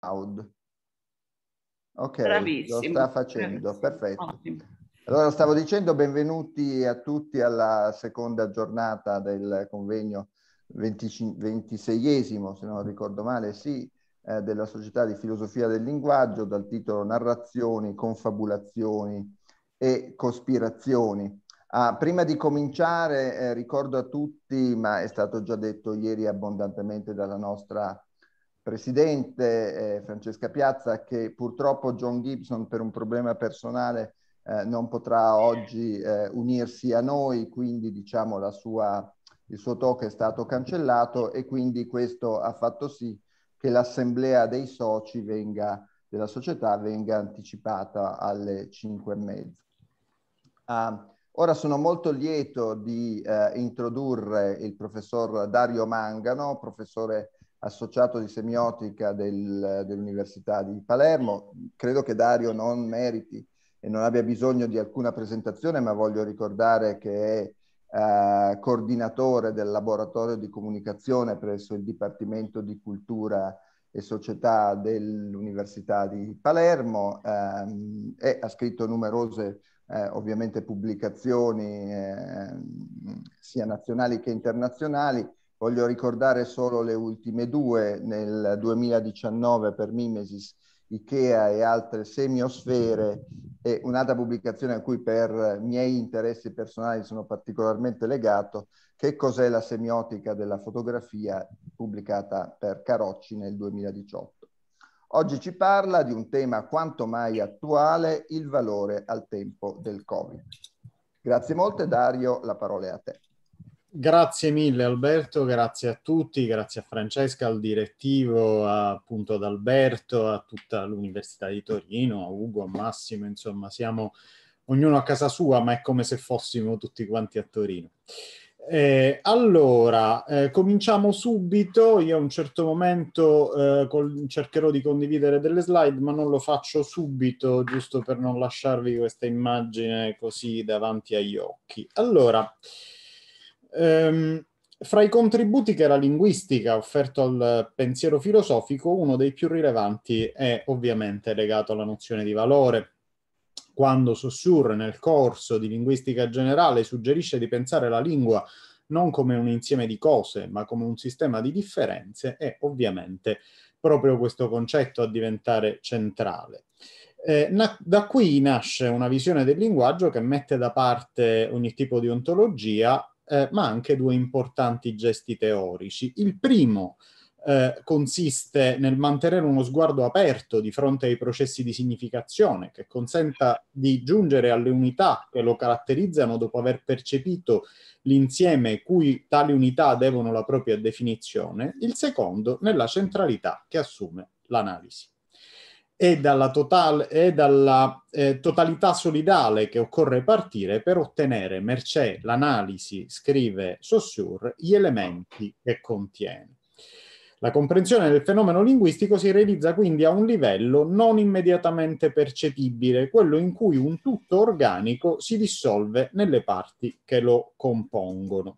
cloud. Ok, Bravissimo. lo sta facendo, Bravissimo. perfetto. Ottimo. Allora stavo dicendo benvenuti a tutti alla seconda giornata del convegno 25, 26esimo, se non ricordo male, sì, eh, della Società di Filosofia del Linguaggio dal titolo Narrazioni, Confabulazioni e Cospirazioni. Ah, prima di cominciare eh, ricordo a tutti, ma è stato già detto ieri abbondantemente dalla nostra presidente eh, Francesca Piazza che purtroppo John Gibson per un problema personale eh, non potrà oggi eh, unirsi a noi, quindi diciamo la sua, il suo talk è stato cancellato e quindi questo ha fatto sì che l'assemblea dei soci venga, della società venga anticipata alle 5 e mezza. Ah, Ora sono molto lieto di eh, introdurre il professor Dario Mangano, professore associato di semiotica del, dell'Università di Palermo. Credo che Dario non meriti e non abbia bisogno di alcuna presentazione, ma voglio ricordare che è eh, coordinatore del laboratorio di comunicazione presso il Dipartimento di Cultura e Società dell'Università di Palermo ehm, e ha scritto numerose eh, ovviamente pubblicazioni eh, sia nazionali che internazionali Voglio ricordare solo le ultime due, nel 2019 per Mimesis Ikea e altre semiosfere e un'altra pubblicazione a cui per miei interessi personali sono particolarmente legato, che cos'è la semiotica della fotografia pubblicata per Carocci nel 2018. Oggi ci parla di un tema quanto mai attuale, il valore al tempo del Covid. Grazie molte Dario, la parola è a te. Grazie mille Alberto, grazie a tutti, grazie a Francesca, al direttivo, a, appunto ad Alberto, a tutta l'Università di Torino, a Ugo, a Massimo, insomma siamo ognuno a casa sua, ma è come se fossimo tutti quanti a Torino. Eh, allora, eh, cominciamo subito. Io a un certo momento eh, col, cercherò di condividere delle slide, ma non lo faccio subito, giusto per non lasciarvi questa immagine così davanti agli occhi. Allora, Ehm, fra i contributi che la linguistica ha offerto al pensiero filosofico, uno dei più rilevanti è ovviamente legato alla nozione di valore. Quando Saussure, nel corso di linguistica generale, suggerisce di pensare la lingua non come un insieme di cose, ma come un sistema di differenze, è ovviamente proprio questo concetto a diventare centrale. Eh, na- da qui nasce una visione del linguaggio che mette da parte ogni tipo di ontologia eh, ma anche due importanti gesti teorici. Il primo eh, consiste nel mantenere uno sguardo aperto di fronte ai processi di significazione che consenta di giungere alle unità che lo caratterizzano dopo aver percepito l'insieme cui tali unità devono la propria definizione, il secondo nella centralità che assume l'analisi e dalla, total, e dalla eh, totalità solidale che occorre partire per ottenere, mercé l'analisi, scrive Saussure, gli elementi che contiene. La comprensione del fenomeno linguistico si realizza quindi a un livello non immediatamente percepibile, quello in cui un tutto organico si dissolve nelle parti che lo compongono.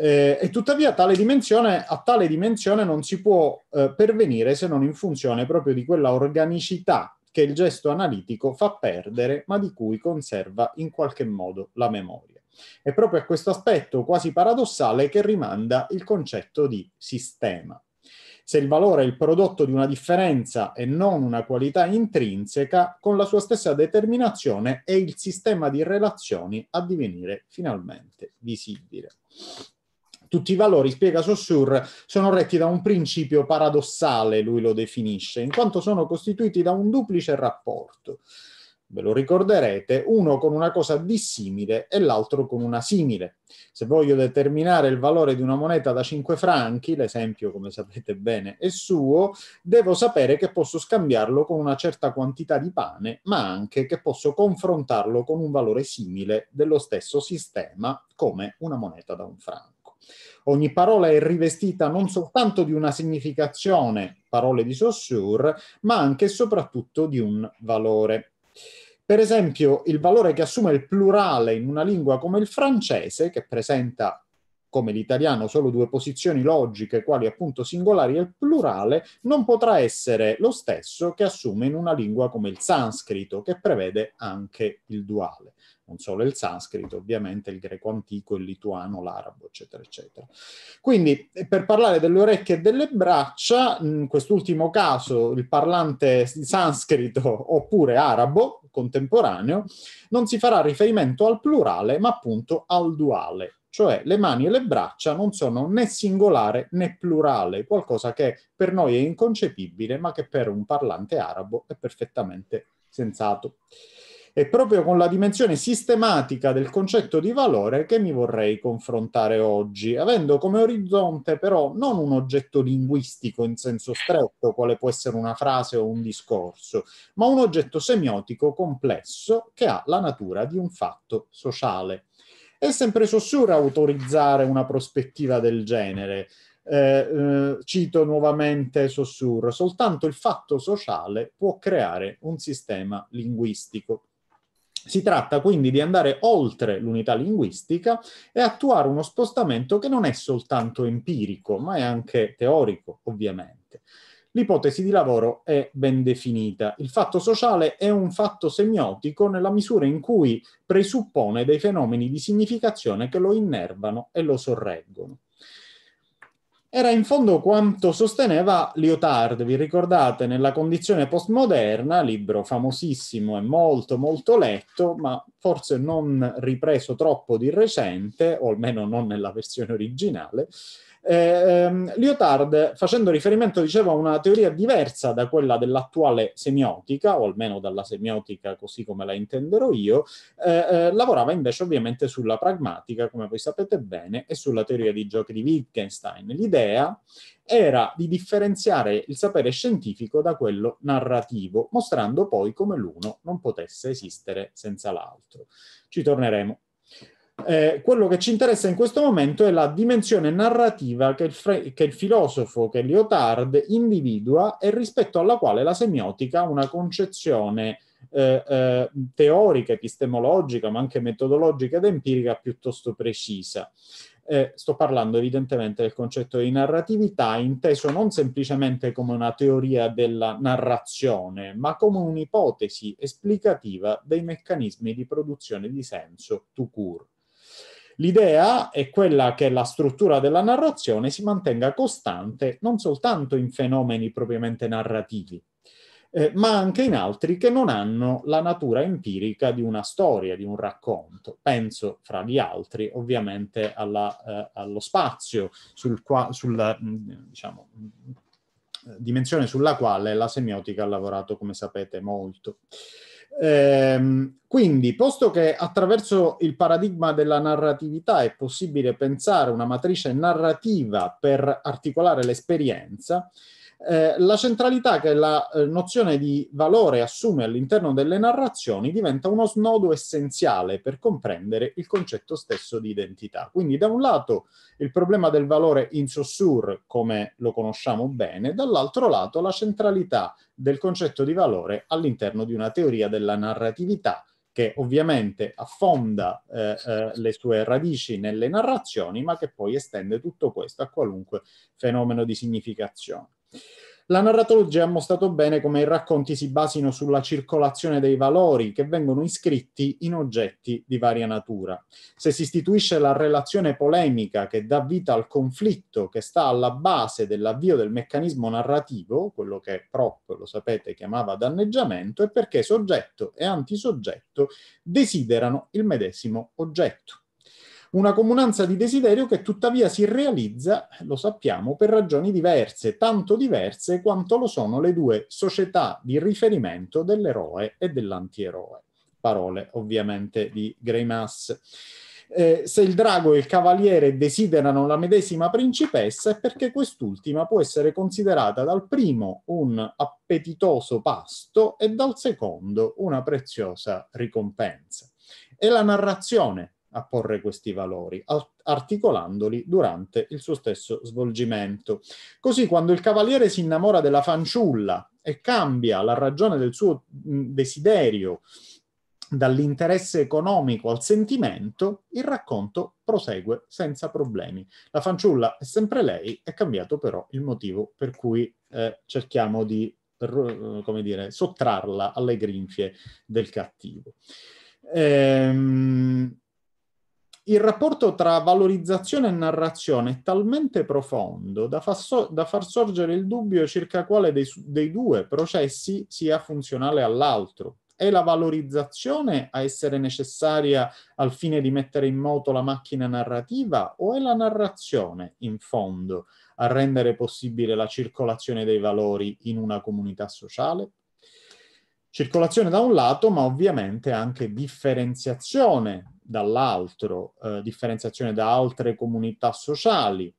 Eh, e tuttavia tale a tale dimensione non si può eh, pervenire se non in funzione proprio di quella organicità che il gesto analitico fa perdere, ma di cui conserva in qualche modo la memoria. È proprio a questo aspetto quasi paradossale che rimanda il concetto di sistema. Se il valore è il prodotto di una differenza e non una qualità intrinseca, con la sua stessa determinazione è il sistema di relazioni a divenire finalmente visibile tutti i valori, spiega Saussure, sono retti da un principio paradossale, lui lo definisce, in quanto sono costituiti da un duplice rapporto. Ve lo ricorderete, uno con una cosa dissimile e l'altro con una simile. Se voglio determinare il valore di una moneta da 5 franchi, l'esempio come sapete bene è suo, devo sapere che posso scambiarlo con una certa quantità di pane, ma anche che posso confrontarlo con un valore simile dello stesso sistema come una moneta da un franco. Ogni parola è rivestita non soltanto di una significazione, parole di Saussure, ma anche e soprattutto di un valore. Per esempio, il valore che assume il plurale in una lingua come il francese, che presenta come l'italiano solo due posizioni logiche, quali appunto singolari e plurale, non potrà essere lo stesso che assume in una lingua come il sanscrito, che prevede anche il duale non solo il sanscrito, ovviamente il greco antico, il lituano, l'arabo, eccetera, eccetera. Quindi eh, per parlare delle orecchie e delle braccia, in quest'ultimo caso il parlante sanscrito oppure arabo contemporaneo non si farà riferimento al plurale, ma appunto al duale, cioè le mani e le braccia non sono né singolare né plurale, qualcosa che per noi è inconcepibile, ma che per un parlante arabo è perfettamente sensato. È proprio con la dimensione sistematica del concetto di valore che mi vorrei confrontare oggi, avendo come orizzonte però non un oggetto linguistico in senso stretto, quale può essere una frase o un discorso, ma un oggetto semiotico complesso che ha la natura di un fatto sociale. È sempre sossura autorizzare una prospettiva del genere, eh, eh, cito nuovamente Sossurro, soltanto il fatto sociale può creare un sistema linguistico. Si tratta quindi di andare oltre l'unità linguistica e attuare uno spostamento che non è soltanto empirico, ma è anche teorico, ovviamente. L'ipotesi di lavoro è ben definita. Il fatto sociale è un fatto semiotico nella misura in cui presuppone dei fenomeni di significazione che lo innervano e lo sorreggono era in fondo quanto sosteneva Lyotard, vi ricordate, nella condizione postmoderna, libro famosissimo e molto molto letto, ma forse non ripreso troppo di recente, o almeno non nella versione originale, eh, ehm, Lyotard, facendo riferimento, dicevo, a una teoria diversa da quella dell'attuale semiotica, o almeno dalla semiotica così come la intenderò io, eh, eh, lavorava invece ovviamente sulla pragmatica, come voi sapete bene, e sulla teoria di giochi di Wittgenstein. L'idea era di differenziare il sapere scientifico da quello narrativo, mostrando poi come l'uno non potesse esistere senza l'altro. Ci torneremo eh, quello che ci interessa in questo momento è la dimensione narrativa che il, fre- che il filosofo, che Lyotard individua e rispetto alla quale la semiotica ha una concezione eh, eh, teorica, epistemologica, ma anche metodologica ed empirica piuttosto precisa. Eh, sto parlando evidentemente del concetto di narratività, inteso non semplicemente come una teoria della narrazione, ma come un'ipotesi esplicativa dei meccanismi di produzione di senso to court. L'idea è quella che la struttura della narrazione si mantenga costante non soltanto in fenomeni propriamente narrativi, eh, ma anche in altri che non hanno la natura empirica di una storia, di un racconto. Penso, fra gli altri, ovviamente alla, eh, allo spazio, sul qua, sulla mm, diciamo, mm, dimensione sulla quale la semiotica ha lavorato, come sapete, molto. Eh, quindi, posto che attraverso il paradigma della narratività è possibile pensare una matrice narrativa per articolare l'esperienza, eh, la centralità che la eh, nozione di valore assume all'interno delle narrazioni diventa uno snodo essenziale per comprendere il concetto stesso di identità. Quindi da un lato il problema del valore in Saussure, come lo conosciamo bene, dall'altro lato la centralità del concetto di valore all'interno di una teoria della narratività che ovviamente affonda eh, eh, le sue radici nelle narrazioni, ma che poi estende tutto questo a qualunque fenomeno di significazione. La narratologia ha mostrato bene come i racconti si basino sulla circolazione dei valori che vengono iscritti in oggetti di varia natura. Se si istituisce la relazione polemica che dà vita al conflitto che sta alla base dell'avvio del meccanismo narrativo, quello che Prop, lo sapete, chiamava danneggiamento, è perché soggetto e antisoggetto desiderano il medesimo oggetto una comunanza di desiderio che tuttavia si realizza, lo sappiamo, per ragioni diverse, tanto diverse quanto lo sono le due società di riferimento dell'eroe e dell'antieroe. Parole ovviamente di Greimas. Eh, se il drago e il cavaliere desiderano la medesima principessa è perché quest'ultima può essere considerata dal primo un appetitoso pasto e dal secondo una preziosa ricompensa. E la narrazione a porre questi valori, articolandoli durante il suo stesso svolgimento. Così quando il cavaliere si innamora della fanciulla e cambia la ragione del suo desiderio dall'interesse economico al sentimento, il racconto prosegue senza problemi. La fanciulla è sempre lei, è cambiato però il motivo per cui eh, cerchiamo di eh, come dire, sottrarla alle grinfie del cattivo. Ehm, il rapporto tra valorizzazione e narrazione è talmente profondo da, fa so da far sorgere il dubbio circa quale dei, dei due processi sia funzionale all'altro. È la valorizzazione a essere necessaria al fine di mettere in moto la macchina narrativa o è la narrazione, in fondo, a rendere possibile la circolazione dei valori in una comunità sociale? Circolazione da un lato, ma ovviamente anche differenziazione dall'altro, eh, differenziazione da altre comunità sociali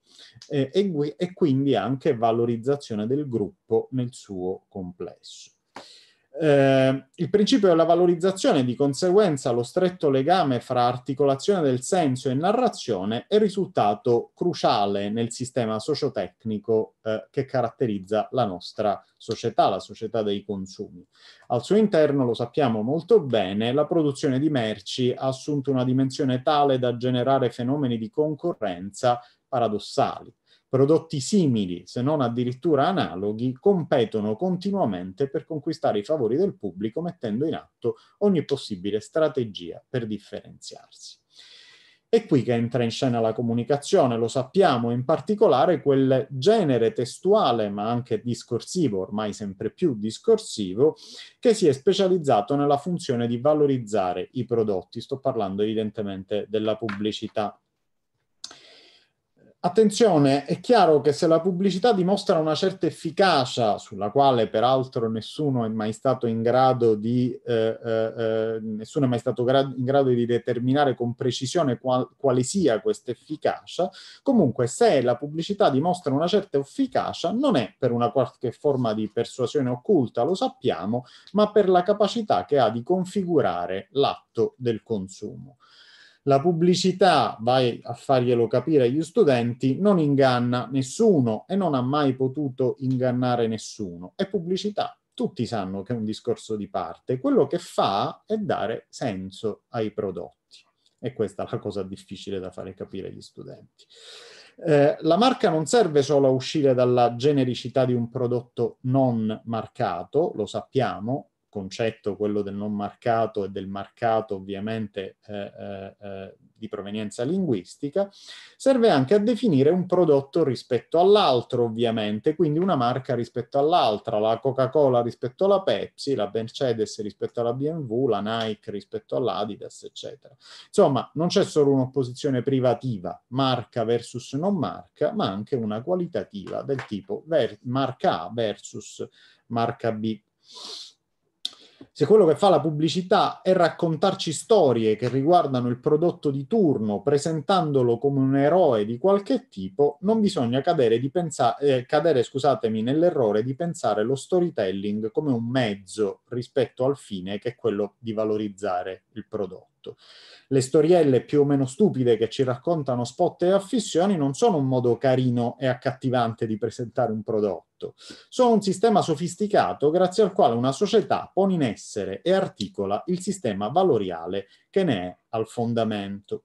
eh, e, e quindi anche valorizzazione del gruppo nel suo complesso. Eh, il principio della valorizzazione, di conseguenza lo stretto legame fra articolazione del senso e narrazione, è risultato cruciale nel sistema sociotecnico eh, che caratterizza la nostra società, la società dei consumi. Al suo interno, lo sappiamo molto bene, la produzione di merci ha assunto una dimensione tale da generare fenomeni di concorrenza paradossali prodotti simili, se non addirittura analoghi, competono continuamente per conquistare i favori del pubblico mettendo in atto ogni possibile strategia per differenziarsi. È qui che entra in scena la comunicazione, lo sappiamo, in particolare quel genere testuale, ma anche discorsivo, ormai sempre più discorsivo, che si è specializzato nella funzione di valorizzare i prodotti. Sto parlando evidentemente della pubblicità Attenzione, è chiaro che se la pubblicità dimostra una certa efficacia, sulla quale peraltro nessuno è mai stato in grado di, eh, eh, eh, nessuno è mai stato gra- in grado di determinare con precisione qual- quale sia questa efficacia, comunque se la pubblicità dimostra una certa efficacia non è per una qualche forma di persuasione occulta, lo sappiamo, ma per la capacità che ha di configurare l'atto del consumo. La pubblicità, vai a farglielo capire agli studenti, non inganna nessuno e non ha mai potuto ingannare nessuno. È pubblicità, tutti sanno che è un discorso di parte. Quello che fa è dare senso ai prodotti. E questa è la cosa difficile da fare capire agli studenti. Eh, la marca non serve solo a uscire dalla genericità di un prodotto non marcato, lo sappiamo, concetto, quello del non marcato e del marcato ovviamente eh, eh, eh, di provenienza linguistica, serve anche a definire un prodotto rispetto all'altro ovviamente, quindi una marca rispetto all'altra, la Coca-Cola rispetto alla Pepsi, la Mercedes rispetto alla BMW, la Nike rispetto all'Adidas, eccetera. Insomma, non c'è solo un'opposizione privativa, marca versus non marca, ma anche una qualitativa del tipo ver- marca A versus marca B se quello che fa la pubblicità è raccontarci storie che riguardano il prodotto di turno presentandolo come un eroe di qualche tipo, non bisogna cadere, di pensa- eh, cadere nell'errore di pensare lo storytelling come un mezzo rispetto al fine che è quello di valorizzare il prodotto tutto. Le storielle più o meno stupide che ci raccontano spot e affissioni non sono un modo carino e accattivante di presentare un prodotto, sono un sistema sofisticato grazie al quale una società pone in essere e articola il sistema valoriale che ne è al fondamento.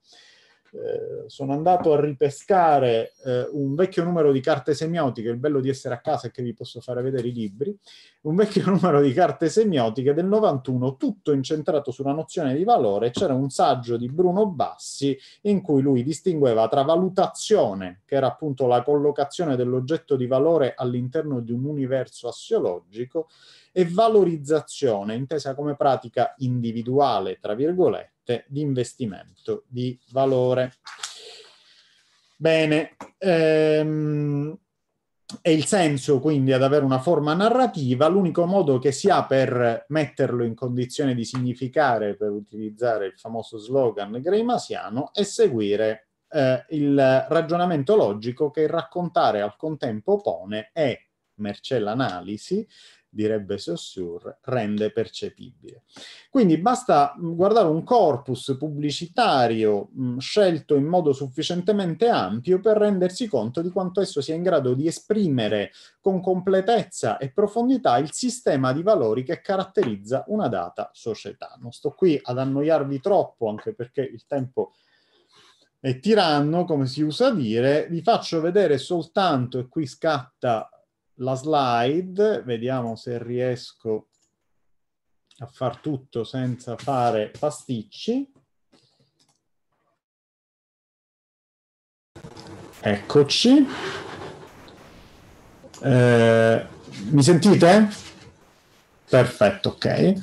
Eh, sono andato a ripescare eh, un vecchio numero di carte semiotiche, il bello di essere a casa è che vi posso fare vedere i libri, un vecchio numero di carte semiotiche del 91, tutto incentrato sulla nozione di valore, c'era un saggio di Bruno Bassi in cui lui distingueva tra valutazione, che era appunto la collocazione dell'oggetto di valore all'interno di un universo assiologico, e valorizzazione, intesa come pratica individuale, tra virgolette, di investimento di valore. Bene, ehm, è il senso quindi ad avere una forma narrativa, l'unico modo che si ha per metterlo in condizione di significare, per utilizzare il famoso slogan greimasiano, è seguire eh, il ragionamento logico che il raccontare al contempo pone è, mercè l'analisi, direbbe Saussure, rende percepibile. Quindi basta mm, guardare un corpus pubblicitario mh, mm, scelto in modo sufficientemente ampio per rendersi conto di quanto esso sia in grado di esprimere con completezza e profondità il sistema di valori che caratterizza una data società. Non sto qui ad annoiarvi troppo, anche perché il tempo è tiranno, come si usa dire, vi faccio vedere soltanto, e qui scatta la slide, vediamo se riesco a far tutto senza fare pasticci. Eccoci. Eh, mi sentite? Perfetto, ok.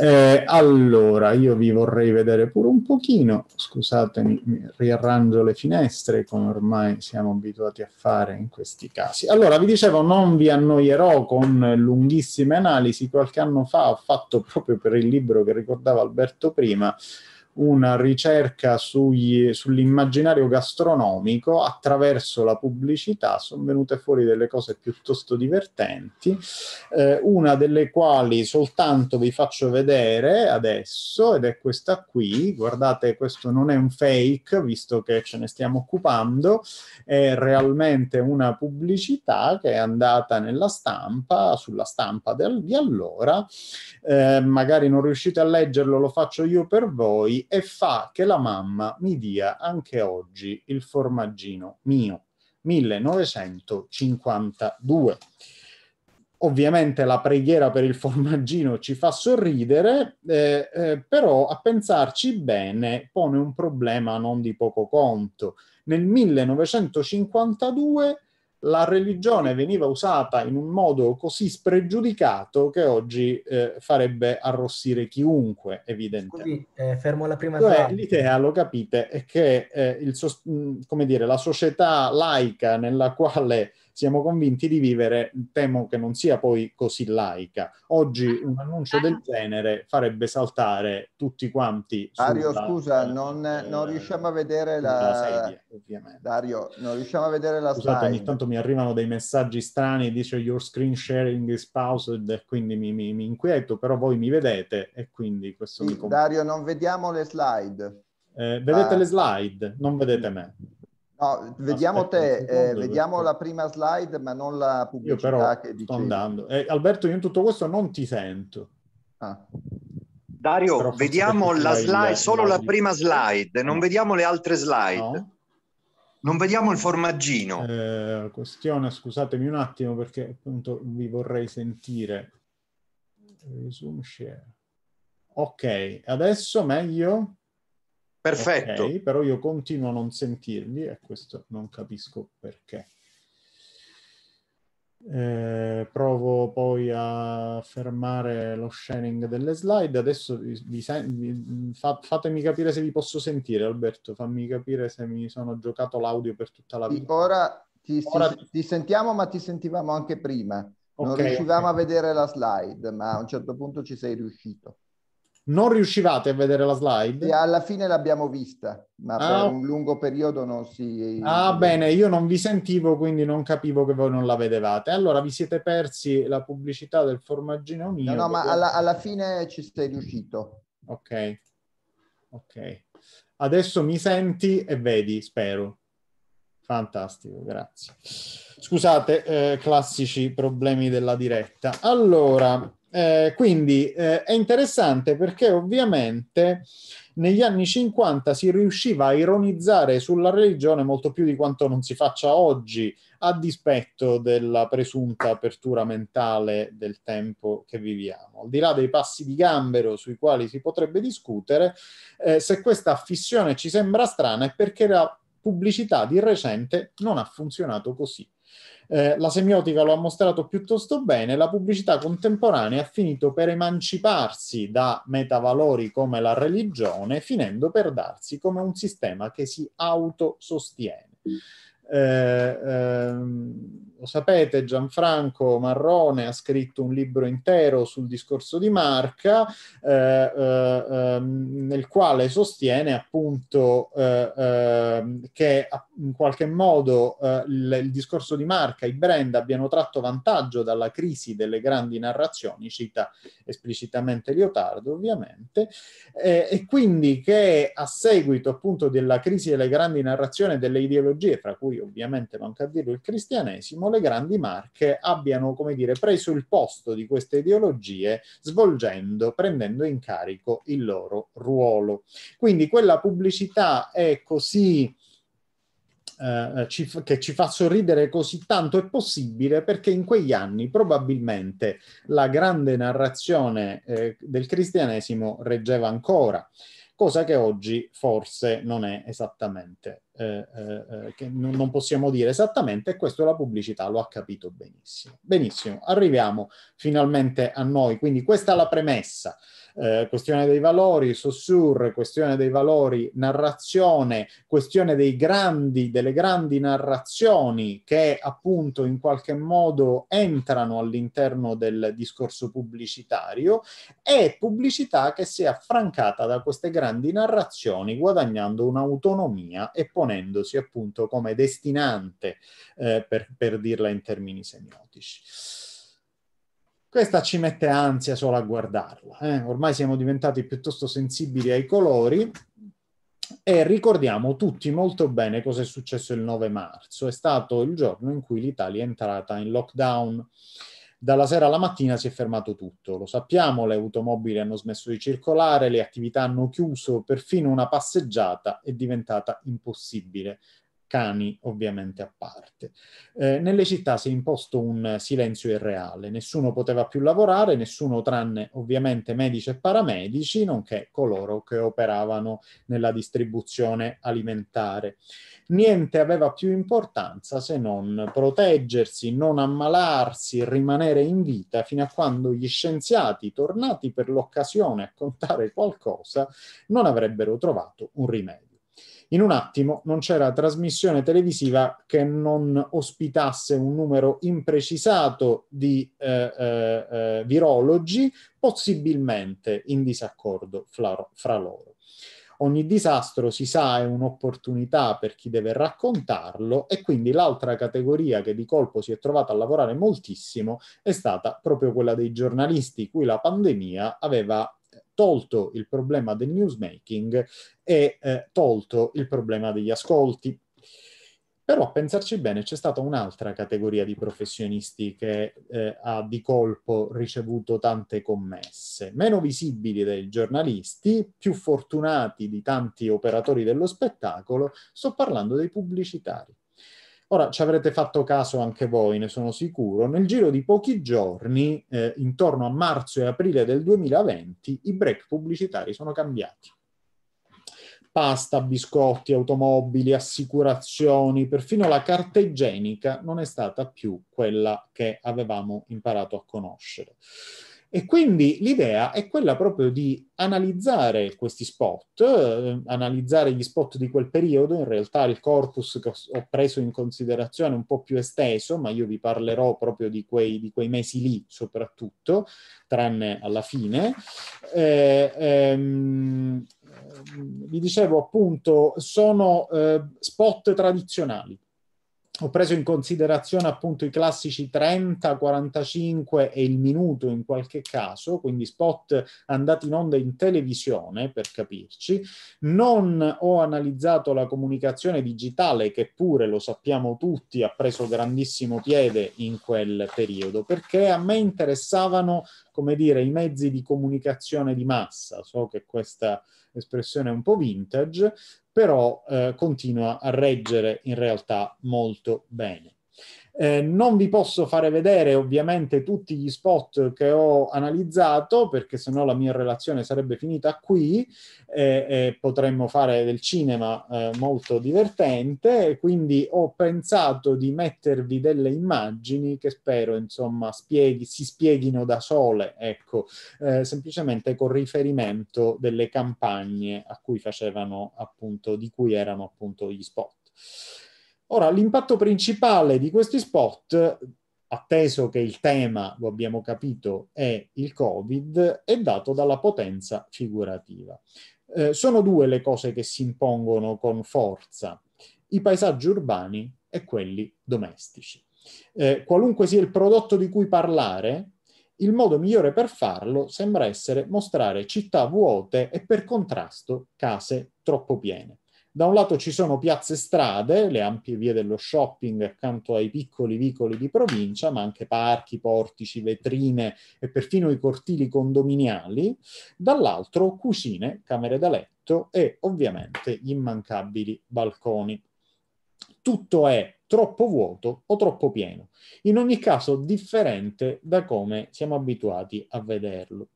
Eh, allora, io vi vorrei vedere pure un pochino, scusatemi, riarrangio le finestre come ormai siamo abituati a fare in questi casi. Allora, vi dicevo, non vi annoierò con lunghissime analisi, qualche anno fa ho fatto proprio per il libro che ricordava Alberto prima, una ricerca sugli, sull'immaginario gastronomico attraverso la pubblicità, sono venute fuori delle cose piuttosto divertenti, eh, una delle quali soltanto vi faccio vedere adesso ed è questa qui, guardate questo non è un fake visto che ce ne stiamo occupando, è realmente una pubblicità che è andata nella stampa, sulla stampa del, di allora, eh, magari non riuscite a leggerlo, lo faccio io per voi, e fa che la mamma mi dia anche oggi il formaggino mio. 1952. Ovviamente la preghiera per il formaggino ci fa sorridere, eh, eh, però a pensarci bene pone un problema non di poco conto. Nel 1952 la religione veniva usata in un modo così spregiudicato che oggi eh, farebbe arrossire chiunque, evidentemente. Scusi, eh, fermo la prima cioè, frase. L'idea, lo capite, è che eh, il, mm, dire, la società laica nella quale siamo convinti di vivere, temo che non sia poi così laica. Oggi ah, un annuncio del ah. genere farebbe saltare tutti quanti. Dario, sulla, scusa, eh, non, eh, non, riusciamo a vedere la... sedia, ovviamente. Dario, non riusciamo a vedere la Scusate, ogni tanto mi arrivano dei messaggi strani, dice your screen sharing is paused, quindi mi, mi, mi inquieto, però voi mi vedete e quindi questo sì, mi... Dario, non vediamo le slide. Eh, vedete ah. le slide, non vedete me. No, vediamo Aspetta, te, eh, vediamo la prima slide, ma non la pubblicità io però che dicevi. andando. Eh, Alberto, io in tutto questo non ti sento. Ah. Dario, Starò vediamo la slide, il... solo la prima slide, non no. vediamo le altre slide. No. Non vediamo il formaggino. Eh, questione, scusatemi un attimo perché appunto vi vorrei sentire. Resume share. Ok, adesso meglio? Perfetto. Okay, però io continuo a non sentirli e questo non capisco perché. Eh, provo poi a fermare lo sharing delle slide. Adesso vi sen- vi fa- fatemi capire se vi posso sentire, Alberto. Fammi capire se mi sono giocato l'audio per tutta la vita. Ora ti, Ora... ti, ti sentiamo, ma ti sentivamo anche prima. Okay, non riuscivamo okay. a vedere la slide, ma a un certo punto ci sei riuscito non riuscivate a vedere la slide? E alla fine l'abbiamo vista, ma ah. per un lungo periodo non si... Ah bene, io non vi sentivo, quindi non capivo che voi non la vedevate. Allora vi siete persi la pubblicità del formaggino mio. No, no, ma alla, alla fine ci sei riuscito. Ok, ok. Adesso mi senti e vedi, spero. Fantastico, grazie. Scusate, eh, classici problemi della diretta. Allora, eh, quindi eh, è interessante perché ovviamente negli anni 50 si riusciva a ironizzare sulla religione molto più di quanto non si faccia oggi, a dispetto della presunta apertura mentale del tempo che viviamo. Al di là dei passi di gambero sui quali si potrebbe discutere, eh, se questa affissione ci sembra strana è perché la pubblicità di recente non ha funzionato così. Eh, la semiotica lo ha mostrato piuttosto bene, la pubblicità contemporanea ha finito per emanciparsi da metavalori come la religione, finendo per darsi come un sistema che si autosostiene. Eh, ehm, lo sapete, Gianfranco Marrone ha scritto un libro intero sul discorso di marca eh, eh, ehm, nel quale sostiene appunto eh, ehm, che in qualche modo eh, il, il discorso di marca, i brand abbiano tratto vantaggio dalla crisi delle grandi narrazioni, cita esplicitamente Leotardo ovviamente, eh, e quindi che a seguito appunto della crisi delle grandi narrazioni e delle ideologie, fra cui ovviamente manca a dirlo il cristianesimo, le grandi marche abbiano, come dire, preso il posto di queste ideologie svolgendo, prendendo in carico il loro ruolo. Quindi quella pubblicità è così eh, eh, che ci fa sorridere così tanto è possibile perché in quegli anni probabilmente la grande narrazione eh, del cristianesimo reggeva ancora cosa che oggi forse non è esattamente, eh, eh, eh, che non, non possiamo dire esattamente, e questo la pubblicità lo ha capito benissimo. Benissimo, arriviamo finalmente a noi, quindi questa è la premessa eh, questione dei valori, Saussure, questione dei valori, narrazione, questione dei grandi, delle grandi narrazioni che appunto in qualche modo entrano all'interno del discorso pubblicitario e pubblicità che si è affrancata da queste grandi narrazioni guadagnando un'autonomia e ponendosi appunto come destinante, eh, per, per dirla in termini semiotici. Questa ci mette ansia solo a guardarla. Eh? Ormai siamo diventati piuttosto sensibili ai colori e ricordiamo tutti molto bene cosa è successo il 9 marzo. È stato il giorno in cui l'Italia è entrata in lockdown. Dalla sera alla mattina si è fermato tutto, lo sappiamo, le automobili hanno smesso di circolare, le attività hanno chiuso, perfino una passeggiata è diventata impossibile cani ovviamente a parte. Eh, nelle città si è imposto un silenzio irreale, nessuno poteva più lavorare, nessuno tranne ovviamente medici e paramedici, nonché coloro che operavano nella distribuzione alimentare. Niente aveva più importanza se non proteggersi, non ammalarsi, rimanere in vita fino a quando gli scienziati, tornati per l'occasione a contare qualcosa, non avrebbero trovato un rimedio in un attimo non c'era trasmissione televisiva che non ospitasse un numero imprecisato di eh, eh, eh virologi, possibilmente in disaccordo fra, fra loro. Ogni disastro, si sa, è un'opportunità per chi deve raccontarlo e quindi l'altra categoria che di colpo si è trovata a lavorare moltissimo è stata proprio quella dei giornalisti, cui la pandemia aveva tolto il problema del newsmaking e eh, tolto il problema degli ascolti. Però a pensarci bene c'è stata un'altra categoria di professionisti che eh, ha di colpo ricevuto tante commesse, meno visibili dai giornalisti, più fortunati di tanti operatori dello spettacolo, sto parlando dei pubblicitari. Ora ci avrete fatto caso anche voi, ne sono sicuro, nel giro di pochi giorni, eh, intorno a marzo e aprile del 2020, i break pubblicitari sono cambiati. Pasta, biscotti, automobili, assicurazioni, perfino la carta igienica non è stata più quella che avevamo imparato a conoscere. E quindi l'idea è quella proprio di analizzare questi spot, eh, analizzare gli spot di quel periodo, in realtà il corpus che ho preso in considerazione è un po' più esteso, ma io vi parlerò proprio di quei, di quei mesi lì soprattutto, tranne alla fine. Eh, ehm, vi dicevo appunto, sono eh, spot tradizionali ho preso in considerazione appunto i classici 30, 45 e il minuto in qualche caso, quindi spot andati in onda in televisione per capirci. Non ho analizzato la comunicazione digitale che pure lo sappiamo tutti ha preso grandissimo piede in quel periodo perché a me interessavano, come dire, i mezzi di comunicazione di massa. So che questa espressione è un po' vintage, però eh, continua a reggere in realtà molto bene. Eh, non vi posso fare vedere ovviamente tutti gli spot che ho analizzato perché sennò la mia relazione sarebbe finita qui eh, e potremmo fare del cinema eh, molto divertente. Quindi ho pensato di mettervi delle immagini che spero insomma spieghi, si spieghino da sole, ecco, eh, semplicemente con riferimento delle campagne a cui facevano appunto, di cui erano appunto gli spot. Ora, l'impatto principale di questi spot, atteso che il tema, lo abbiamo capito, è il Covid, è dato dalla potenza figurativa. Eh, sono due le cose che si impongono con forza, i paesaggi urbani e quelli domestici. Eh, qualunque sia il prodotto di cui parlare, il modo migliore per farlo sembra essere mostrare città vuote e per contrasto case troppo piene. Da un lato ci sono piazze e strade, le ampie vie dello shopping accanto ai piccoli vicoli di provincia, ma anche parchi, portici, vetrine e perfino i cortili condominiali. Dall'altro cucine, camere da letto e ovviamente gli immancabili balconi. Tutto è troppo vuoto o troppo pieno. In ogni caso differente da come siamo abituati a vederlo.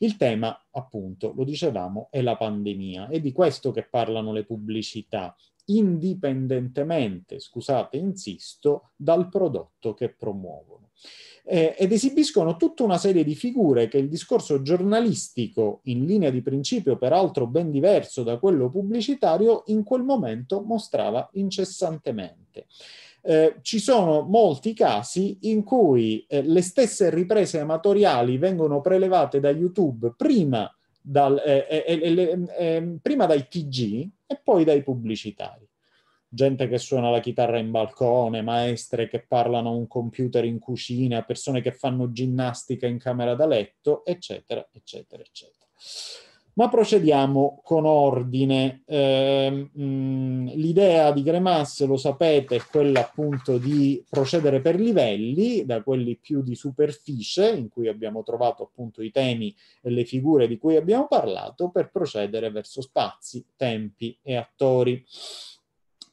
Il tema, appunto, lo dicevamo, è la pandemia. È di questo che parlano le pubblicità, indipendentemente, scusate, insisto, dal prodotto che promuovono eh, ed esibiscono tutta una serie di figure che il discorso giornalistico, in linea di principio peraltro ben diverso da quello pubblicitario, in quel momento mostrava incessantemente. Eh, ci sono molti casi in cui eh, le stesse riprese amatoriali vengono prelevate da YouTube prima, dal, eh, eh, eh, eh prima dai TG e poi dai pubblicitari gente che suona la chitarra in balcone, maestre che parlano a un computer in cucina, persone che fanno ginnastica in camera da letto, eccetera, eccetera, eccetera. Ma procediamo con ordine. Eh, mh, mm, l'idea di Gremas, lo sapete, è quella appunto di procedere per livelli, da quelli più di superficie, in cui abbiamo trovato appunto i temi e le figure di cui abbiamo parlato, per procedere verso spazi, tempi e attori.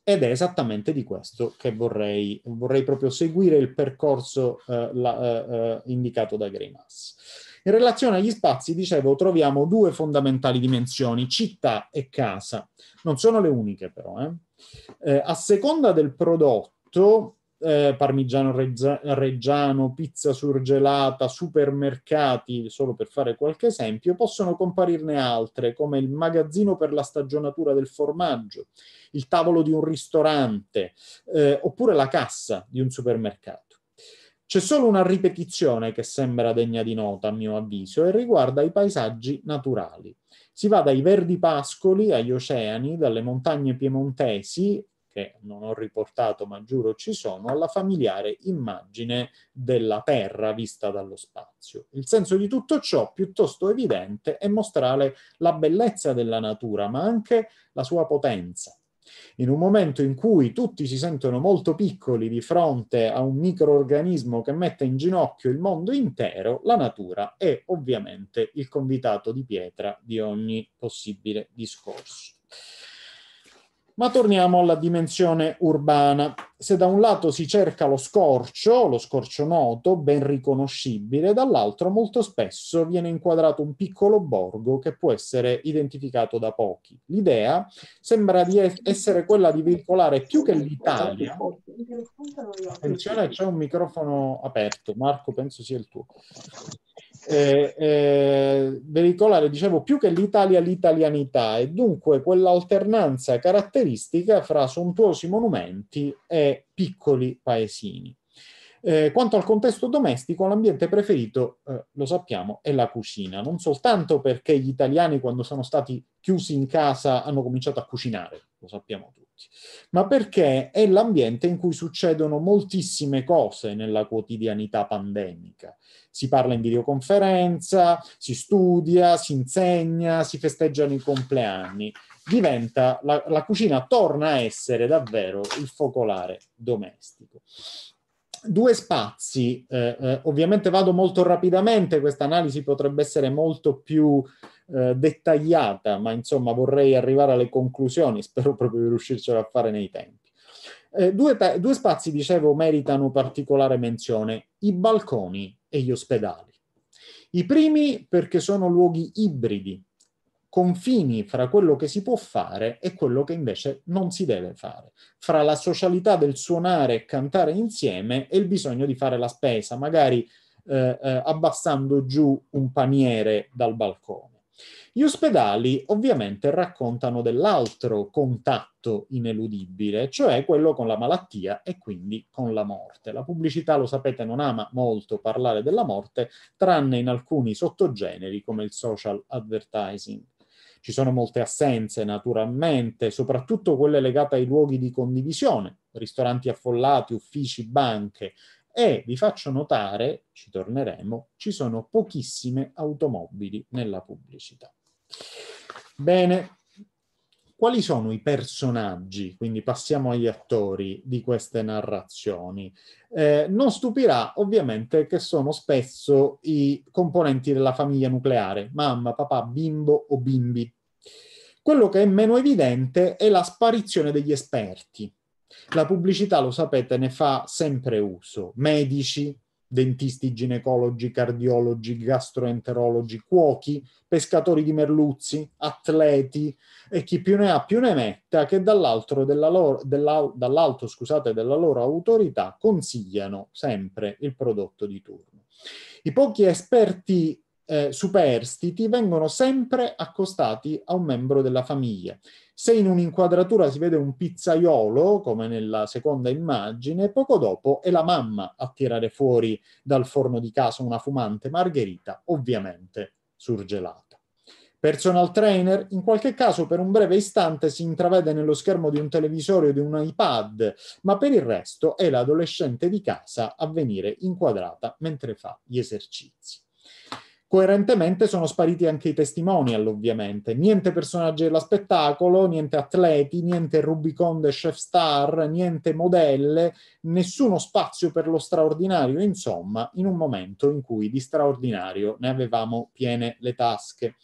Ed è esattamente di questo che vorrei, vorrei proprio seguire il percorso eh, la, eh, eh, indicato da Grimas. In relazione agli spazi, dicevo, troviamo due fondamentali dimensioni, città e casa. Non sono le uniche però. Eh? eh a seconda del prodotto, eh, parmigiano reggiano, pizza surgelata, supermercati, solo per fare qualche esempio, possono comparirne altre come il magazzino per la stagionatura del formaggio, il tavolo di un ristorante eh, oppure la cassa di un supermercato. C'è solo una ripetizione che sembra degna di nota, a mio avviso, e riguarda i paesaggi naturali. Si va dai verdi pascoli agli oceani, dalle montagne piemontesi che non ho riportato ma giuro ci sono, alla familiare immagine della Terra vista dallo spazio. Il senso di tutto ciò, piuttosto evidente, è mostrare la bellezza della natura, ma anche la sua potenza. In un momento in cui tutti si sentono molto piccoli di fronte a un microorganismo che mette in ginocchio il mondo intero, la natura è ovviamente il convitato di pietra di ogni possibile discorso. Ma torniamo alla dimensione urbana. Se da un lato si cerca lo scorcio, lo scorcio noto, ben riconoscibile, dall'altro molto spesso viene inquadrato un piccolo borgo che può essere identificato da pochi. L'idea sembra di essere quella di veicolare più che l'Italia. Attenzione, c'è un microfono aperto. Marco, penso sia il tuo eh, eh, veicolare, dicevo, più che l'Italia l'italianità e dunque quell'alternanza caratteristica fra sontuosi monumenti e piccoli paesini. Eh, quanto al contesto domestico, l'ambiente preferito, eh, lo sappiamo, è la cucina, non soltanto perché gli italiani quando sono stati chiusi in casa hanno cominciato a cucinare, lo sappiamo tutti tutti, ma perché è l'ambiente in cui succedono moltissime cose nella quotidianità pandemica. Si parla in videoconferenza, si studia, si insegna, si festeggiano i compleanni. Diventa, la, la cucina torna a essere davvero il focolare domestico due spazi, eh, eh, ovviamente vado molto rapidamente, questa analisi potrebbe essere molto più eh, dettagliata, ma insomma vorrei arrivare alle conclusioni, spero proprio di riuscircela a fare nei tempi. Eh, due, due spazi, dicevo, meritano particolare menzione, i balconi e gli ospedali. I primi perché sono luoghi ibridi, confini fra quello che si può fare e quello che invece non si deve fare, fra la socialità del suonare e cantare insieme e il bisogno di fare la spesa, magari eh, eh, abbassando giù un paniere dal balcone. Gli ospedali ovviamente raccontano dell'altro contatto ineludibile, cioè quello con la malattia e quindi con la morte. La pubblicità, lo sapete, non ama molto parlare della morte, tranne in alcuni sottogeneri come il social advertising. Ci sono molte assenze, naturalmente, soprattutto quelle legate ai luoghi di condivisione, ristoranti affollati, uffici, banche, e vi faccio notare, ci torneremo, ci sono pochissime automobili nella pubblicità. Bene, quali sono i personaggi, quindi passiamo agli attori di queste narrazioni. Eh, non stupirà ovviamente che sono spesso i componenti della famiglia nucleare, mamma, papà, bimbo o bimbi. Quello che è meno evidente è la sparizione degli esperti, la pubblicità, lo sapete, ne fa sempre uso. Medici, dentisti, ginecologi, cardiologi, gastroenterologi, cuochi, pescatori di merluzzi, atleti e chi più ne ha più ne metta che dall'alto della loro, della, dall'alto, scusate, della loro autorità consigliano sempre il prodotto di turno. I pochi esperti eh, superstiti vengono sempre accostati a un membro della famiglia. Se in un'inquadratura si vede un pizzaiolo, come nella seconda immagine, poco dopo è la mamma a tirare fuori dal forno di casa una fumante margherita, ovviamente surgelata. Personal trainer, in qualche caso per un breve istante si intravede nello schermo di un televisore o di un iPad, ma per il resto è l'adolescente di casa a venire inquadrata mentre fa gli esercizi coerentemente sono spariti anche i testimonial, ovviamente. Niente personaggi dello spettacolo, niente atleti, niente Rubicon the chef star, niente modelle, nessuno spazio per lo straordinario, insomma, in un momento in cui di straordinario ne avevamo piene le tasche.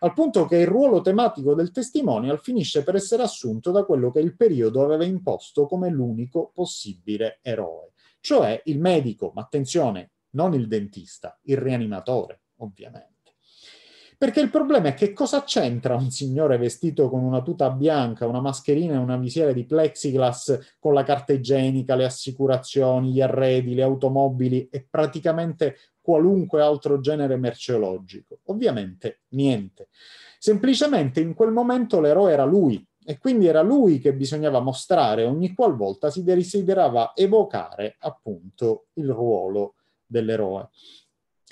Al punto che il ruolo tematico del testimonial finisce per essere assunto da quello che il periodo aveva imposto come l'unico possibile eroe, cioè il medico, ma attenzione, non il dentista, il rianimatore ovviamente. Perché il problema è che cosa c'entra un signore vestito con una tuta bianca, una mascherina e una visiera di plexiglass con la carta igienica, le assicurazioni, gli arredi, le automobili e praticamente qualunque altro genere merceologico? Ovviamente niente. Semplicemente in quel momento l'eroe era lui e quindi era lui che bisognava mostrare ogni qualvolta si desiderava evocare appunto il ruolo dell'eroe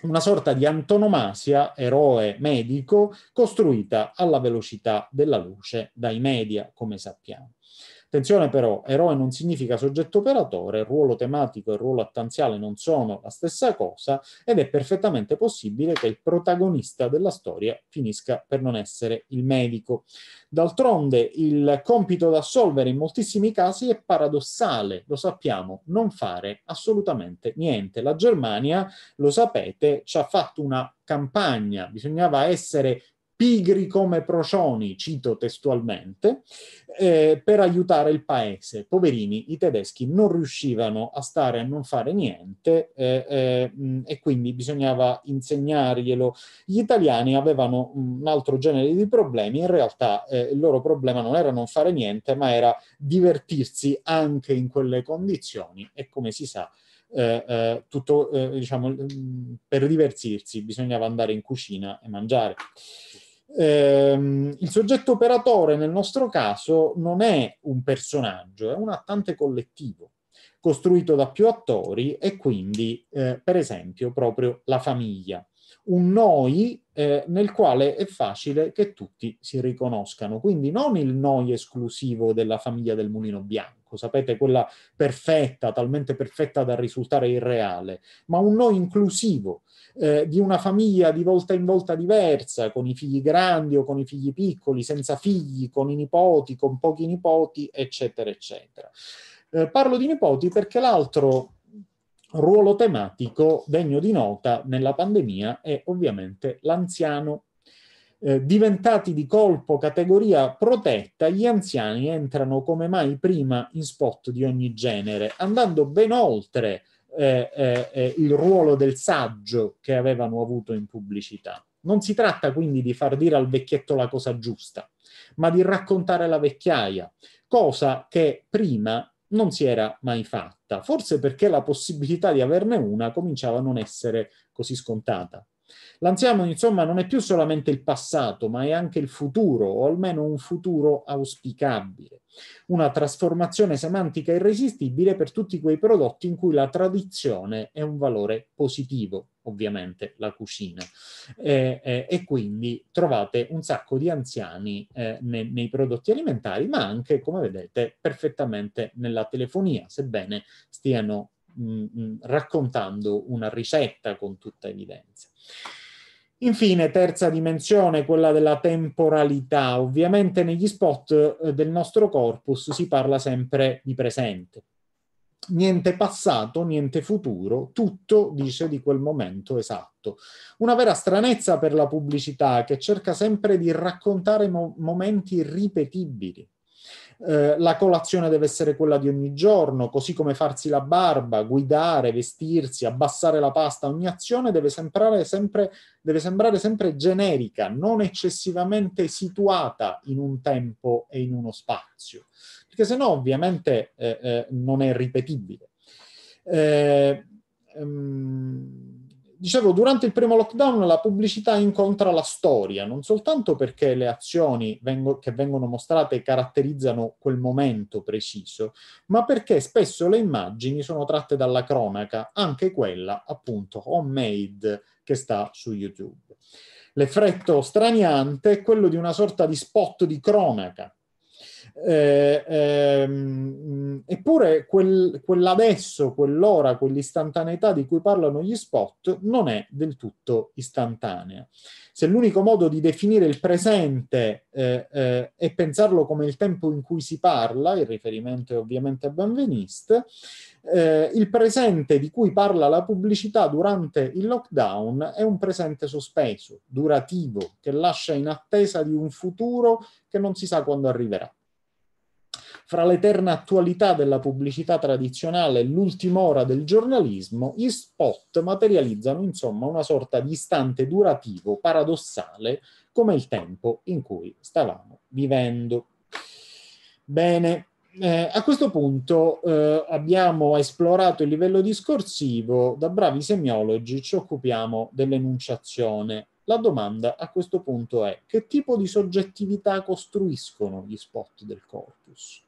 una sorta di antonomasia eroe medico costruita alla velocità della luce dai media, come sappiamo. Attenzione però, eroe non significa soggetto operatore, ruolo tematico e ruolo attanziale non sono la stessa cosa ed è perfettamente possibile che il protagonista della storia finisca per non essere il medico. D'altronde il compito da assolvere in moltissimi casi è paradossale, lo sappiamo, non fare assolutamente niente. La Germania, lo sapete, ci ha fatto una campagna, bisognava essere pigri come procioni, cito testualmente, eh, per aiutare il paese. Poverini, i tedeschi non riuscivano a stare a non fare niente eh, eh, mm, e quindi bisognava insegnarglielo. Gli italiani avevano un altro genere di problemi, in realtà eh, il loro problema non era non fare niente, ma era divertirsi anche in quelle condizioni e come si sa eh, eh, tutto, eh, diciamo, mm, per divertirsi bisognava andare in cucina e mangiare. Ehm, il soggetto operatore nel nostro caso non è un personaggio, è un attante collettivo costruito da più attori e quindi, eh, per esempio, proprio la famiglia. Un noi eh, nel quale è facile che tutti si riconoscano, quindi non il noi esclusivo della famiglia del Mulino Bianco Ecco, sapete, quella perfetta, talmente perfetta da risultare irreale, ma un no inclusivo eh, di una famiglia di volta in volta diversa, con i figli grandi o con i figli piccoli, senza figli, con i nipoti, con pochi nipoti, eccetera, eccetera. Eh, parlo di nipoti perché l'altro ruolo tematico degno di nota nella pandemia è ovviamente l'anziano eh, diventati di colpo categoria protetta, gli anziani entrano come mai prima in spot di ogni genere, andando ben oltre eh, eh, eh, il ruolo del saggio che avevano avuto in pubblicità. Non si tratta quindi di far dire al vecchietto la cosa giusta, ma di raccontare la vecchiaia, cosa che prima non si era mai fatta, forse perché la possibilità di averne una cominciava a non essere così scontata. L'anziano, insomma, non è più solamente il passato, ma è anche il futuro, o almeno un futuro auspicabile. Una trasformazione semantica irresistibile per tutti quei prodotti in cui la tradizione è un valore positivo, ovviamente la cucina. Eh, eh, e quindi trovate un sacco di anziani eh, ne, nei prodotti alimentari, ma anche, come vedete, perfettamente nella telefonia, sebbene stiano mh, mm, mh, mm, raccontando una ricetta con tutta evidenza. Infine, terza dimensione, quella della temporalità. Ovviamente negli spot eh, del nostro corpus si parla sempre di presente. Niente passato, niente futuro, tutto dice di quel momento esatto. Una vera stranezza per la pubblicità che cerca sempre di raccontare mo- momenti ripetibili. Eh, la colazione deve essere quella di ogni giorno, così come farsi la barba, guidare, vestirsi, abbassare la pasta, ogni azione deve sembrare sempre, deve sembrare sempre generica, non eccessivamente situata in un tempo e in uno spazio, perché se no ovviamente eh, eh, non è ripetibile. Eh, ehm, dicevo, durante il primo lockdown la pubblicità incontra la storia, non soltanto perché le azioni vengo, che vengono mostrate caratterizzano quel momento preciso, ma perché spesso le immagini sono tratte dalla cronaca, anche quella appunto homemade che sta su YouTube. L'effetto straniante è quello di una sorta di spot di cronaca eh, ehm, eppure quel, quell'adesso, quell'ora, quell'istantaneità di cui parlano gli spot non è del tutto istantanea. Se l'unico modo di definire il presente eh, eh, è pensarlo come il tempo in cui si parla, il riferimento è ovviamente a Benveniste, eh, il presente di cui parla la pubblicità durante il lockdown è un presente sospeso, durativo, che lascia in attesa di un futuro che non si sa quando arriverà fra l'eterna attualità della pubblicità tradizionale e l'ultima ora del giornalismo, gli spot materializzano insomma una sorta di istante durativo, paradossale, come il tempo in cui stavamo vivendo. Bene, eh, a questo punto eh, abbiamo esplorato il livello discorsivo, da bravi semiologi ci occupiamo dell'enunciazione. La domanda a questo punto è che tipo di soggettività costruiscono gli spot del corpus?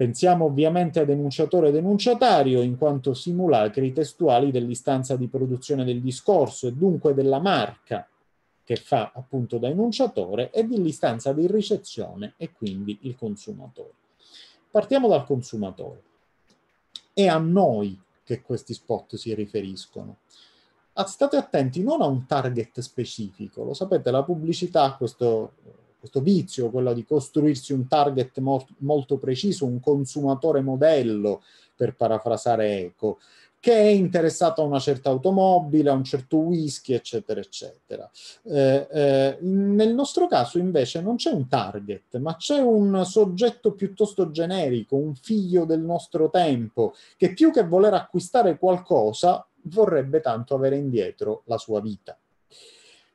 Pensiamo ovviamente a denunciatore e denunciatario in quanto simulacri testuali dell'istanza di produzione del discorso e dunque della marca che fa appunto da enunciatore e dell'istanza di ricezione e quindi il consumatore. Partiamo dal consumatore. È a noi che questi spot si riferiscono. State attenti non a un target specifico, lo sapete, la pubblicità, questo questo vizio, quello di costruirsi un target molt, molto preciso, un consumatore modello, per parafrasare Eco, che è interessato a una certa automobile, a un certo whisky, eccetera, eccetera. Eh, eh, nel nostro caso invece non c'è un target, ma c'è un soggetto piuttosto generico, un figlio del nostro tempo, che più che voler acquistare qualcosa vorrebbe tanto avere indietro la sua vita.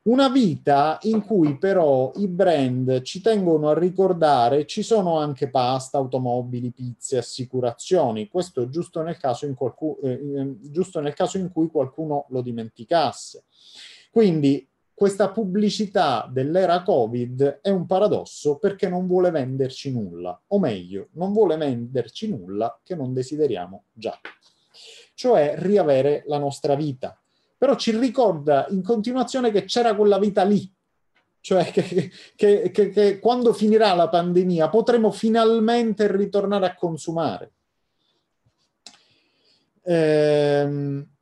Una vita in cui però i brand ci tengono a ricordare ci sono anche pasta, automobili, pizze, assicurazioni. Questo giusto nel caso in, qualcu- eh, giusto nel caso in cui qualcuno lo dimenticasse. Quindi questa pubblicità dell'era Covid è un paradosso perché non vuole venderci nulla, o meglio, non vuole venderci nulla che non desideriamo già, cioè riavere la nostra vita, però ci ricorda in continuazione che c'era quella vita lì, cioè che, che, che, che quando finirà la pandemia potremo finalmente ritornare a consumare. Ehm,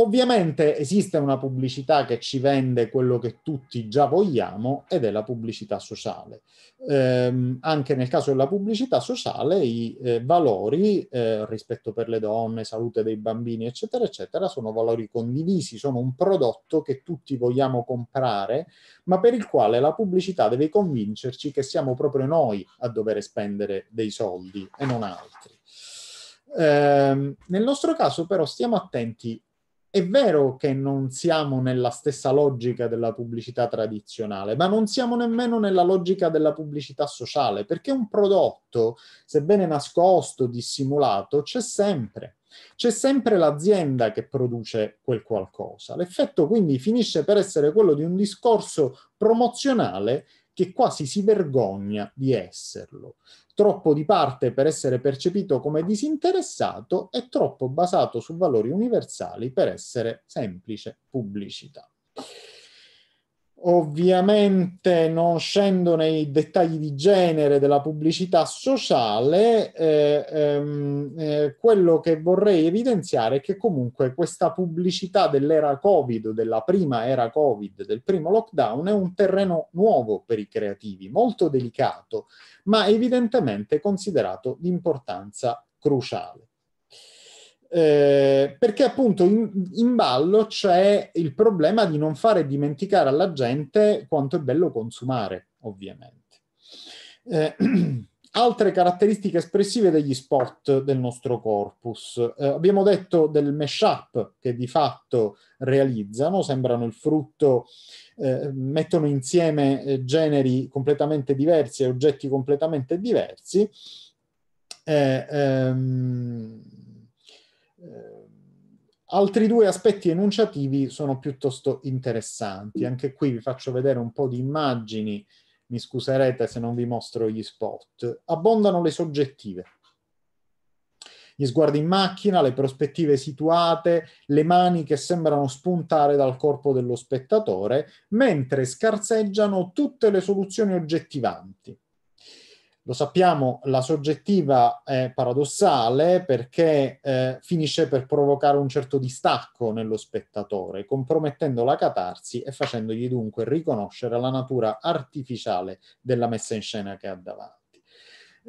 Ovviamente esiste una pubblicità che ci vende quello che tutti già vogliamo ed è la pubblicità sociale. Eh, anche nel caso della pubblicità sociale i eh, valori, eh, rispetto per le donne, salute dei bambini, eccetera, eccetera, sono valori condivisi, sono un prodotto che tutti vogliamo comprare, ma per il quale la pubblicità deve convincerci che siamo proprio noi a dover spendere dei soldi e non altri. Eh, nel nostro caso però stiamo attenti è vero che non siamo nella stessa logica della pubblicità tradizionale, ma non siamo nemmeno nella logica della pubblicità sociale, perché un prodotto, sebbene nascosto, dissimulato, c'è sempre. C'è sempre l'azienda che produce quel qualcosa. L'effetto quindi finisce per essere quello di un discorso promozionale che quasi si vergogna di esserlo troppo di parte per essere percepito come disinteressato e troppo basato su valori universali per essere semplice pubblicità. Ovviamente non scendo nei dettagli di genere della pubblicità sociale, eh, ehm, eh, quello che vorrei evidenziare è che comunque questa pubblicità dell'era Covid, della prima era Covid, del primo lockdown, è un terreno nuovo per i creativi, molto delicato, ma evidentemente considerato di importanza cruciale. Eh, perché appunto in, in, ballo c'è il problema di non fare dimenticare alla gente quanto è bello consumare, ovviamente. Eh, altre caratteristiche espressive degli sport del nostro corpus. Eh, abbiamo detto del mashup che di fatto realizzano, sembrano il frutto, eh, mettono insieme eh, generi completamente diversi e oggetti completamente diversi. Eh, ehm, Altri due aspetti enunciativi sono piuttosto interessanti. Mm. Anche qui vi faccio vedere un po' di immagini, mi scuserete se non vi mostro gli spot. Abbondano le soggettive. Gli sguardi in macchina, le prospettive situate, le mani che sembrano spuntare dal corpo dello spettatore, mentre scarseggiano tutte le soluzioni oggettivanti lo sappiamo, la soggettiva è paradossale perché eh, finisce per provocare un certo distacco nello spettatore, compromettendo la catarsi e facendogli dunque riconoscere la natura artificiale della messa in scena che ha davanti.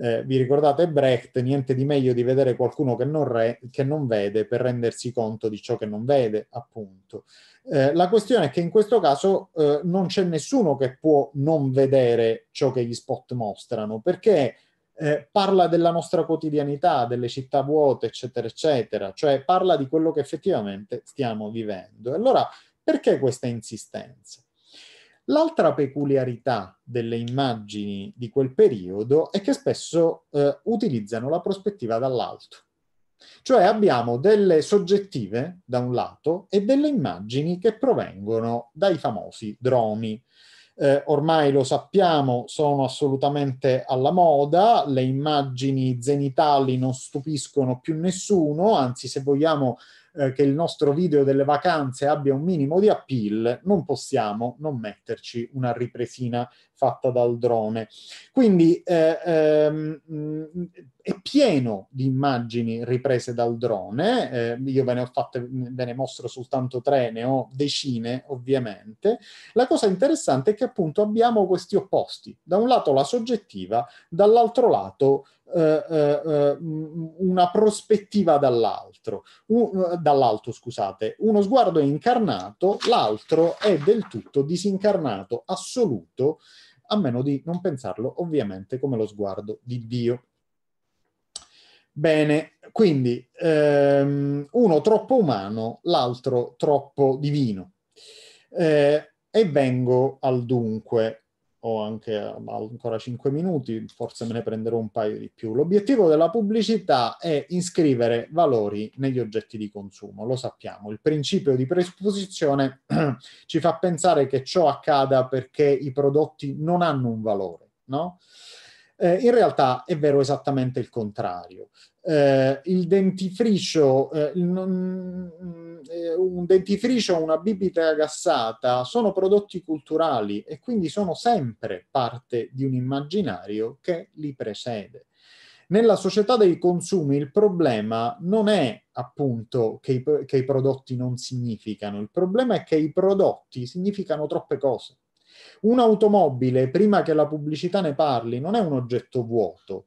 Eh, vi ricordate Brecht, niente di meglio di vedere qualcuno che non, re, che non, vede per rendersi conto di ciò che non vede, appunto. Eh, la questione è che in questo caso eh, non c'è nessuno che può non vedere ciò che gli spot mostrano, perché eh, parla della nostra quotidianità, delle città vuote, eccetera, eccetera, cioè parla di quello che effettivamente stiamo vivendo. Allora, perché questa insistenza? L'altra peculiarità delle immagini di quel periodo è che spesso eh, utilizzano la prospettiva dall'alto. Cioè abbiamo delle soggettive da un lato e delle immagini che provengono dai famosi droni. Eh, ormai lo sappiamo, sono assolutamente alla moda, le immagini zenitali non stupiscono più nessuno, anzi se vogliamo eh, che il nostro video delle vacanze abbia un minimo di appeal, non possiamo non metterci una ripresina fatta dal drone. Quindi eh, ehm, è pieno di immagini riprese dal drone, eh, io ve ne ho fatte, ve ne mostro soltanto tre, ne ho decine ovviamente. La cosa interessante è che appunto abbiamo questi opposti, da un lato la soggettiva, dall'altro lato eh, eh, eh una prospettiva dall'altro, un, dall'alto scusate, uno sguardo è incarnato, l'altro è del tutto disincarnato, assoluto, a meno di non pensarlo ovviamente come lo sguardo di Dio. Bene, quindi ehm, uno troppo umano, l'altro troppo divino. Eh, e vengo al dunque ho anche um, ancora 5 minuti, forse me ne prenderò un paio di più. L'obiettivo della pubblicità è iscrivere valori negli oggetti di consumo, lo sappiamo. Il principio di presupposizione ci fa pensare che ciò accada perché i prodotti non hanno un valore, no? Eh, in realtà è vero esattamente il contrario eh, il dentifricio, eh, mm, eh, un dentifricio o una bibita gassata sono prodotti culturali e quindi sono sempre parte di un immaginario che li presede. Nella società dei consumi il problema non è appunto che i, che i prodotti non significano, il problema è che i prodotti significano troppe cose. Un'automobile, prima che la pubblicità ne parli, non è un oggetto vuoto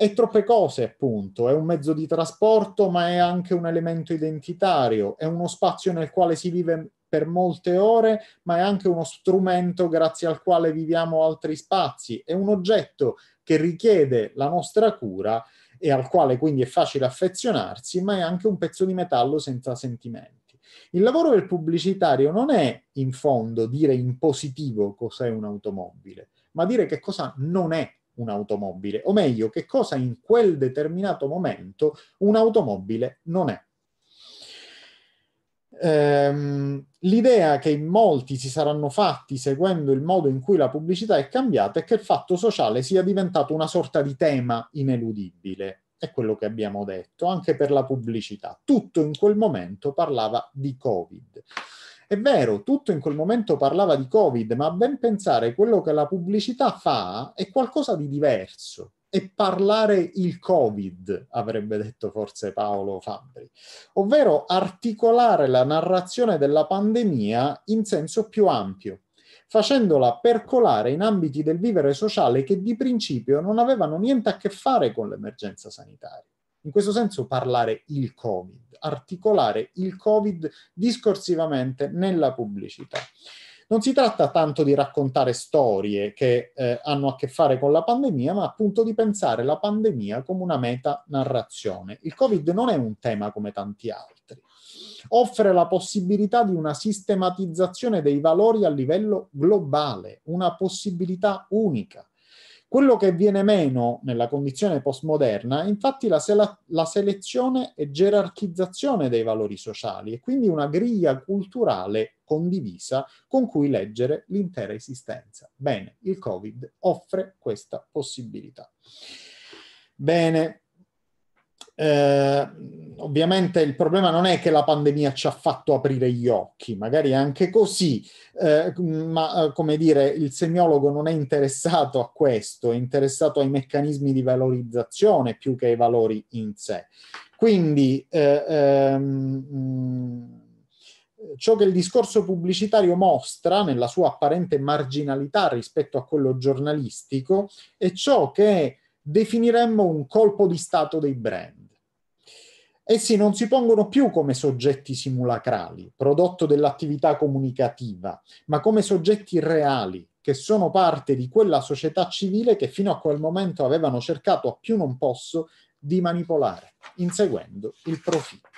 è troppe cose, appunto. È un mezzo di trasporto, ma è anche un elemento identitario, è uno spazio nel quale si vive per molte ore, ma è anche uno strumento grazie al quale viviamo altri spazi, è un oggetto che richiede la nostra cura e al quale quindi è facile affezionarsi, ma è anche un pezzo di metallo senza sentimenti. Il lavoro del pubblicitario non è in fondo dire in positivo cos'è un'automobile, ma dire che cosa non è un'automobile, o meglio, che cosa in quel determinato momento un'automobile non è. Ehm, l'idea che in molti si saranno fatti seguendo il modo in cui la pubblicità è cambiata è che il fatto sociale sia diventato una sorta di tema ineludibile, è quello che abbiamo detto, anche per la pubblicità. Tutto in quel momento parlava di Covid. È vero, tutto in quel momento parlava di Covid, ma a ben pensare quello che la pubblicità fa è qualcosa di diverso. E parlare il Covid, avrebbe detto forse Paolo Fabri, ovvero articolare la narrazione della pandemia in senso più ampio, facendola percolare in ambiti del vivere sociale che di principio non avevano niente a che fare con l'emergenza sanitaria. In questo senso parlare il Covid, articolare il Covid discorsivamente nella pubblicità. Non si tratta tanto di raccontare storie che eh, hanno a che fare con la pandemia, ma appunto di pensare la pandemia come una meta-narrazione. Il Covid non è un tema come tanti altri. Offre la possibilità di una sistematizzazione dei valori a livello globale, una possibilità unica. Quello che viene meno nella condizione postmoderna è infatti la, sela- la selezione e gerarchizzazione dei valori sociali e quindi una griglia culturale condivisa con cui leggere l'intera esistenza. Bene, il Covid offre questa possibilità. Bene, eh, ovviamente il problema non è che la pandemia ci ha fatto aprire gli occhi, magari anche così, eh, ma eh, come dire, il semiologo non è interessato a questo, è interessato ai meccanismi di valorizzazione più che ai valori in sé. Quindi eh, ehm, mm, ciò che il discorso pubblicitario mostra nella sua apparente marginalità rispetto a quello giornalistico è ciò che definiremmo un colpo di stato dei brand Essi non si pongono più come soggetti simulacrali, prodotto dell'attività comunicativa, ma come soggetti reali, che sono parte di quella società civile che fino a quel momento avevano cercato a più non posso di manipolare, inseguendo il profitto.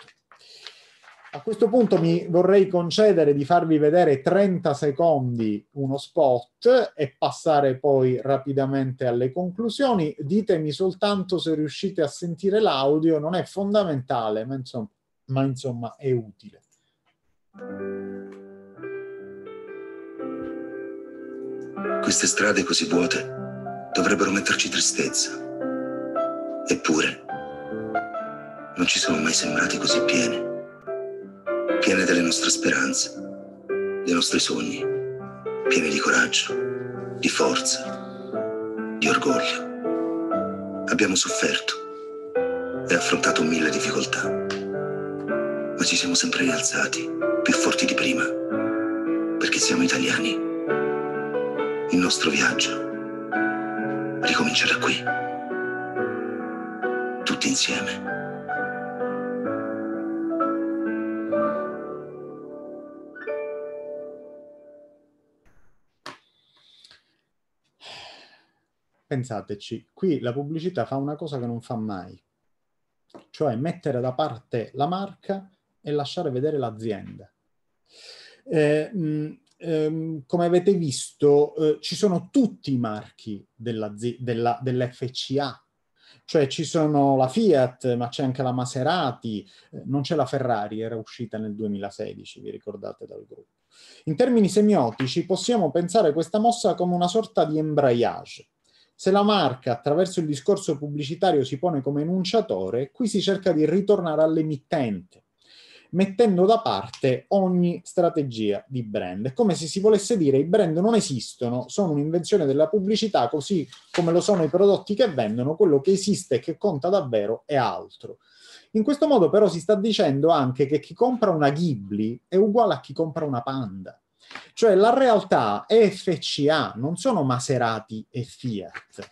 A questo punto mi vorrei concedere di farvi vedere 30 secondi uno spot e passare poi rapidamente alle conclusioni. Ditemi soltanto se riuscite a sentire l'audio, non è fondamentale, ma insomma, ma insomma è utile. Queste strade così vuote dovrebbero metterci tristezza. Eppure non ci sono mai sembrate così piene piene delle nostre speranze, dei nostri sogni, piene di coraggio, di forza, di orgoglio. Abbiamo sofferto e affrontato mille difficoltà, ma ci siamo sempre rialzati, più forti di prima, perché siamo italiani. Il nostro viaggio ricomincia da qui, tutti insieme. pensateci, qui la pubblicità fa una cosa che non fa mai, cioè mettere da parte la marca e lasciare vedere l'azienda. Eh, mh, mm, ehm, come avete visto, eh, ci sono tutti i marchi dell'FCA, della, dell cioè ci sono la Fiat, ma c'è anche la Maserati, eh, non c'è la Ferrari, era uscita nel 2016, vi ricordate dal gruppo. In termini semiotici possiamo pensare questa mossa come una sorta di embrayage, se la marca attraverso il discorso pubblicitario si pone come enunciatore, qui si cerca di ritornare all'emittente, mettendo da parte ogni strategia di brand. È come se si volesse dire i brand non esistono, sono un'invenzione della pubblicità, così come lo sono i prodotti che vendono, quello che esiste e che conta davvero è altro. In questo modo però si sta dicendo anche che chi compra una Ghibli è uguale a chi compra una Panda cioè la realtà è FCA, non sono Maserati e Fiat.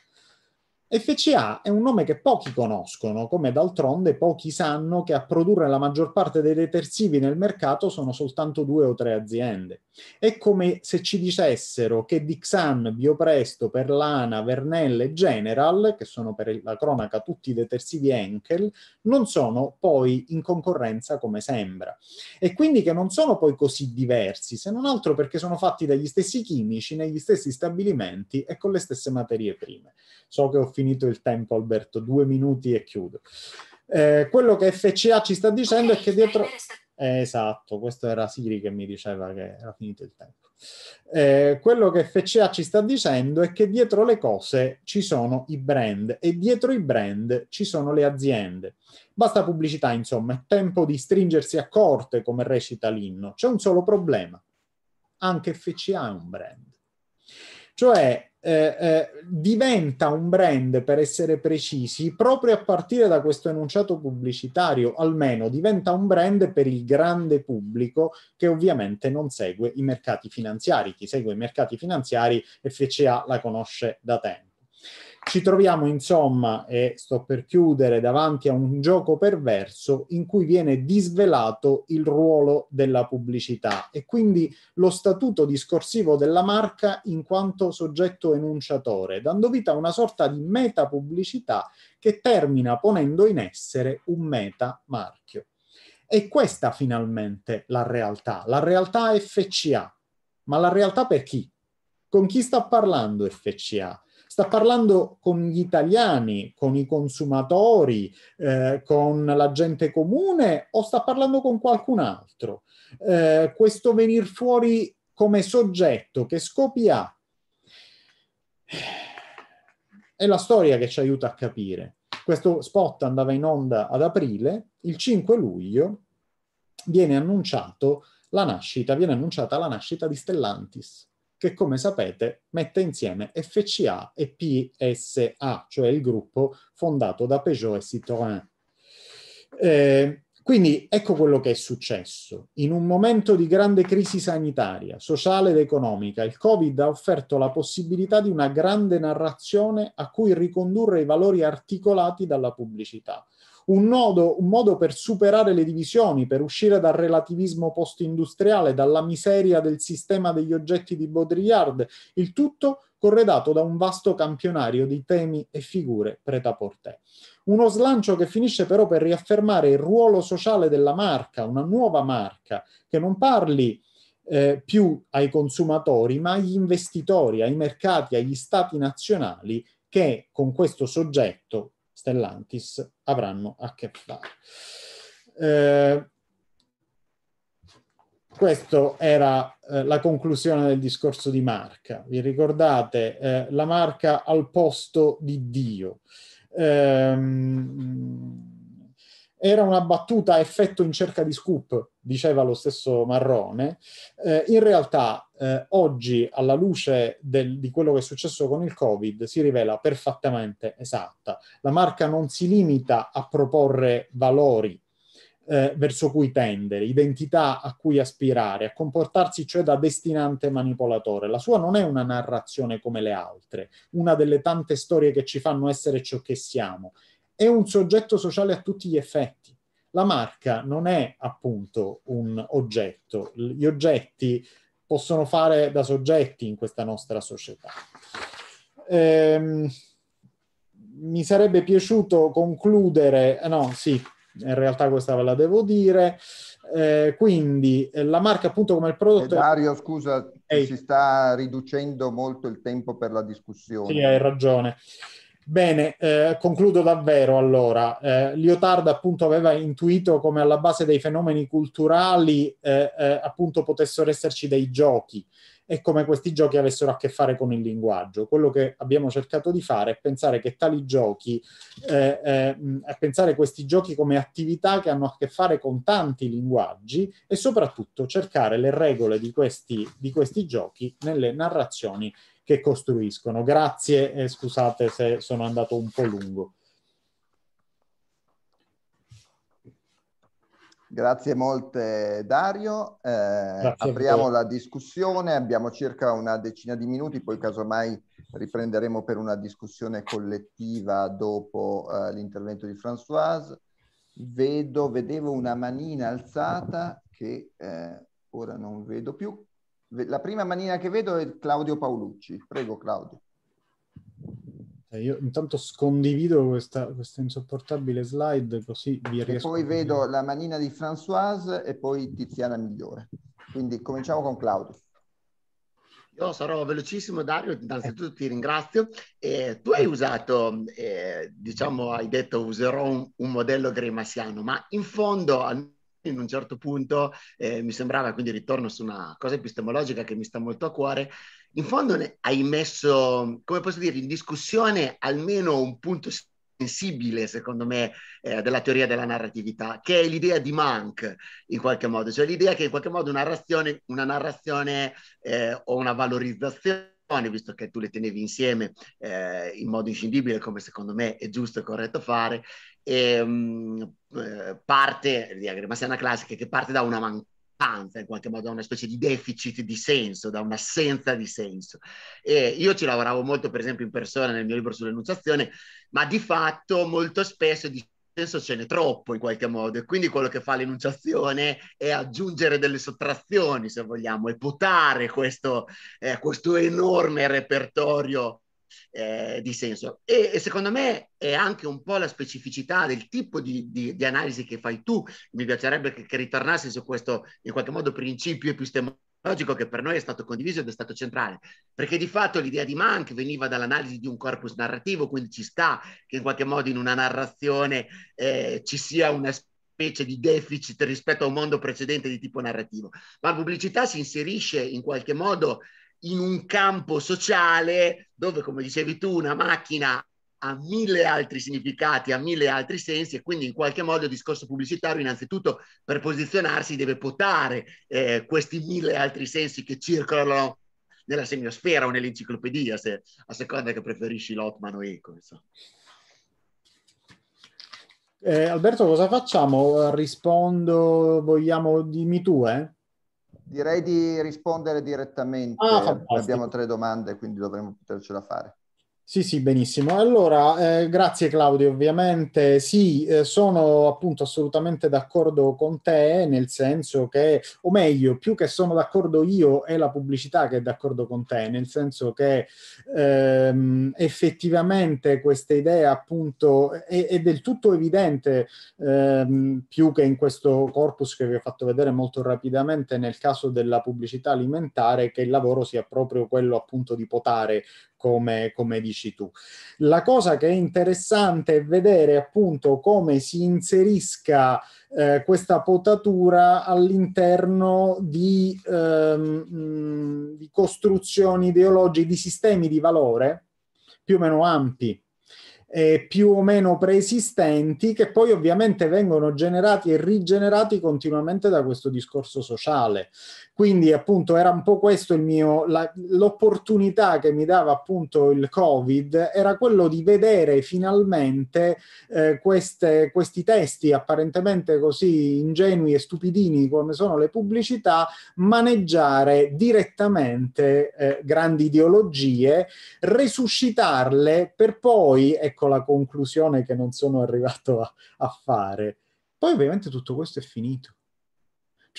FCA è un nome che pochi conoscono, come d'altronde pochi sanno che a produrre la maggior parte dei detersivi nel mercato sono soltanto due o tre aziende. È come se ci dicessero che Dixan, Biopresto, Perlana, Vernelle e General, che sono per la cronaca tutti i detersivi Enkel, non sono poi in concorrenza come sembra. E quindi che non sono poi così diversi, se non altro perché sono fatti dagli stessi chimici, negli stessi stabilimenti e con le stesse materie prime. So che ho finito il tempo Alberto, due minuti e chiudo. Eh, quello che FCA ci sta dicendo okay, è che dietro... Eh, esatto, questo era Siri che mi diceva che era finito il tempo. Eh, quello che FCA ci sta dicendo è che dietro le cose ci sono i brand e dietro i brand ci sono le aziende. Basta pubblicità, insomma, è tempo di stringersi a corte, come recita l'inno. C'è un solo problema. Anche FCA è un brand. Cioè, eh, eh, diventa un brand, per essere precisi, proprio a partire da questo enunciato pubblicitario, almeno diventa un brand per il grande pubblico che ovviamente non segue i mercati finanziari. Chi segue i mercati finanziari FCA la conosce da tempo. Ci troviamo insomma, e sto per chiudere, davanti a un gioco perverso in cui viene disvelato il ruolo della pubblicità e quindi lo statuto discorsivo della marca in quanto soggetto enunciatore, dando vita a una sorta di meta pubblicità che termina ponendo in essere un meta marchio. E questa finalmente la realtà, la realtà FCA. Ma la realtà per chi? Con chi sta parlando FCA? sta parlando con gli italiani, con i consumatori, eh, con la gente comune o sta parlando con qualcun altro? Eh, questo venir fuori come soggetto, che scopi ha? È la storia che ci aiuta a capire. Questo spot andava in onda ad aprile, il 5 luglio viene annunciato la nascita, viene annunciata la nascita di Stellantis che come sapete mette insieme FCA e PSA, cioè il gruppo fondato da Peugeot e Citroën. Eh, quindi ecco quello che è successo. In un momento di grande crisi sanitaria, sociale ed economica, il Covid ha offerto la possibilità di una grande narrazione a cui ricondurre i valori articolati dalla pubblicità, un, nodo, un modo per superare le divisioni, per uscire dal relativismo post-industriale, dalla miseria del sistema degli oggetti di Baudrillard, il tutto corredato da un vasto campionario di temi e figure pretaportè. Uno slancio che finisce però per riaffermare il ruolo sociale della marca, una nuova marca, che non parli eh, più ai consumatori, ma agli investitori, ai mercati, agli stati nazionali che con questo soggetto Stellantis avranno a che fare. Eh, questa era eh, la conclusione del discorso di Marca. Vi ricordate eh, la marca al posto di Dio? Ehm, era una battuta a effetto in cerca di scoop, diceva lo stesso Marrone. Eh, in realtà eh, oggi, alla luce del, di quello che è successo con il Covid, si rivela perfettamente esatta. La marca non si limita a proporre valori eh, verso cui tendere, identità a cui aspirare, a comportarsi cioè da destinante manipolatore. La sua non è una narrazione come le altre, una delle tante storie che ci fanno essere ciò che siamo, è un soggetto sociale a tutti gli effetti. La marca non è appunto un oggetto, gli oggetti possono fare da soggetti in questa nostra società. Ehm, mi sarebbe piaciuto concludere, eh, no, sì, in realtà questa ve la devo dire. Eh, quindi eh, la marca appunto come il prodotto... E eh, Dario, scusa, Ehi. si sta riducendo molto il tempo per la discussione. Sì, hai ragione. Bene, eh, concludo davvero allora. Eh, Lyotard appunto aveva intuito come alla base dei fenomeni culturali eh, eh, appunto potessero esserci dei giochi e come questi giochi avessero a che fare con il linguaggio. Quello che abbiamo cercato di fare è pensare che tali giochi, eh, eh, è pensare questi giochi come attività che hanno a che fare con tanti linguaggi e soprattutto cercare le regole di questi, di questi giochi nelle narrazioni che costruiscono. Grazie e eh, scusate se sono andato un po' lungo. Grazie molte Dario. Eh, Grazie apriamo la discussione, abbiamo circa una decina di minuti, poi casomai riprenderemo per una discussione collettiva dopo eh, l'intervento di Françoise. Vedo, vedevo una manina alzata che eh, ora non vedo più. La prima manina che vedo è Claudio Paolucci. Prego Claudio. Cioè, io intanto scondivido questa, questa insopportabile slide così vi riesco. poi vedo la manina di Françoise e poi Tiziana Migliore. Quindi cominciamo con Claudio. Io sarò velocissimo Dario, innanzitutto eh. ti ringrazio. Eh, tu hai eh. usato, eh, diciamo, hai detto userò un, un modello grimassiano, ma in fondo al in un certo punto eh, mi sembrava, quindi ritorno su una cosa epistemologica che mi sta molto a cuore, in fondo hai messo, come posso dire, in discussione almeno un punto sensibile, secondo me, eh, della teoria della narratività, che è l'idea di Mank, in qualche modo, cioè l'idea che in qualche modo una narrazione, una narrazione eh, o una valorizzazione visto che tu le tenevi insieme eh, in modo inscindibile, come secondo me è giusto e corretto fare, e, ehm, mh, eh, parte di Agremassiana Classica che parte da una mancanza, in qualche modo da una specie di deficit di senso, da un'assenza di senso. E io ci lavoravo molto, per esempio, in persona nel mio libro sull'enunciazione, ma di fatto molto spesso dicevo senso ce n'è troppo in qualche modo e quindi quello che fa l'enunciazione è aggiungere delle sottrazioni, se vogliamo, e potare questo, eh, questo enorme repertorio eh, di senso. E, e, secondo me è anche un po' la specificità del tipo di, di, di analisi che fai tu. Mi piacerebbe che, che ritornassi su questo, in qualche modo, principio epistemologico logico che per noi è stato condiviso ed è stato centrale, perché di fatto l'idea di Mank veniva dall'analisi di un corpus narrativo, quindi ci sta che in qualche modo in una narrazione eh, ci sia una specie di deficit rispetto a un mondo precedente di tipo narrativo, ma la pubblicità si inserisce in qualche modo in un campo sociale dove, come dicevi tu, una macchina ha mille altri significati, ha mille altri sensi e quindi in qualche modo il discorso pubblicitario innanzitutto per posizionarsi deve potare eh, questi mille altri sensi che circolano nella semiosfera o nell'enciclopedia, se, a seconda che preferisci Lotman o Eco. Eh, Alberto, cosa facciamo? Eh, rispondo, vogliamo, dimmi tu, eh? Direi di rispondere direttamente. Ah, Abbiamo tre domande, quindi dovremmo potercela fare. Sì, sì, benissimo. Allora, eh, grazie Claudio, ovviamente sì, eh, sono appunto assolutamente d'accordo con te, nel senso che, o meglio, più che sono d'accordo io, è la pubblicità che è d'accordo con te, nel senso che ehm, effettivamente questa idea appunto è, è del tutto evidente, ehm, più che in questo corpus che vi ho fatto vedere molto rapidamente nel caso della pubblicità alimentare, che il lavoro sia proprio quello appunto di potare come, come dici tu. La cosa che è interessante è vedere appunto come si inserisca eh, questa potatura all'interno di, ehm, di costruzioni ideologiche, di sistemi di valore più o meno ampi più o meno preesistenti che poi ovviamente vengono generati e rigenerati continuamente da questo discorso sociale. Quindi appunto era un po' questo il mio, la, l'opportunità che mi dava appunto il Covid era quello di vedere finalmente eh, queste, questi testi apparentemente così ingenui e stupidini come sono le pubblicità maneggiare direttamente eh, grandi ideologie, resuscitarle per poi, ecco la conclusione che non sono arrivato a, a fare. Poi ovviamente tutto questo è finito.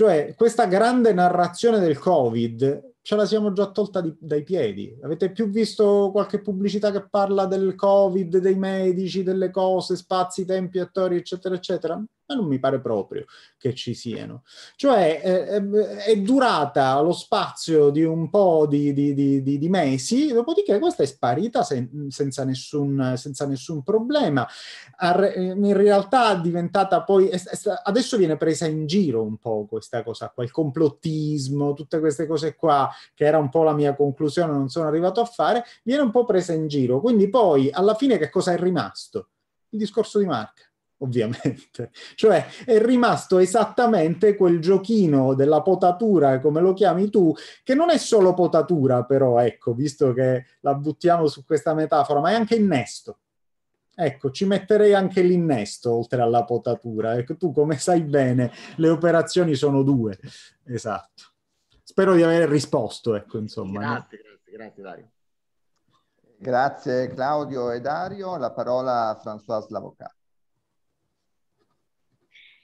Cioè, questa grande narrazione del Covid ce la siamo già tolta di, dai piedi. Avete più visto qualche pubblicità che parla del Covid, dei medici, delle cose, spazi, tempi, attori, eccetera, eccetera? Ma non mi pare proprio che ci siano. Cioè eh, eh è durata lo spazio di un po' di, di, di, di mesi, dopodiché questa è sparita sen- senza, nessun, senza, nessun, problema. Ar- eh, in realtà è diventata poi, è, è, adesso viene presa in giro un po' questa cosa qua, il complottismo, tutte queste cose qua, che era un po' la mia conclusione, non sono arrivato a fare, viene un po' presa in giro. Quindi poi alla fine che cosa è rimasto? Il discorso di marca ovviamente. Cioè è rimasto esattamente quel giochino della potatura, come lo chiami tu, che non è solo potatura però, ecco, visto che la buttiamo su questa metafora, ma è anche innesto. Ecco, ci metterei anche l'innesto oltre alla potatura. Ecco, tu come sai bene, le operazioni sono due. Esatto. Spero di aver risposto, ecco, insomma. Grazie, grazie, grazie Dario. Grazie Claudio e Dario. La parola a François Lavocat.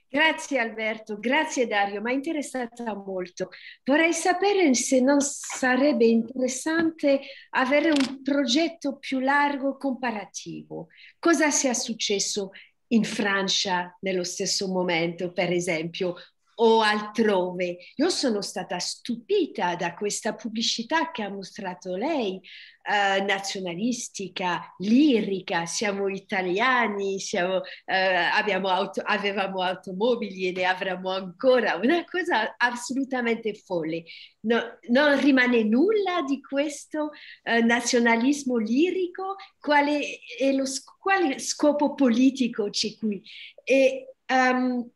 Grazie Alberto, grazie Dario, mi ha interessata molto. Vorrei sapere se non sarebbe interessante avere un progetto più largo comparativo. Cosa sia successo in Francia nello stesso momento, per esempio, o altrove. Io sono stata stupita da questa pubblicità che ha mostrato lei, eh, nazionalistica, lirica, siamo italiani, siamo, eh, auto, avevamo automobili e ne avremo ancora, una cosa assolutamente folle. No, non rimane nulla di questo eh, nazionalismo lirico, quale, è lo, quale scopo politico c'è qui? E, um,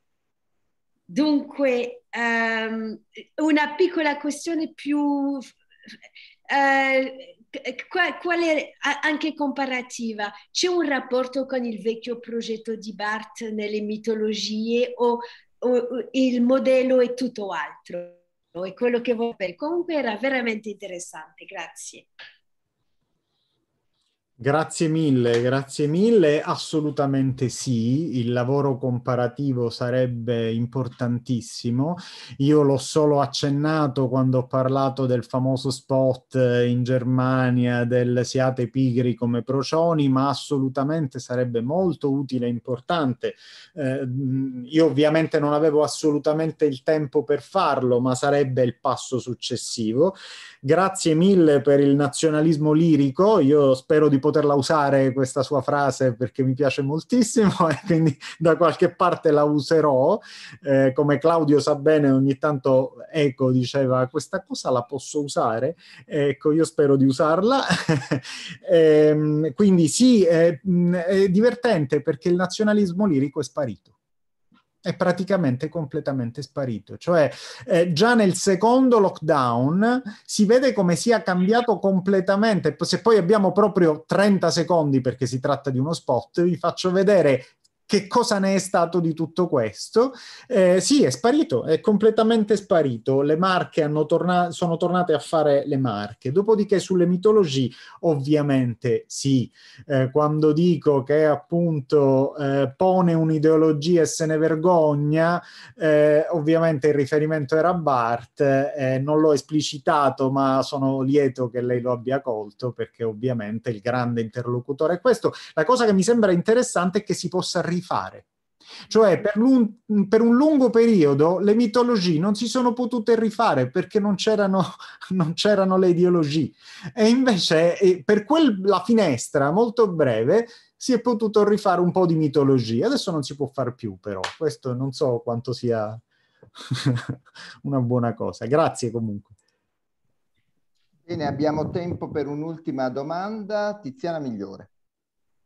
Dunque, um, una piccola questione più... Uh, eh, qual, qual è anche comparativa? C'è un rapporto con il vecchio progetto di Barth nelle mitologie o, o il modello è tutto altro? È quello che voglio. Comunque era veramente interessante, grazie. Grazie mille, grazie mille. Assolutamente sì, il lavoro comparativo sarebbe importantissimo. Io l'ho solo accennato quando ho parlato del famoso spot eh, in Germania del siate pigri come procioni, ma assolutamente sarebbe molto utile e importante. Eh, io ovviamente non avevo assolutamente il tempo per farlo, ma sarebbe il passo successivo. Grazie mille per il nazionalismo lirico. Io spero di poter poterla usare questa sua frase perché mi piace moltissimo e quindi da qualche parte la userò. Eh, come Claudio sa bene, ogni tanto Eco diceva questa cosa la posso usare, ecco io spero di usarla. e, ehm, quindi sì, è, è divertente perché il nazionalismo lirico è sparito è praticamente completamente sparito. Cioè, eh, già nel secondo lockdown si vede come sia cambiato completamente. Se poi abbiamo proprio 30 secondi, perché si tratta di uno spot, vi faccio vedere che cosa ne è stato di tutto questo? Eh, sì, è sparito, è completamente sparito. Le marche torna- sono tornate a fare le marche. Dopodiché sulle mitologie, ovviamente sì. Eh, quando dico che appunto eh, pone un'ideologia e se ne vergogna, eh, ovviamente il riferimento era a Bart, eh, non l'ho esplicitato, ma sono lieto che lei lo abbia colto perché ovviamente il grande interlocutore è questo. La cosa che mi sembra interessante è che si possa riflettere rifare. Cioè per, l'un- per un lungo periodo le mitologie non si sono potute rifare perché non c'erano, non c'erano le ideologie. E invece eh, per quella finestra molto breve si è potuto rifare un po' di mitologia. Adesso non si può fare più però, questo non so quanto sia una buona cosa. Grazie comunque. Bene, abbiamo tempo per un'ultima domanda. Tiziana Migliore.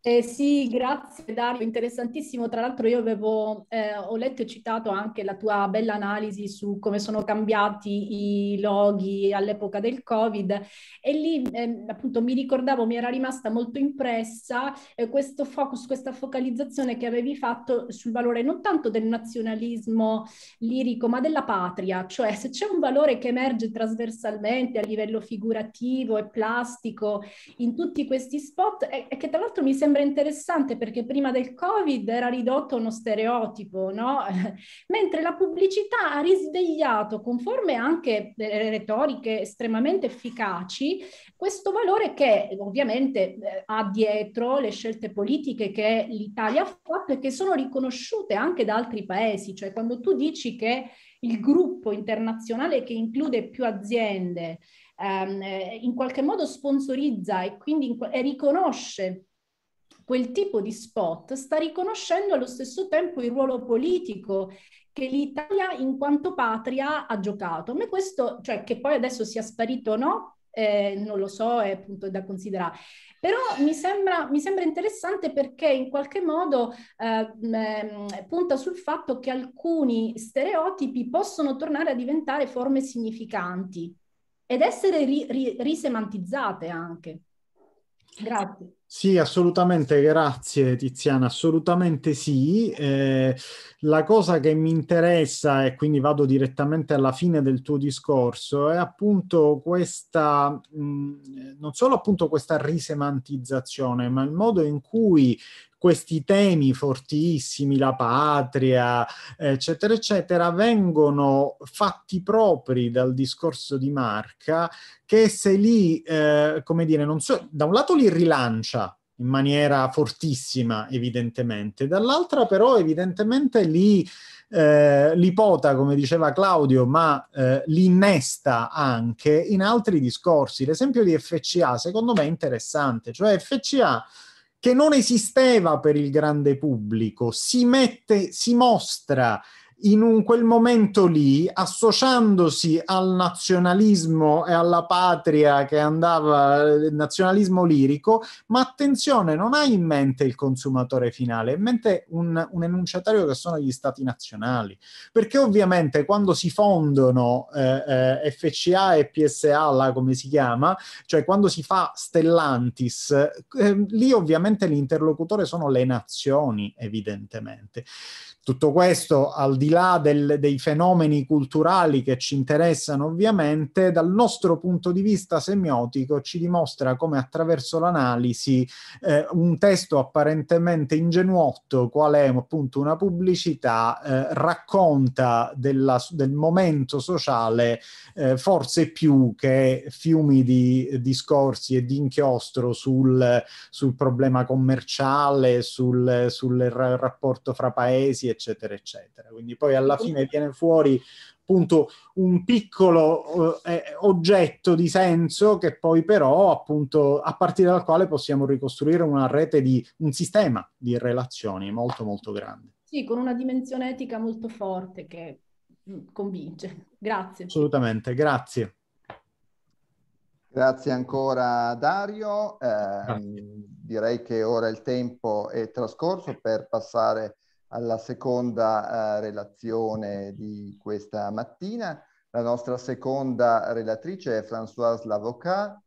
Eh sì, grazie Dario, interessantissimo. Tra l'altro io avevo, eh, ho letto e citato anche la tua bella analisi su come sono cambiati i loghi all'epoca del Covid e lì eh, appunto mi ricordavo, mi era rimasta molto impressa eh, questo focus, questa focalizzazione che avevi fatto sul valore non tanto del nazionalismo lirico ma della patria, cioè se c'è un valore che emerge trasversalmente a livello figurativo e plastico in tutti questi spot e che tra l'altro mi sembra sembra interessante perché prima del Covid era ridotto uno stereotipo, no? Mentre la pubblicità ha risvegliato con forme anche retoriche estremamente efficaci questo valore che ovviamente eh, ha dietro le scelte politiche che l'Italia ha fatto e che sono riconosciute anche da altri paesi, cioè quando tu dici che il gruppo internazionale che include più aziende ehm, eh, in qualche modo sponsorizza e quindi e riconosce quel tipo di spot sta riconoscendo allo stesso tempo il ruolo politico che l'Italia in quanto patria ha giocato. A questo, cioè che poi adesso sia sparito o no, eh, non lo so, è appunto da considerare. Però mi sembra, mi sembra interessante perché in qualche modo eh, punta sul fatto che alcuni stereotipi possono tornare a diventare forme significanti ed essere ri, ri, risemantizzate anche. Grazie. Sì, assolutamente, grazie Tiziana, assolutamente sì. Eh, la cosa che mi interessa, e quindi vado direttamente alla fine del tuo discorso, è appunto questa, mh, mm, non solo appunto questa risemantizzazione, ma il modo in cui questi temi fortissimi, la patria, eccetera, eccetera, vengono fatti propri dal discorso di Marca che se li, eh, come dire, non so, da un lato li rilancia in maniera fortissima, evidentemente, dall'altra però evidentemente li, eh, li pota, come diceva Claudio, ma eh, li innesta anche in altri discorsi. L'esempio di FCA secondo me è interessante, cioè FCA che non esisteva per il grande pubblico, si mette, si mostra in un, quel momento lì, associandosi al nazionalismo e alla patria che andava, il eh, nazionalismo lirico, ma attenzione, non ha in mente il consumatore finale, ha in mente un, un enunciatario che sono gli stati nazionali, perché ovviamente quando si fondono eh, eh, FCA e PSA, là, come si chiama, cioè quando si fa Stellantis, eh, lì ovviamente l'interlocutore sono le nazioni, evidentemente. Tutto questo al di là del, dei fenomeni culturali che ci interessano ovviamente, dal nostro punto di vista semiotico ci dimostra come attraverso l'analisi eh, un testo apparentemente ingenuotto, qual è appunto una pubblicità, eh, racconta della, del momento sociale eh, forse più che fiumi di discorsi e di inchiostro sul, sul problema commerciale, sul, sul rapporto fra paesi, eccetera, eccetera. Quindi poi alla fine viene fuori appunto un piccolo eh, eh, oggetto di senso che poi però appunto a partire dal quale possiamo ricostruire una rete di un sistema di relazioni molto molto grande. Sì, con una dimensione etica molto forte che mm, convince. Grazie. Assolutamente, grazie. Grazie ancora Dario. Eh, grazie. Ehm, direi che ora il tempo è trascorso per passare alla seconda eh, relazione di questa mattina. La nostra seconda relatrice è Françoise Lavocat,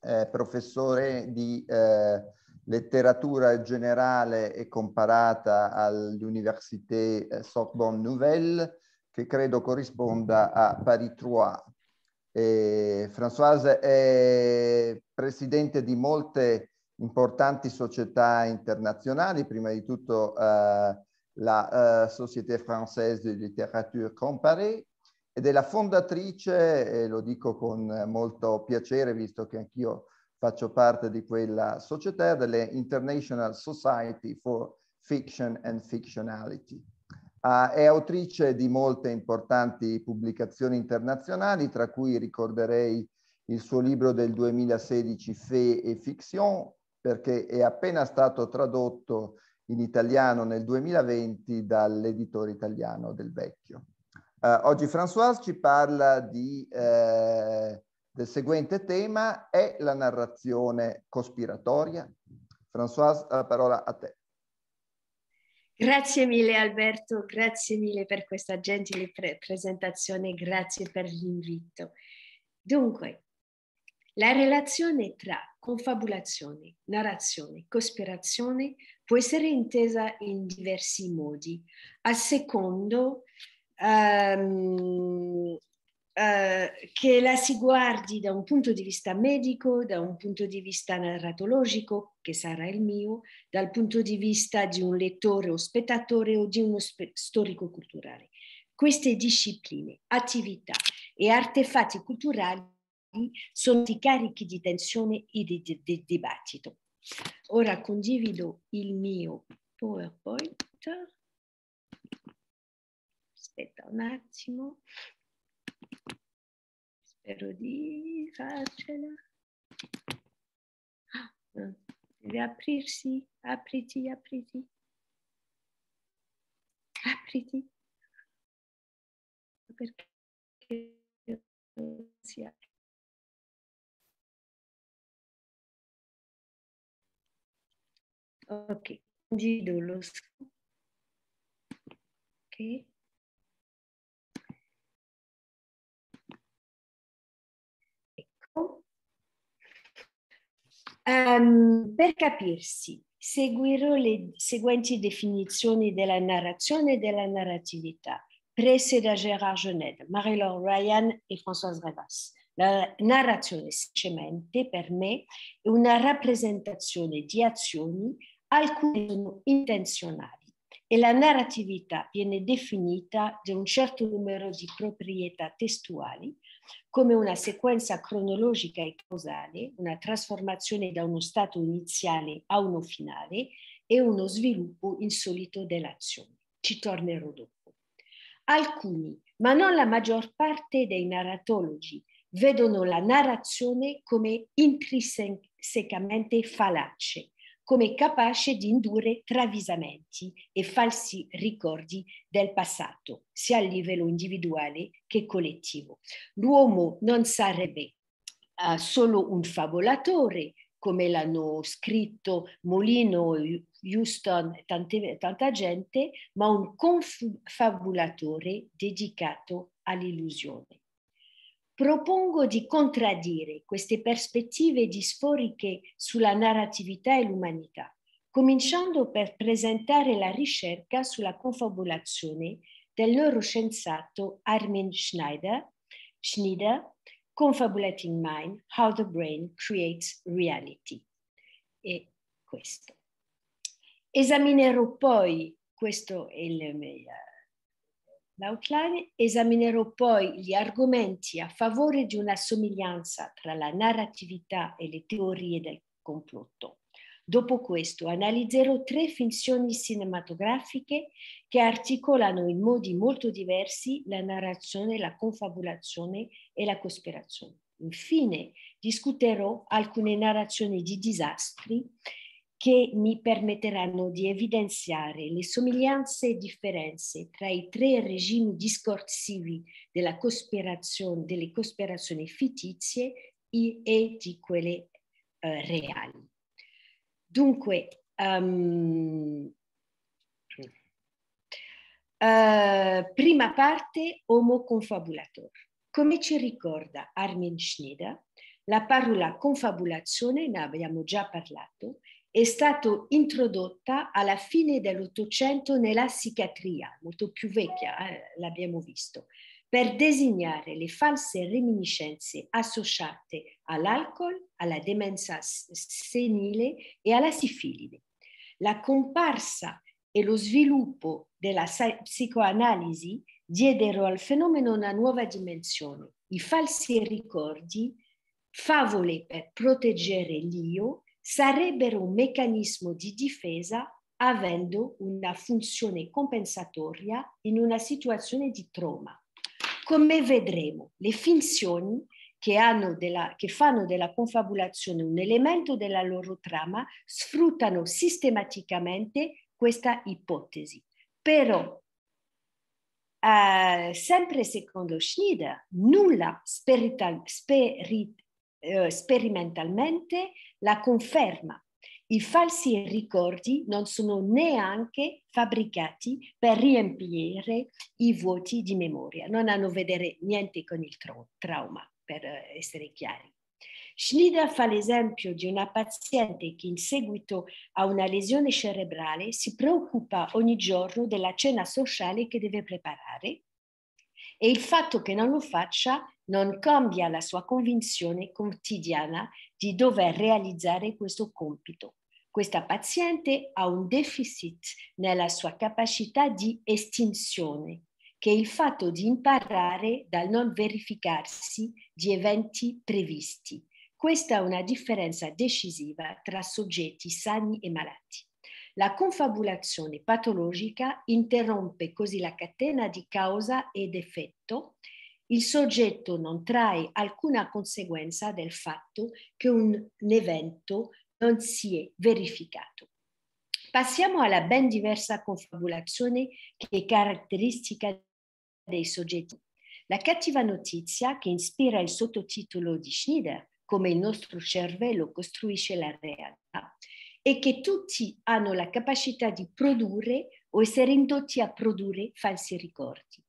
eh, professore di eh, letteratura generale e comparata all'Université Sorbonne Nouvelle, che credo corrisponda a Paris 3. E Françoise è presidente di molte importanti società internazionali, prima di tutto eh, la eh, Société Française de Littérature Comparée ed è la fondatrice, e lo dico con molto piacere visto che anch'io faccio parte di quella società, delle International Society for Fiction and Fictionality. Uh, è autrice di molte importanti pubblicazioni internazionali, tra cui ricorderei il suo libro del 2016 Fée et Fiction, perché è appena stato tradotto in italiano nel 2020 dall'editore italiano del vecchio. Eh, oggi François ci parla di, eh, del seguente tema, è la narrazione cospiratoria? François, la parola a te. Grazie mille Alberto, grazie mille per questa gentile pre presentazione, grazie per l'invito. Dunque, la relazione tra confabulazione, narrazione, cospirazione può essere intesa in diversi modi, a secondo um, Uh, che la si guardi da un punto di vista medico, da un punto di vista narratologico, che sarà il mio, dal punto di vista di un lettore o spettatore o di uno spe- storico culturale. Queste discipline, attività e artefatti culturali sono carichi di tensione e di, di, di dibattito. Ora condivido il mio PowerPoint. Aspetta un attimo. Spero di farcela. Ah, deve aprirsi. Apriti, apriti. Apriti. Perché non si apre? Ok, Cidulus. Okay. Um, per capirsi, seguirò le seguenti definizioni della narrazione e della narratività, prese da Gérard Genède, Marie-Laure Ryan e Françoise Revas. La narrazione, semplicemente, per me, è una rappresentazione di azioni alcuni sono intenzionali e la narratività viene definita da un certo numero di proprietà testuali come una sequenza cronologica e causale, una trasformazione da uno stato iniziale a uno finale e uno sviluppo insolito dell'azione. Ci tornerò dopo. Alcuni, ma non la maggior parte dei narratologi, vedono la narrazione come intrinsecamente fallace come capace di indurre travisamenti e falsi ricordi del passato, sia a livello individuale che collettivo. L'uomo non sarebbe uh, solo un favolatore, come l'hanno scritto Molino, Houston, tante, tanta gente, ma un confabulatore dedicato all'illusione propongo di contraddire queste prospettive disforiche sulla narratività e l'umanità, cominciando per presentare la ricerca sulla confabulazione del neuroscienziato Armin Schneider, Schneider Confabulating Mind, How the Brain Creates Reality. E questo. Esaminerò poi, questo è il mio L'outline esaminerò poi gli argomenti a favore di una somiglianza tra la narratività e le teorie del complotto. Dopo questo analizzerò tre finzioni cinematografiche che articolano in modi molto diversi la narrazione, la confabulazione e la cospirazione. Infine discuterò alcune narrazioni di disastri che mi permetteranno di evidenziare le somiglianze e differenze tra i tre regimi discorsivi della cospirazione, delle cospirazioni fittizie e di quelle eh, reali. Dunque, um, uh, prima parte, homo confabulator. Come ci ricorda Armin Schneider, la parola confabulazione, ne abbiamo già parlato, è stata introdotta alla fine dell'Ottocento nella psichiatria, molto più vecchia, eh, l'abbiamo visto, per designare le false reminiscenze associate all'alcol, alla demenza senile e alla sifilide. La comparsa e lo sviluppo della psicoanalisi diedero al fenomeno una nuova dimensione. I falsi ricordi, favole per proteggere l'io sarebbero un meccanismo di difesa avendo una funzione compensatoria in una situazione di trauma. Come vedremo, le finzioni che, della, che, fanno della confabulazione un elemento della loro trama sfruttano sistematicamente questa ipotesi. Però, eh, sempre secondo Schneider, nulla spiritual, spirit, eh, sperimentalmente la conferma. I falsi ricordi non sono neanche fabbricati per riempire i vuoti di memoria, non hanno a che vedere niente con il tra- trauma, per eh, essere chiari. Schneider fa l'esempio di una paziente che in seguito a una lesione cerebrale si preoccupa ogni giorno della cena sociale che deve preparare e il fatto che non lo faccia non cambia la sua convinzione quotidiana di dover realizzare questo compito. Questa paziente ha un deficit nella sua capacità di estinzione, che è il fatto di imparare dal non verificarsi di eventi previsti. Questa è una differenza decisiva tra soggetti sani e malati. La confabulazione patologica interrompe così la catena di causa ed effetto il soggetto non trae alcuna conseguenza del fatto che un evento non si è verificato. Passiamo alla ben diversa confabulazione che è caratteristica dei soggetti. La cattiva notizia che ispira il sottotitolo di Schneider, come il nostro cervello costruisce la realtà, è che tutti hanno la capacità di produrre o essere indotti a produrre falsi ricordi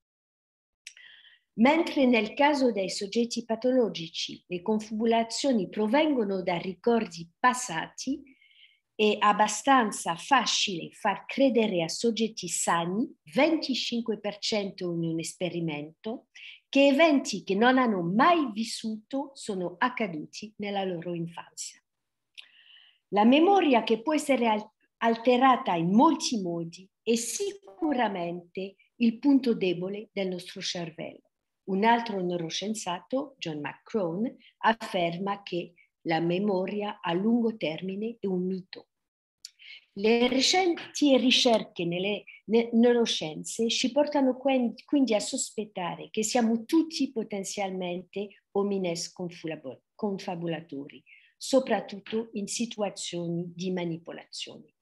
mentre nel caso dei soggetti patologici le confabulazioni provengono da ricordi passati, è abbastanza facile far credere a soggetti sani, 25% in un esperimento, che eventi che non hanno mai vissuto sono accaduti nella loro infanzia. La memoria che può essere alterata in molti modi è sicuramente il punto debole del nostro cervello. Un altro neuroscienziato, John McCrone, afferma che la memoria a lungo termine è un mito. Le recenti ricerche nelle neuroscienze ci portano quindi a sospettare che siamo tutti potenzialmente homines confabulatori, soprattutto in situazioni di manipolazione.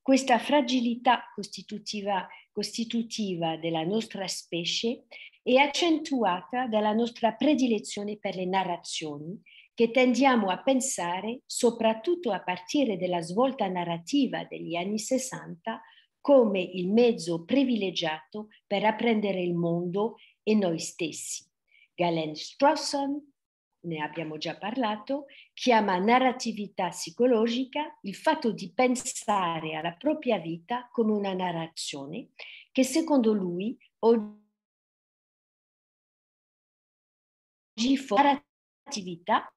Questa fragilità costitutiva, costitutiva della nostra specie e accentuata dalla nostra predilezione per le narrazioni, che tendiamo a pensare, soprattutto a partire dalla svolta narrativa degli anni 60, come il mezzo privilegiato per apprendere il mondo e noi stessi. Galen Strawson, ne abbiamo già parlato, chiama narratività psicologica il fatto di pensare alla propria vita come una narrazione che secondo lui oggi Gifo attività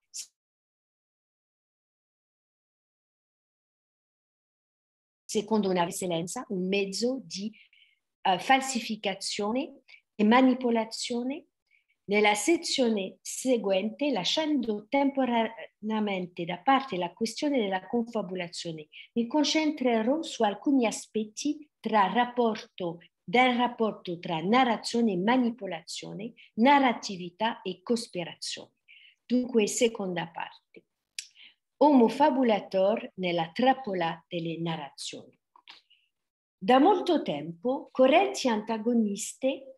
secondo una eccellenza, un mezzo di uh, falsificazione e manipolazione. Nella sezione seguente, lasciando temporaneamente da parte la questione della confabulazione, mi concentrerò su alcuni aspetti tra rapporto del rapporto tra narrazione e manipolazione, narratività e cospirazione. Dunque, seconda parte. Homo fabulator nella trappola delle narrazioni. Da molto tempo correnti antagoniste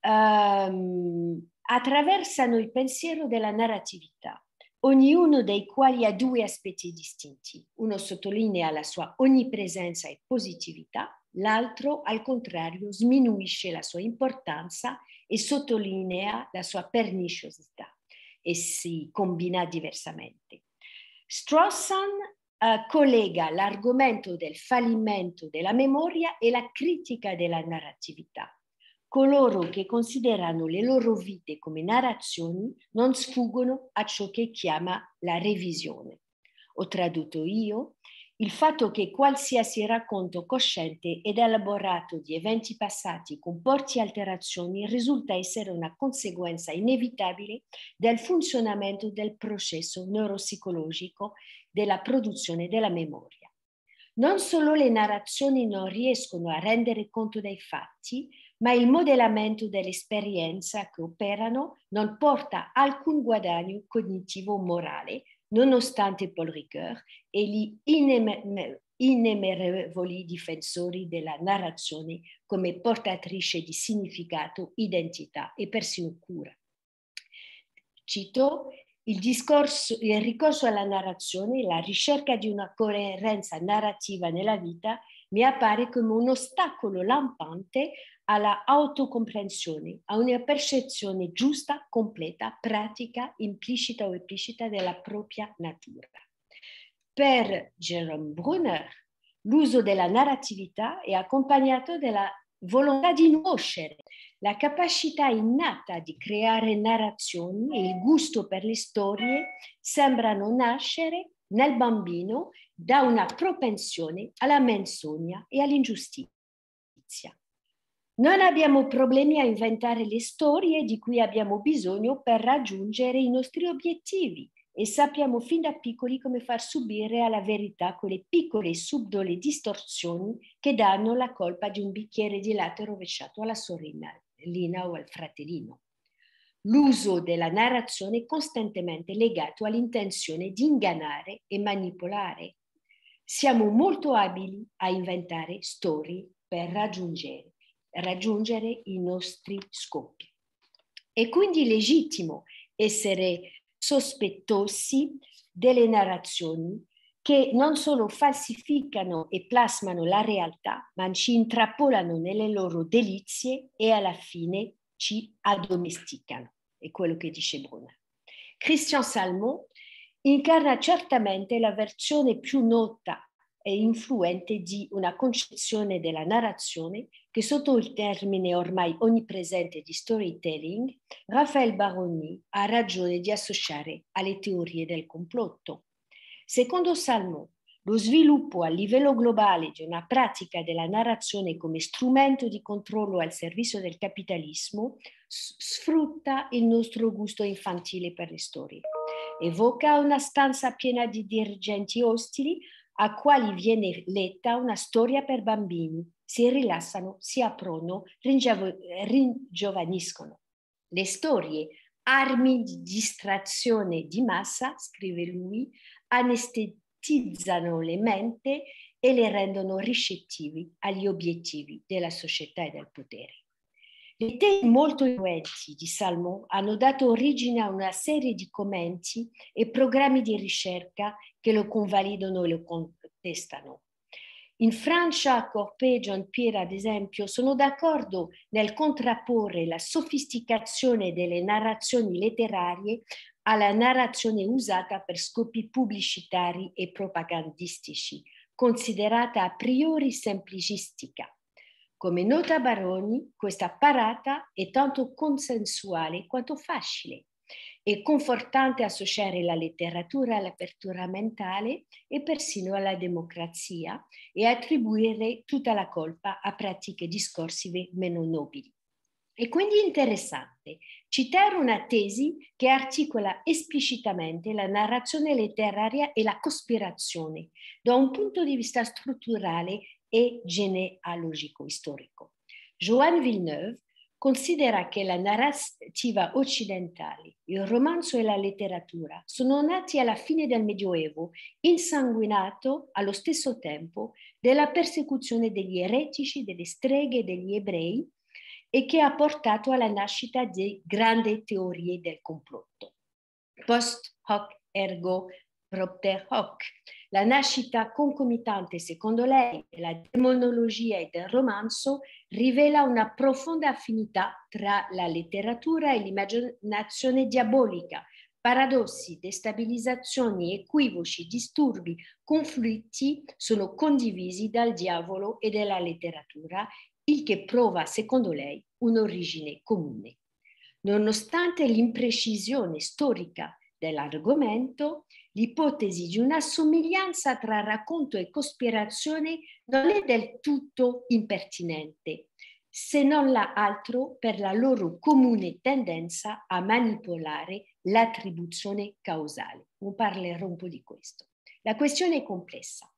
um, attraversano il pensiero della narratività, ognuno dei quali ha due aspetti distinti. Uno sottolinea la sua onnipresenza e positività, l'altro al contrario sminuisce la sua importanza e sottolinea la sua perniciosità e si combina diversamente. Strawson eh, collega l'argomento del fallimento della memoria e la critica della narratività. Coloro che considerano le loro vite come narrazioni non sfuggono a ciò che chiama la revisione. Ho tradotto io il fatto che qualsiasi racconto cosciente ed elaborato di eventi passati comporti alterazioni risulta essere una conseguenza inevitabile del funzionamento del processo neuropsicologico della produzione della memoria. Non solo le narrazioni non riescono a rendere conto dei fatti, ma il modellamento dell'esperienza che operano non porta alcun guadagno cognitivo morale nonostante Paul Ricoeur e gli innumerevoli difensori della narrazione come portatrice di significato, identità e persino cura. Cito, il, discorso, il ricorso alla narrazione, la ricerca di una coerenza narrativa nella vita mi appare come un ostacolo lampante alla autocomprensione, a una percezione giusta, completa, pratica, implicita o esplicita della propria natura. Per Jerome Brunner, l'uso della narratività è accompagnato dalla volontà di conoscere, la capacità innata di creare narrazioni e il gusto per le storie sembrano nascere nel bambino da una propensione alla menzogna e all'ingiustizia. Non abbiamo problemi a inventare le storie di cui abbiamo bisogno per raggiungere i nostri obiettivi e sappiamo fin da piccoli come far subire alla verità quelle piccole e subdole distorsioni che danno la colpa di un bicchiere di latte rovesciato alla sorellina o al fratellino. L'uso della narrazione è costantemente legato all'intenzione di ingannare e manipolare. Siamo molto abili a inventare storie per raggiungere raggiungere i nostri scopi. È quindi legittimo essere sospettosi delle narrazioni che non solo falsificano e plasmano la realtà, ma ci intrappolano nelle loro delizie e alla fine ci addomesticano. È quello che dice Bruna. Christian Salmon incarna certamente la versione più nota e influente di una concezione della narrazione che sotto il termine ormai onnipresente di storytelling, Raphael Baroni ha ragione di associare alle teorie del complotto. Secondo Salmo, lo sviluppo a livello globale di una pratica della narrazione come strumento di controllo al servizio del capitalismo sfrutta il nostro gusto infantile per le storie evoca una stanza piena di dirigenti ostili a quali viene letta una storia per bambini, si rilassano, si aprono, ringiavo- ringiovaniscono. Le storie, armi di distrazione di massa, scrive lui, anestetizzano le menti e le rendono ricettivi agli obiettivi della società e del potere. Le tesi molto influenti di Salmon hanno dato origine a una serie di commenti e programmi di ricerca che lo convalidano e lo contestano. In Francia, Corpé e John Pierre, ad esempio, sono d'accordo nel contrapporre la sofisticazione delle narrazioni letterarie alla narrazione usata per scopi pubblicitari e propagandistici, considerata a priori semplicistica. Come nota Baroni, questa parata è tanto consensuale quanto facile. È confortante associare la letteratura all'apertura mentale e persino alla democrazia e attribuire tutta la colpa a pratiche discorsive meno nobili. È quindi interessante citare una tesi che articola esplicitamente la narrazione letteraria e la cospirazione da un punto di vista strutturale e genealogico-storico. Joan Villeneuve considera che la narrativa occidentale, il romanzo e la letteratura sono nati alla fine del Medioevo, insanguinato allo stesso tempo della persecuzione degli eretici, delle streghe e degli ebrei e che ha portato alla nascita di grandi teorie del complotto. Post hoc ergo Propter Hoc. La nascita concomitante, secondo lei, della demonologia e del romanzo rivela una profonda affinità tra la letteratura e l'immaginazione diabolica, paradossi, destabilizzazioni, equivoci, disturbi, conflitti sono condivisi dal diavolo e dalla letteratura, il che prova, secondo lei, un'origine comune. Nonostante l'imprecisione storica dell'argomento, L'ipotesi di una somiglianza tra racconto e cospirazione non è del tutto impertinente, se non l'altro per la loro comune tendenza a manipolare l'attribuzione causale. Non parlerò un po' di questo. La questione è complessa.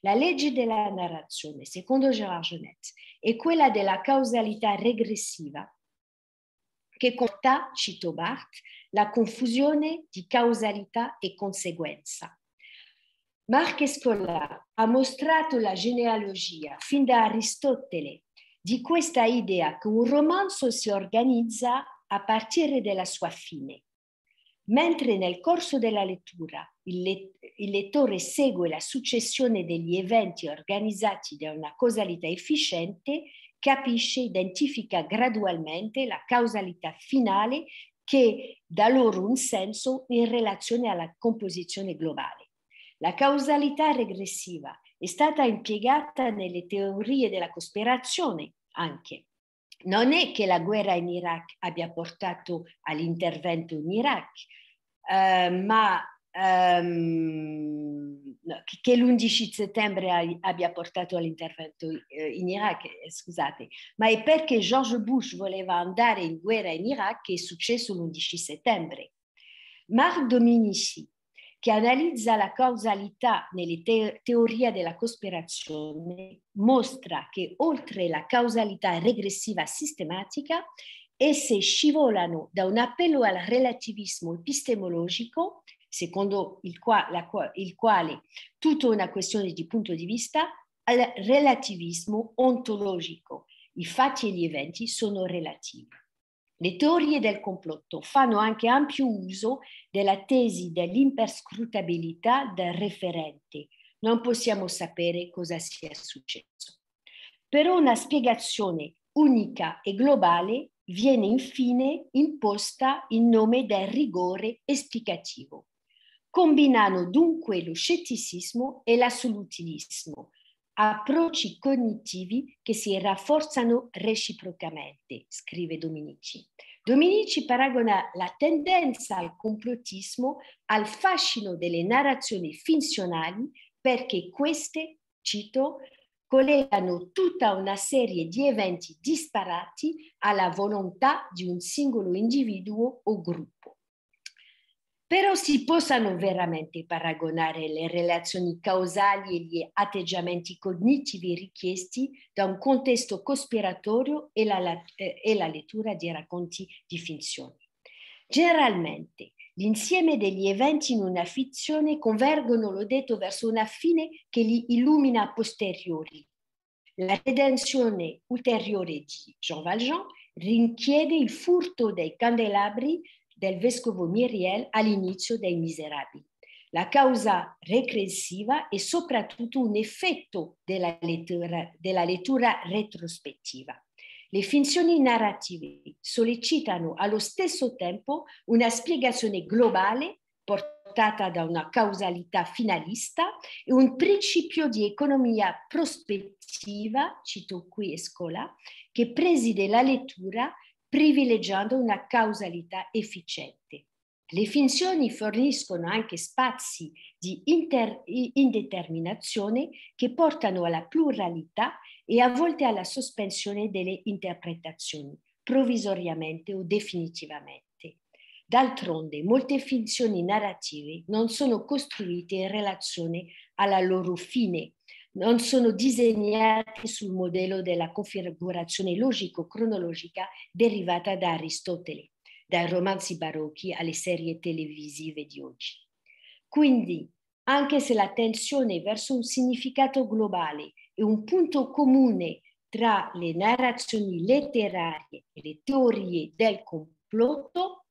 La legge della narrazione, secondo Gérard Genet, è quella della causalità regressiva che conta, cito Barth, la confusione di causalità e conseguenza. Marc Scola ha mostrato la genealogia fin da Aristotele di questa idea che un romanzo si organizza a partire dalla sua fine. Mentre nel corso della lettura il, let- il lettore segue la successione degli eventi organizzati da una causalità efficiente, capisce, identifica gradualmente la causalità finale che dà loro un senso in relazione alla composizione globale. La causalità regressiva è stata impiegata nelle teorie della cospirazione anche. Non è che la guerra in Iraq abbia portato all'intervento in Iraq, eh, ma ehm, che l'11 settembre abbia portato all'intervento eh, in Iraq, eh, scusate, ma è perché George Bush voleva andare in guerra in Iraq che è successo l'11 settembre. Marc Dominici, che analizza la causalità nelle te- teorie della cospirazione, mostra che oltre la causalità regressiva sistematica, esse scivolano da un appello al relativismo epistemologico secondo il quale, il quale tutta una questione di punto di vista al relativismo ontologico. I fatti e gli eventi sono relativi. Le teorie del complotto fanno anche ampio uso della tesi dell'imperscrutabilità del referente. Non possiamo sapere cosa sia successo. Però una spiegazione unica e globale viene infine imposta in nome del rigore esplicativo. Combinano dunque lo scetticismo e l'assolutivismo, approcci cognitivi che si rafforzano reciprocamente, scrive Dominici. Dominici paragona la tendenza al complottismo al fascino delle narrazioni finzionali perché queste, cito, collegano tutta una serie di eventi disparati alla volontà di un singolo individuo o gruppo però si possano veramente paragonare le relazioni causali e gli atteggiamenti cognitivi richiesti da un contesto cospiratorio e la, eh, e la lettura di racconti di finzione. Generalmente L'insieme degli eventi in una fizione convergono, l'ho detto, verso una fine che li illumina a posteriori. La redenzione ulteriore di Jean Valjean richiede il furto dei candelabri del vescovo Miriel all'inizio dei Miserabili. La causa regressiva è soprattutto un effetto della lettura, della lettura retrospettiva. Le finzioni narrative sollecitano allo stesso tempo una spiegazione globale portata da una causalità finalista e un principio di economia prospettiva, cito qui Escola, che preside la lettura privilegiando una causalità efficiente. Le finzioni forniscono anche spazi di inter- indeterminazione che portano alla pluralità e a volte alla sospensione delle interpretazioni, provvisoriamente o definitivamente. D'altronde, molte finzioni narrative non sono costruite in relazione alla loro fine, non sono disegnati sul modello della configurazione logico-cronologica derivata da Aristotele, dai romanzi barocchi alle serie televisive di oggi. Quindi, anche se la tensione verso un significato globale e un punto comune tra le narrazioni letterarie e le teorie del complotto,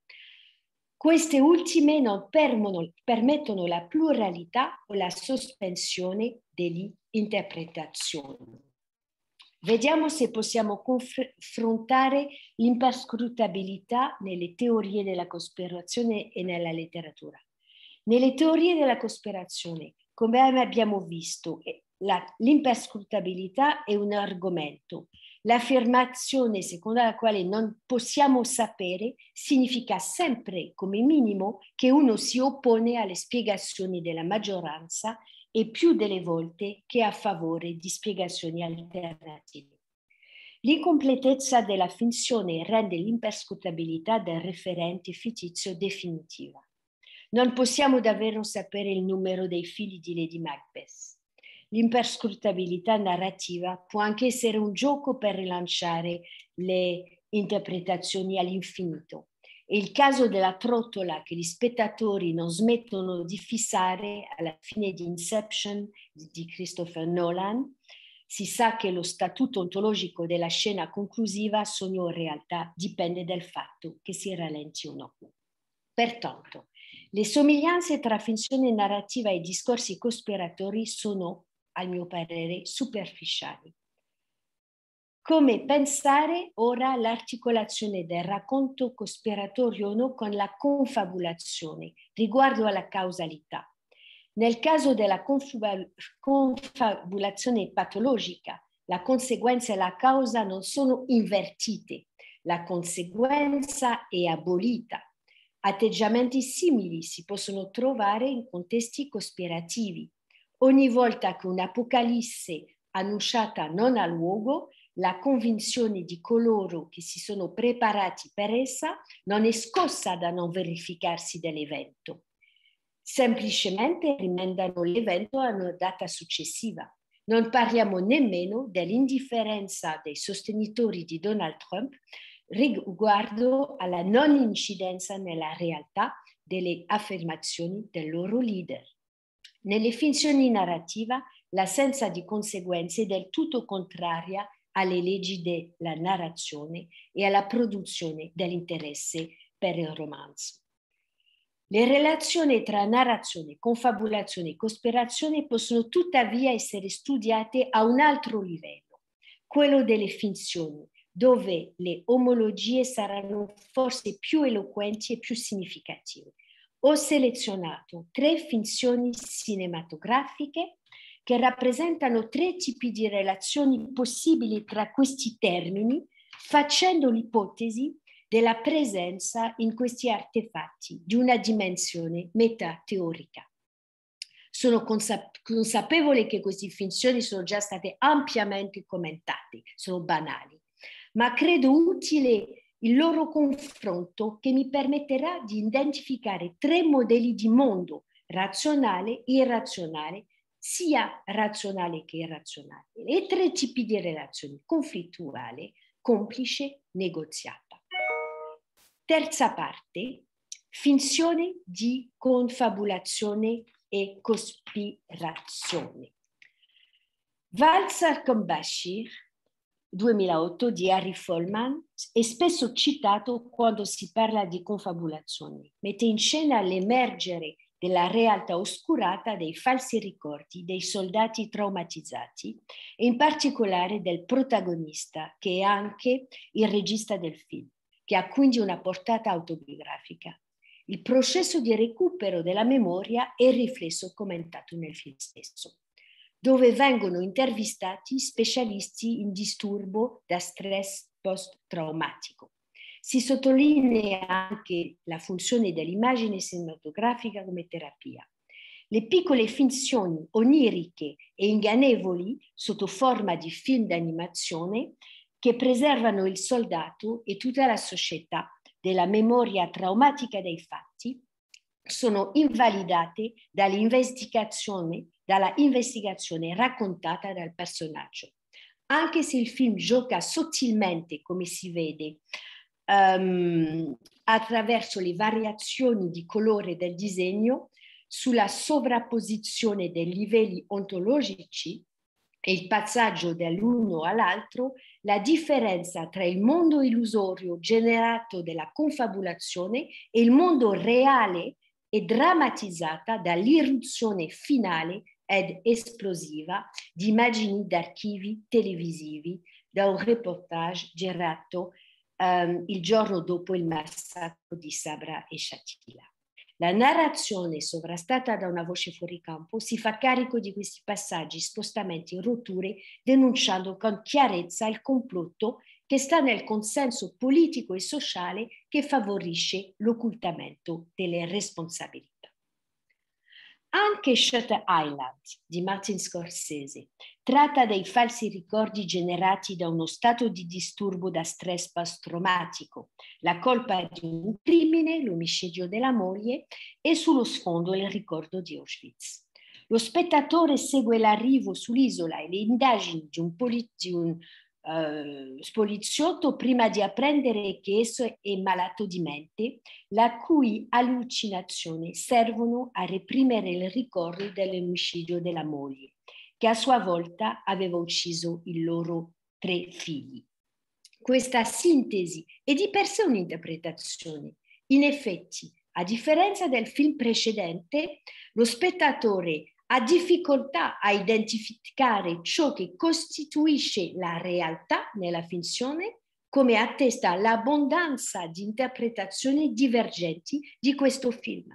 queste ultime non permettono la pluralità o la sospensione dell'interpretazione. Vediamo se possiamo confrontare l'imperscrutabilità nelle teorie della cospirazione e nella letteratura. Nelle teorie della cospirazione, come abbiamo visto, eh, l'imperscrutabilità è un argomento l'affermazione secondo la quale non possiamo sapere significa sempre come minimo che uno si oppone alle spiegazioni della maggioranza e più delle volte che a favore di spiegazioni alternative. L'incompletezza della finzione rende l'imperscutabilità del referente fittizio definitiva. Non possiamo davvero sapere il numero dei figli di Lady Macbeth l'imperscrutabilità narrativa può anche essere un gioco per rilanciare le interpretazioni all'infinito. È il caso della trottola che gli spettatori non smettono di fissare alla fine di Inception di Christopher Nolan. Si sa che lo statuto ontologico della scena conclusiva sogno o realtà dipende dal fatto che si rallenti o no. Pertanto, le somiglianze tra finzione narrativa e discorsi cospiratori sono al mio parere, superficiali. Come pensare ora l'articolazione del racconto cospiratorio no con la confabulazione riguardo alla causalità? Nel caso della confabulazione patologica, la conseguenza e la causa non sono invertite, la conseguenza è abolita. Atteggiamenti simili si possono trovare in contesti cospirativi, Ogni volta che un'apocalisse annunciata non ha luogo, la convinzione di coloro che si sono preparati per essa non è scossa da non verificarsi dell'evento. Semplicemente rimandano l'evento a una data successiva. Non parliamo nemmeno dell'indifferenza dei sostenitori di Donald Trump riguardo alla non incidenza nella realtà delle affermazioni del loro leader. Nelle finzioni narrativa l'assenza di conseguenze è del tutto contraria alle leggi della narrazione e alla produzione dell'interesse per il romanzo. Le relazioni tra narrazione, confabulazione e cospirazione possono tuttavia essere studiate a un altro livello, quello delle finzioni, dove le omologie saranno forse più eloquenti e più significative ho selezionato tre finzioni cinematografiche che rappresentano tre tipi di relazioni possibili tra questi termini, facendo l'ipotesi della presenza in questi artefatti di una dimensione metateorica. Sono consapevole che queste finzioni sono già state ampiamente commentate, sono banali, ma credo utile il loro confronto che mi permetterà di identificare tre modelli di mondo, razionale, irrazionale, sia razionale che irrazionale, e tre tipi di relazioni, conflittuale, complice, negoziata. Terza parte, finzione di confabulazione e cospirazione. Walzer Kombashir 2008 di Harry Follman è spesso citato quando si parla di confabulazioni. Mette in scena l'emergere della realtà oscurata dei falsi ricordi dei soldati traumatizzati e in particolare del protagonista che è anche il regista del film, che ha quindi una portata autobiografica. Il processo di recupero della memoria è riflesso commentato nel film stesso dove vengono intervistati specialisti in disturbo da stress post-traumatico. Si sottolinea anche la funzione dell'immagine cinematografica come terapia. Le piccole finzioni oniriche e ingannevoli sotto forma di film d'animazione che preservano il soldato e tutta la società della memoria traumatica dei fatti sono invalidate dall'investigazione dalla investigazione raccontata dal personaggio. Anche se il film gioca sottilmente, come si vede, um, attraverso le variazioni di colore del disegno, sulla sovrapposizione dei livelli ontologici e il passaggio dall'uno all'altro, la differenza tra il mondo illusorio generato dalla confabulazione e il mondo reale è drammatizzata dall'irruzione finale ed esplosiva di immagini d'archivi televisivi da un reportage girato ehm, il giorno dopo il massacro di Sabra e Shatila. La narrazione, sovrastata da una voce fuori campo, si fa carico di questi passaggi, spostamenti, e rotture, denunciando con chiarezza il complotto che sta nel consenso politico e sociale che favorisce l'occultamento delle responsabilità. Anche Shutter Island di Martin Scorsese tratta dei falsi ricordi generati da uno stato di disturbo da stress post-traumatico, la colpa di un crimine, l'omicidio della moglie e sullo sfondo il ricordo di Auschwitz. Lo spettatore segue l'arrivo sull'isola e le indagini di un, poli- di un eh, spoliziotto prima di apprendere che esso è malato di mente, la cui allucinazioni servono a reprimere il ricordo dell'omicidio della moglie, che a sua volta aveva ucciso i loro tre figli. Questa sintesi è di per sé un'interpretazione. In effetti, a differenza del film precedente, lo spettatore ha difficoltà a identificare ciò che costituisce la realtà nella finzione, come attesta l'abbondanza di interpretazioni divergenti di questo film.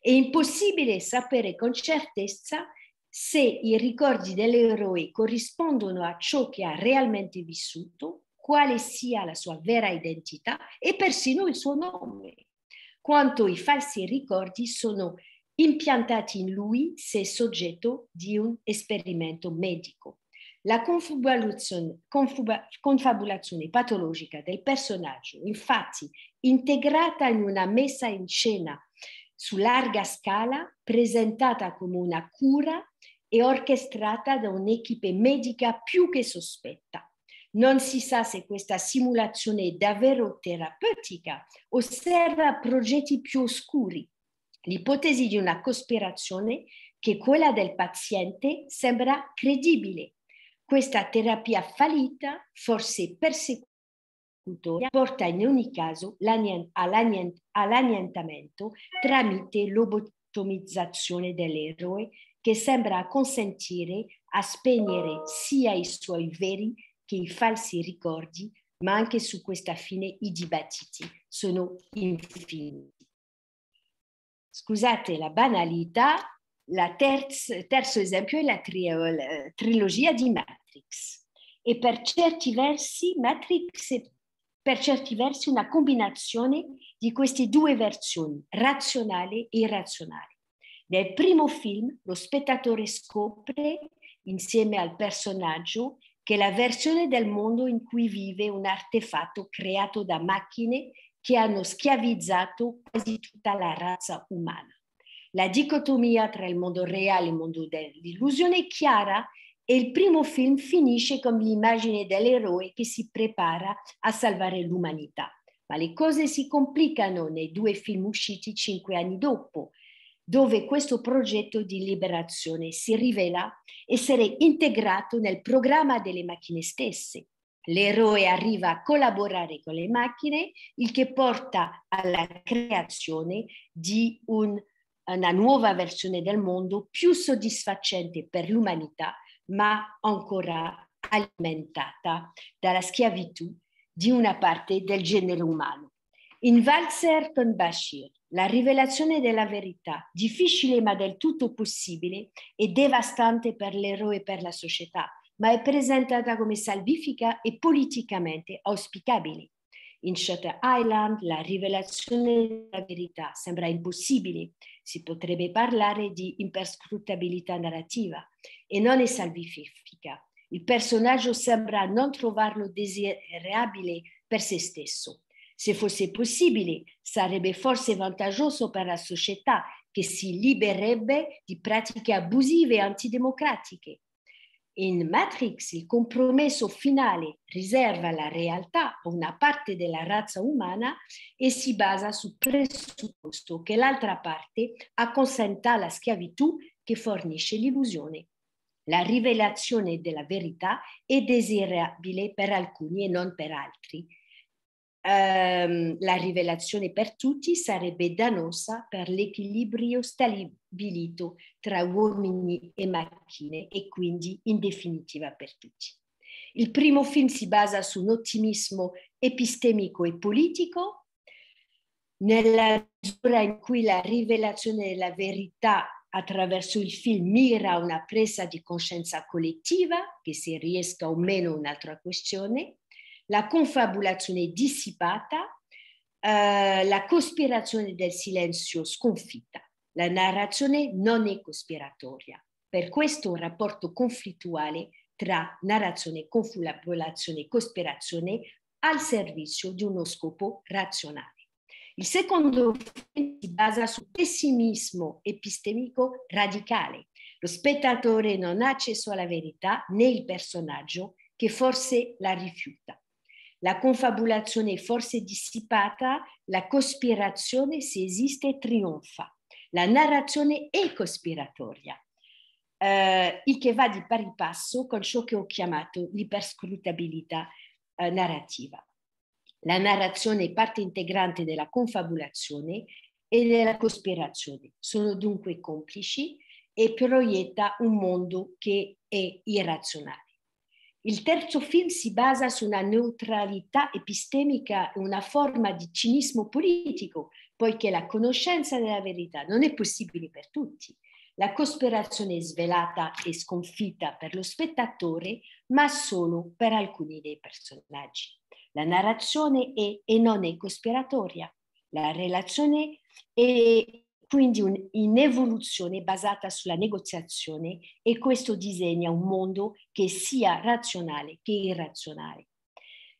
È impossibile sapere con certezza se i ricordi dell'eroe corrispondono a ciò che ha realmente vissuto, quale sia la sua vera identità e persino il suo nome, quanto i falsi ricordi sono impiantati in lui se soggetto di un esperimento medico. La confabulazione, confabulazione patologica del personaggio, infatti, integrata in una messa in scena su larga scala, presentata come una cura e orchestrata da un'equipe medica più che sospetta. Non si sa se questa simulazione è davvero terapeutica o serve a progetti più oscuri, L'ipotesi di una cospirazione che quella del paziente sembra credibile. Questa terapia fallita, forse persecutoria, porta in ogni caso all'annientamento tramite lobotomizzazione dell'eroe che sembra consentire a spegnere sia i suoi veri che i falsi ricordi, ma anche su questa fine i dibattiti sono infiniti scusate la banalità, il terz, terzo esempio è la tri- trilogia di Matrix. E per certi versi Matrix è per certi versi una combinazione di queste due versioni, razionale e irrazionale. Nel primo film lo spettatore scopre, insieme al personaggio, che la versione del mondo in cui vive un artefatto creato da macchine che hanno schiavizzato quasi tutta la razza umana. La dicotomia tra il mondo reale e il mondo dell'illusione è chiara e il primo film finisce con l'immagine dell'eroe che si prepara a salvare l'umanità. Ma le cose si complicano nei due film usciti cinque anni dopo, dove questo progetto di liberazione si rivela essere integrato nel programma delle macchine stesse. L'eroe arriva a collaborare con le macchine, il che porta alla creazione di un, una nuova versione del mondo più soddisfacente per l'umanità, ma ancora alimentata dalla schiavitù di una parte del genere umano. In Walzer con Bashir, la rivelazione della verità, difficile ma del tutto possibile, è devastante per l'eroe e per la società ma è presentata come salvifica e politicamente auspicabile. In Shutter Island la rivelazione della verità sembra impossibile, si potrebbe parlare di imperscrutabilità narrativa e non è salvifica. Il personaggio sembra non trovarlo desiderabile per se stesso. Se fosse possibile, sarebbe forse vantaggioso per la società che si libererebbe di pratiche abusive e antidemocratiche. In Matrix il compromesso finale riserva la realtà a una parte della razza umana e si basa sul presupposto che l'altra parte acconsenta la schiavitù che fornisce l'illusione. La rivelazione della verità è desiderabile per alcuni e non per altri ehm, la rivelazione per tutti sarebbe dannosa per l'equilibrio stabilito tra uomini e macchine e quindi in definitiva per tutti. Il primo film si basa su un ottimismo epistemico e politico, nella misura in cui la rivelazione della verità attraverso il film mira a una presa di coscienza collettiva, che si riesca o meno un'altra questione, la confabulazione dissipata, eh, la cospirazione del silenzio sconfitta, la narrazione non è cospiratoria. Per questo un rapporto conflittuale tra narrazione, confabulazione e cospirazione al servizio di uno scopo razionale. Il secondo film si basa sul pessimismo epistemico radicale. Lo spettatore non ha accesso alla verità né il personaggio che forse la rifiuta la confabulazione forse dissipata, la cospirazione se esiste trionfa. La narrazione è cospiratoria, eh, il che va di pari passo con ciò che ho chiamato l'iperscrutabilità eh, narrativa. La narrazione è parte integrante della confabulazione e della cospirazione, sono dunque complici e proietta un mondo che è irrazionale. Il terzo film si basa su una neutralità epistemica e una forma di cinismo politico, poiché la conoscenza della verità non è possibile per tutti. La cospirazione è svelata e sconfitta per lo spettatore, ma solo per alcuni dei personaggi. La narrazione è e non è cospiratoria. La relazione è quindi un, in evoluzione basata sulla negoziazione e questo disegna un mondo che sia razionale che irrazionale.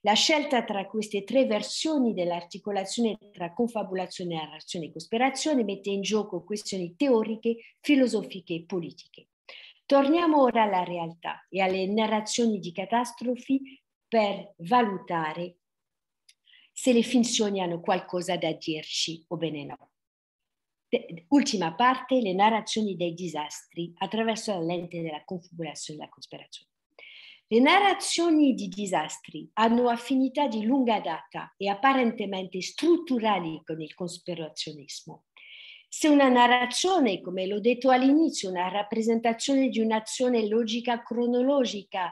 La scelta tra queste tre versioni dell'articolazione tra confabulazione, narrazione e cospirazione mette in gioco questioni teoriche, filosofiche e politiche. Torniamo ora alla realtà e alle narrazioni di catastrofi per valutare se le finzioni hanno qualcosa da dirci o bene no ultima parte, le narrazioni dei disastri attraverso la lente della configurazione della cospirazione. Le narrazioni di disastri hanno affinità di lunga data e apparentemente strutturali con il cospirazionismo. Se una narrazione, come l'ho detto all'inizio, una rappresentazione di un'azione logica cronologica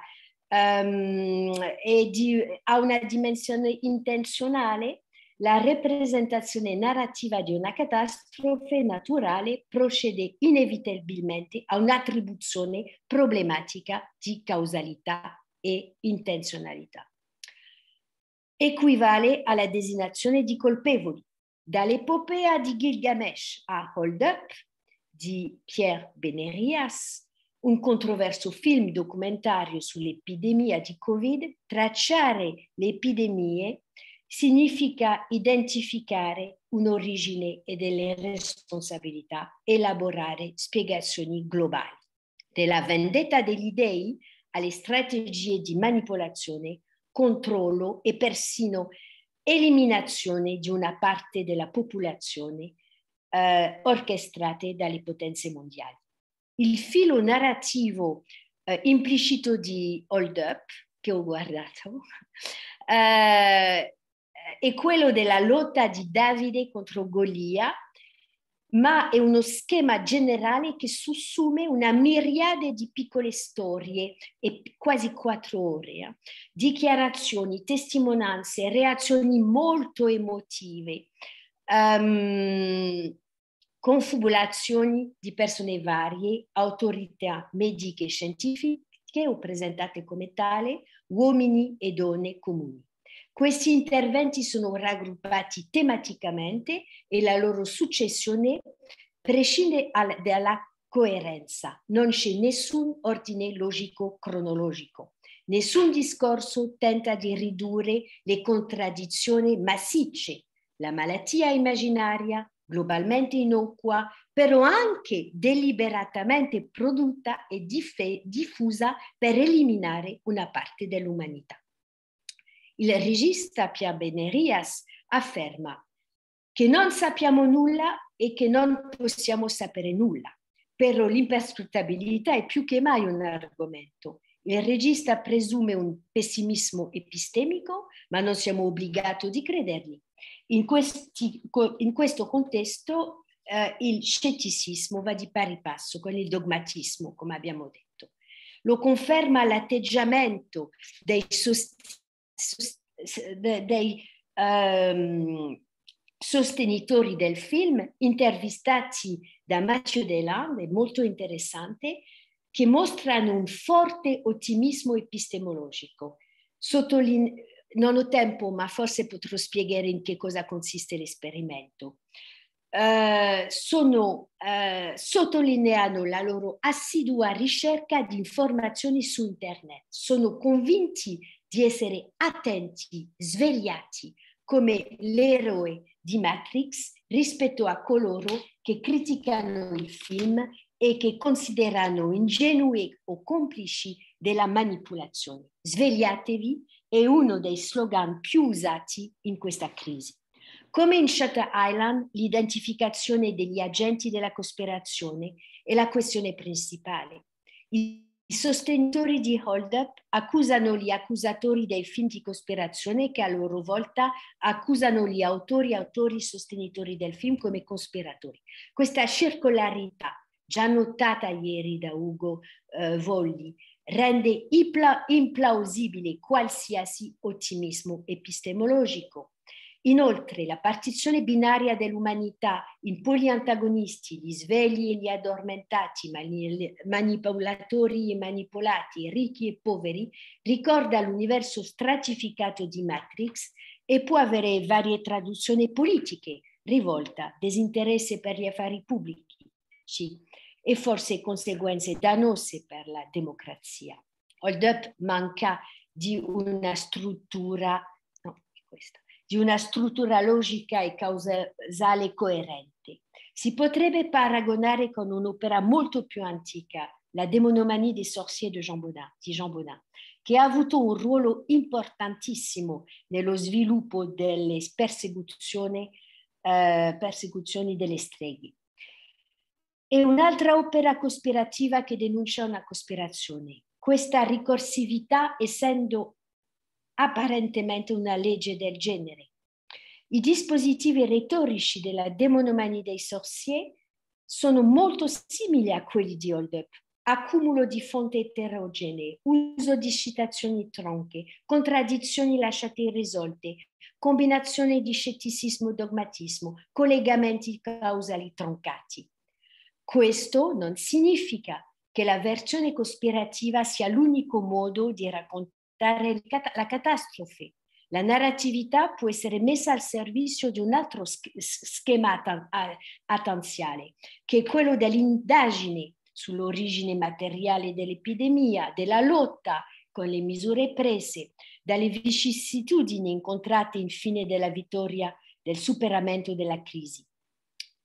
um, e di, ha una dimensione intenzionale, la rappresentazione narrativa di una catastrofe naturale procede inevitabilmente a un'attribuzione problematica di causalità e intenzionalità. Equivale alla designazione di colpevoli, dall'epopea di Gilgamesh a Hold Up di Pierre Benerias, un controverso film documentario sull'epidemia di Covid, tracciare le epidemie significa identificare un'origine e delle responsabilità, elaborare spiegazioni globali. Della vendetta degli dei alle strategie di manipolazione, controllo e persino eliminazione di una parte della popolazione eh, orchestrate dalle potenze mondiali. Il filo narrativo eh, implicito di Hold Up, che ho guardato, eh, è quello della lotta di Davide contro Golia, ma è uno schema generale che sussume una miriade di piccole storie e quasi quattro ore, eh? dichiarazioni, testimonianze, reazioni molto emotive, um, confabulazioni di persone varie, autorità mediche e scientifiche o presentate come tale, uomini e donne comuni. Questi interventi sono raggruppati tematicamente e la loro successione prescinde al, dalla coerenza. Non c'è nessun ordine logico cronologico. Nessun discorso tenta di ridurre le contraddizioni massicce, la malattia immaginaria, globalmente innocua, però anche deliberatamente prodotta e diffusa per eliminare una parte dell'umanità. Il regista Benerias afferma che non sappiamo nulla e che non possiamo sapere nulla. Però l'imperscrutabilità è più che mai un argomento. Il regista presume un pessimismo epistemico, ma non siamo obbligati di credergli. In, questi, in questo contesto eh, il scetticismo va di pari passo con il dogmatismo, come abbiamo detto. Lo conferma l'atteggiamento dei sostenitore dei um, sostenitori del film intervistati da Matteo Delan, è molto interessante, che mostrano un forte ottimismo epistemologico. Sottoline- non ho tempo, ma forse potrò spiegare in che cosa consiste l'esperimento. Uh, sono, uh, sottolineano la loro assidua ricerca di informazioni su internet. Sono convinti di essere attenti, svegliati, come l'eroe di Matrix rispetto a coloro che criticano il film e che considerano ingenui o complici della manipolazione. Svegliatevi è uno dei slogan più usati in questa crisi. Come in Shutter Island, l'identificazione degli agenti della cospirazione è la questione principale. Il i sostenitori di Hold Up accusano gli accusatori dei film di cospirazione che a loro volta accusano gli autori, autori, sostenitori del film come cospiratori. Questa circolarità, già notata ieri da Ugo eh, Volli, rende impla- implausibile qualsiasi ottimismo epistemologico. Inoltre la partizione binaria dell'umanità in poli antagonisti, gli svegli e gli addormentati, manipolatori e manipolati, ricchi e poveri, ricorda l'universo stratificato di Matrix e può avere varie traduzioni politiche, rivolta, disinteresse per gli affari pubblici e forse conseguenze dannose per la democrazia. Hold up manca di una struttura, no, questa di una struttura logica e causale coerente. Si potrebbe paragonare con un'opera molto più antica, La demonomania dei sorcier di Jean Baudin, che ha avuto un ruolo importantissimo nello sviluppo delle persecuzioni, eh, persecuzioni delle streghe. E un'altra opera cospirativa che denuncia una cospirazione. Questa ricorsività, essendo apparentemente una legge del genere. I dispositivi retorici della demonomania dei sorcieri sono molto simili a quelli di Hold Up. Accumulo di fonti eterogenee, uso di citazioni tronche, contraddizioni lasciate irrisolte, combinazione di scetticismo-dogmatismo, e collegamenti causali troncati. Questo non significa che la versione cospirativa sia l'unico modo di raccontare evitare la catastrofe. La narratività può essere messa al servizio di un altro schema attenziale, che è quello dell'indagine sull'origine materiale dell'epidemia, della lotta con le misure prese, dalle vicissitudini incontrate in fine della vittoria del superamento della crisi.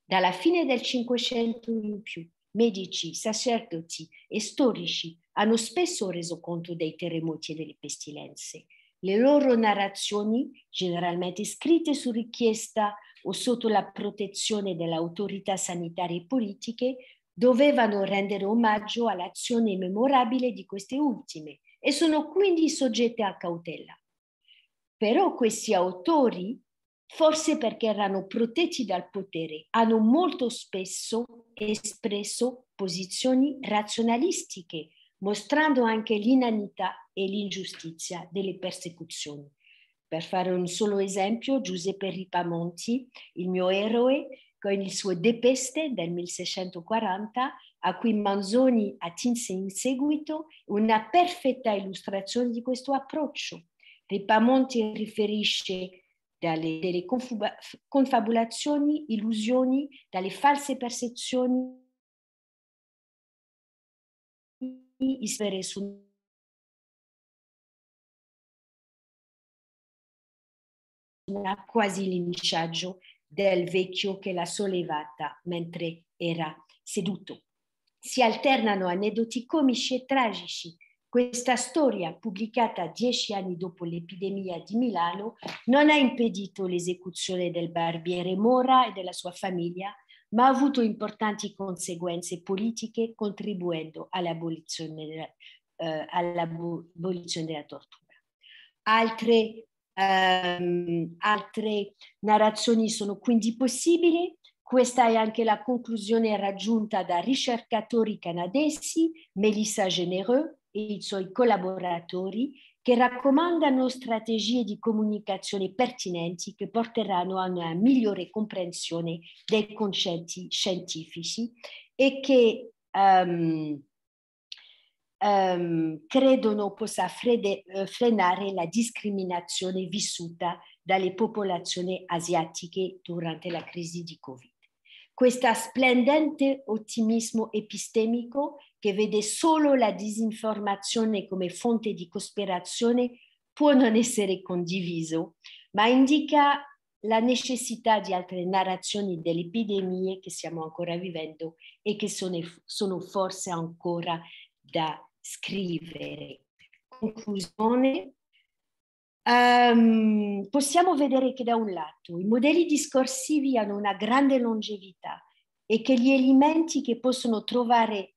Dalla fine del Cinquecento in più, medici, sacerdoti e storici hanno spesso reso conto dei terremoti e delle pestilenze. Le loro narrazioni, generalmente scritte su richiesta o sotto la protezione delle autorità sanitarie e politiche, dovevano rendere omaggio all'azione memorabile di queste ultime e sono quindi soggette a cautela. Però questi autori forse perché erano protetti dal potere, hanno molto spesso espresso posizioni razionalistiche, mostrando anche l'inanità e l'ingiustizia delle persecuzioni. Per fare un solo esempio, Giuseppe Ripamonti, il mio eroe, con il suo De Peste del 1640, a cui Manzoni attinse in seguito una perfetta illustrazione di questo approccio. Ripamonti riferisce dalle, dalle confabulazioni, illusioni, dalle false percezioni, su una quasi linciaggio del vecchio che l'ha sollevata mentre era seduto. Si alternano aneddoti comici e tragici questa storia, pubblicata dieci anni dopo l'epidemia di Milano, non ha impedito l'esecuzione del barbiere Mora e della sua famiglia, ma ha avuto importanti conseguenze politiche contribuendo all'abolizione della, eh, all'abolizione della tortura. Altre, ehm, altre narrazioni sono quindi possibili, questa è anche la conclusione raggiunta da ricercatori canadesi, Melissa Genereux, e i suoi collaboratori che raccomandano strategie di comunicazione pertinenti che porteranno a una migliore comprensione dei concetti scientifici e che um, um, credono possa frede, eh, frenare la discriminazione vissuta dalle popolazioni asiatiche durante la crisi di Covid. Questo splendente ottimismo epistemico che vede solo la disinformazione come fonte di cospirazione può non essere condiviso, ma indica la necessità di altre narrazioni delle epidemie che stiamo ancora vivendo e che sono, sono forse ancora da scrivere. Conclusione. Um, possiamo vedere che da un lato i modelli discorsivi hanno una grande longevità e che gli elementi che possono trovare